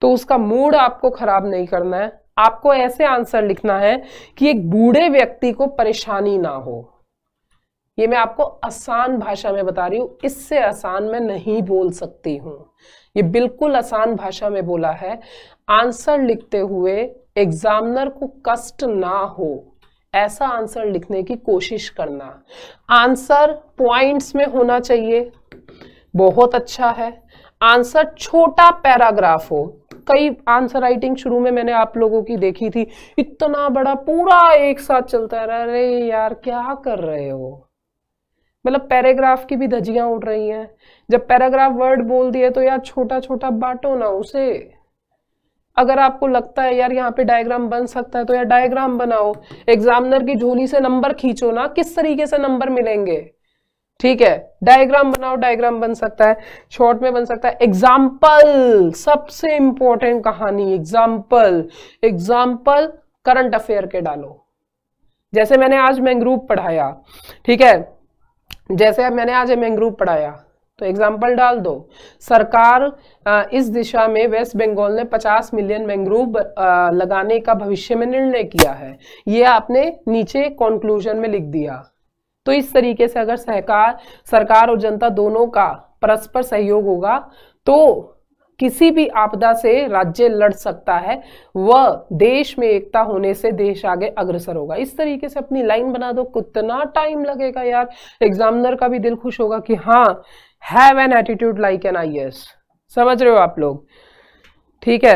तो उसका मूड आपको खराब नहीं करना है आपको ऐसे आंसर लिखना है कि एक बूढ़े व्यक्ति को परेशानी ना हो ये मैं आपको आसान भाषा में बता रही हूं इससे आसान मैं नहीं बोल सकती हूं ये बिल्कुल आसान भाषा में बोला है आंसर लिखते हुए एग्जामिनर को कष्ट ना हो ऐसा आंसर लिखने की कोशिश करना आंसर पॉइंट्स में होना चाहिए बहुत अच्छा है आंसर छोटा पैराग्राफ हो कई आंसर राइटिंग शुरू में मैंने आप लोगों की देखी थी इतना बड़ा पूरा एक साथ चलता रहा अरे यार क्या कर रहे हो मतलब पैराग्राफ की भी धजियां उड़ रही हैं जब पैराग्राफ वर्ड बोल दिए तो यार छोटा छोटा बांटो ना उसे अगर आपको लगता है यार यहाँ पे डायग्राम बन सकता है तो यार डायग्राम बनाओ एग्जामिनर की झोली से नंबर खींचो ना किस तरीके से नंबर मिलेंगे ठीक है डायग्राम बनाओ डायग्राम बन सकता है शॉर्ट में बन सकता है एग्जाम्पल सबसे इंपॉर्टेंट कहानी एग्जाम्पल एग्जाम्पल करंट अफेयर के डालो जैसे मैंने आज मैंग्रूव पढ़ाया ठीक है जैसे मैंने आज मैंग्रूव पढ़ाया तो एग्जाम्पल डाल दो सरकार इस दिशा में वेस्ट बंगाल ने 50 मिलियन मैंग्रोव लगाने का भविष्य में निर्णय किया है ये आपने नीचे कॉन्क्लूजन में लिख दिया तो इस तरीके से अगर सहकार सरकार और जनता दोनों का परस्पर सहयोग होगा तो किसी भी आपदा से राज्य लड़ सकता है वह देश में एकता होने से देश आगे अग्रसर होगा इस तरीके से अपनी लाइन बना दो कितना टाइम लगेगा यार एग्जामिनर का भी दिल खुश होगा कि हाँ have an attitude like an I समझ रहे हो आप लोग ठीक है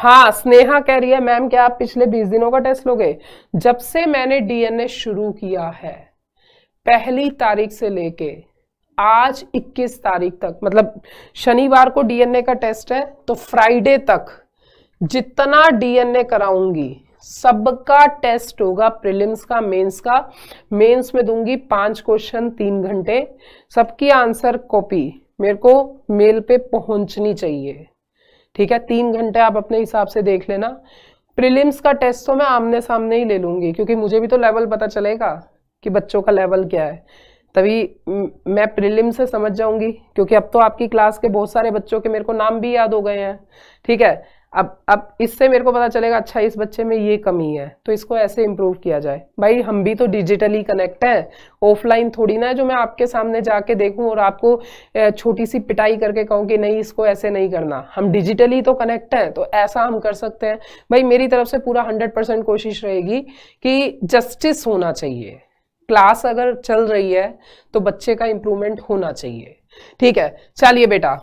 हाँ स्नेहा कह रही है मैम क्या आप पिछले बीस दिनों का टेस्ट लोगे जब से मैंने डीएनए शुरू किया है पहली तारीख से लेके आज 21 तारीख तक मतलब शनिवार को डीएनए का टेस्ट है तो फ्राइडे तक जितना डीएनए कराऊंगी सबका टेस्ट होगा प्रिलिम्स का मेंस का मेंस में दूंगी पांच क्वेश्चन तीन घंटे सबकी आंसर कॉपी मेरे को मेल पे पहुंचनी चाहिए ठीक है तीन घंटे आप अपने हिसाब से देख लेना प्रिलिम्स का टेस्ट तो मैं आमने सामने ही ले लूंगी क्योंकि मुझे भी तो लेवल पता चलेगा कि बच्चों का लेवल क्या है तभी मैं प्रिलिम से समझ जाऊंगी क्योंकि अब तो आपकी क्लास के बहुत सारे बच्चों के मेरे को नाम भी याद हो गए हैं ठीक है अब अब इससे मेरे को पता चलेगा अच्छा इस बच्चे में ये कमी है तो इसको ऐसे इम्प्रूव किया जाए भाई हम भी तो डिजिटली कनेक्ट हैं ऑफलाइन थोड़ी ना है जो मैं आपके सामने जाके देखूं और आपको छोटी सी पिटाई करके कहूं कि नहीं इसको ऐसे नहीं करना हम डिजिटली तो कनेक्ट हैं तो ऐसा हम कर सकते हैं भाई मेरी तरफ से पूरा हंड्रेड कोशिश रहेगी कि जस्टिस होना चाहिए क्लास अगर चल रही है तो बच्चे का इम्प्रूवमेंट होना चाहिए ठीक है चलिए बेटा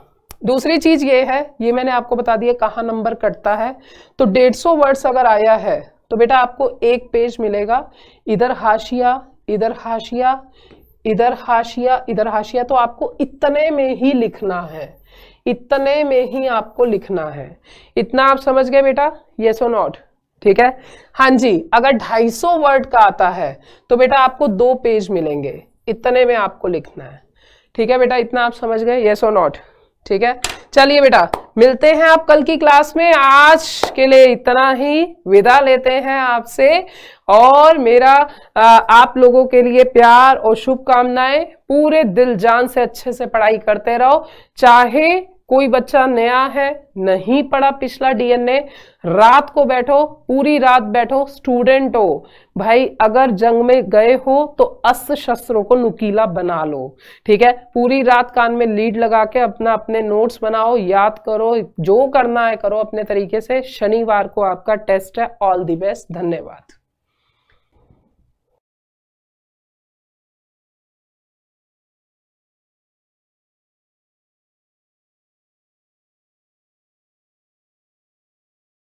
दूसरी चीज ये है ये मैंने आपको बता दिया कहाँ नंबर कटता है तो डेढ़ सौ वर्ड्स अगर आया है तो बेटा आपको एक पेज मिलेगा इधर हाशिया इधर हाशिया इधर हाशिया इधर हाशिया तो आपको इतने में ही लिखना है इतने में ही आपको लिखना है इतना आप समझ गए बेटा येस ओ नॉट ठीक है हाँ जी अगर 250 वर्ड का आता है तो बेटा आपको दो पेज मिलेंगे इतने में आपको लिखना है ठीक है बेटा इतना आप समझ गए येस ओ नॉट ठीक है चलिए बेटा मिलते हैं आप कल की क्लास में आज के लिए इतना ही विदा लेते हैं आपसे और मेरा आ, आप लोगों के लिए प्यार और शुभकामनाएं पूरे दिल जान से अच्छे से पढ़ाई करते रहो चाहे कोई बच्चा नया है नहीं पढ़ा पिछला डीएनए रात को बैठो पूरी रात बैठो स्टूडेंट हो भाई अगर जंग में गए हो तो अस्त शस्त्रों को नुकीला बना लो ठीक है पूरी रात कान में लीड लगा के अपना अपने नोट्स बनाओ याद करो जो करना है करो अपने तरीके से शनिवार को आपका टेस्ट है ऑल दी बेस्ट धन्यवाद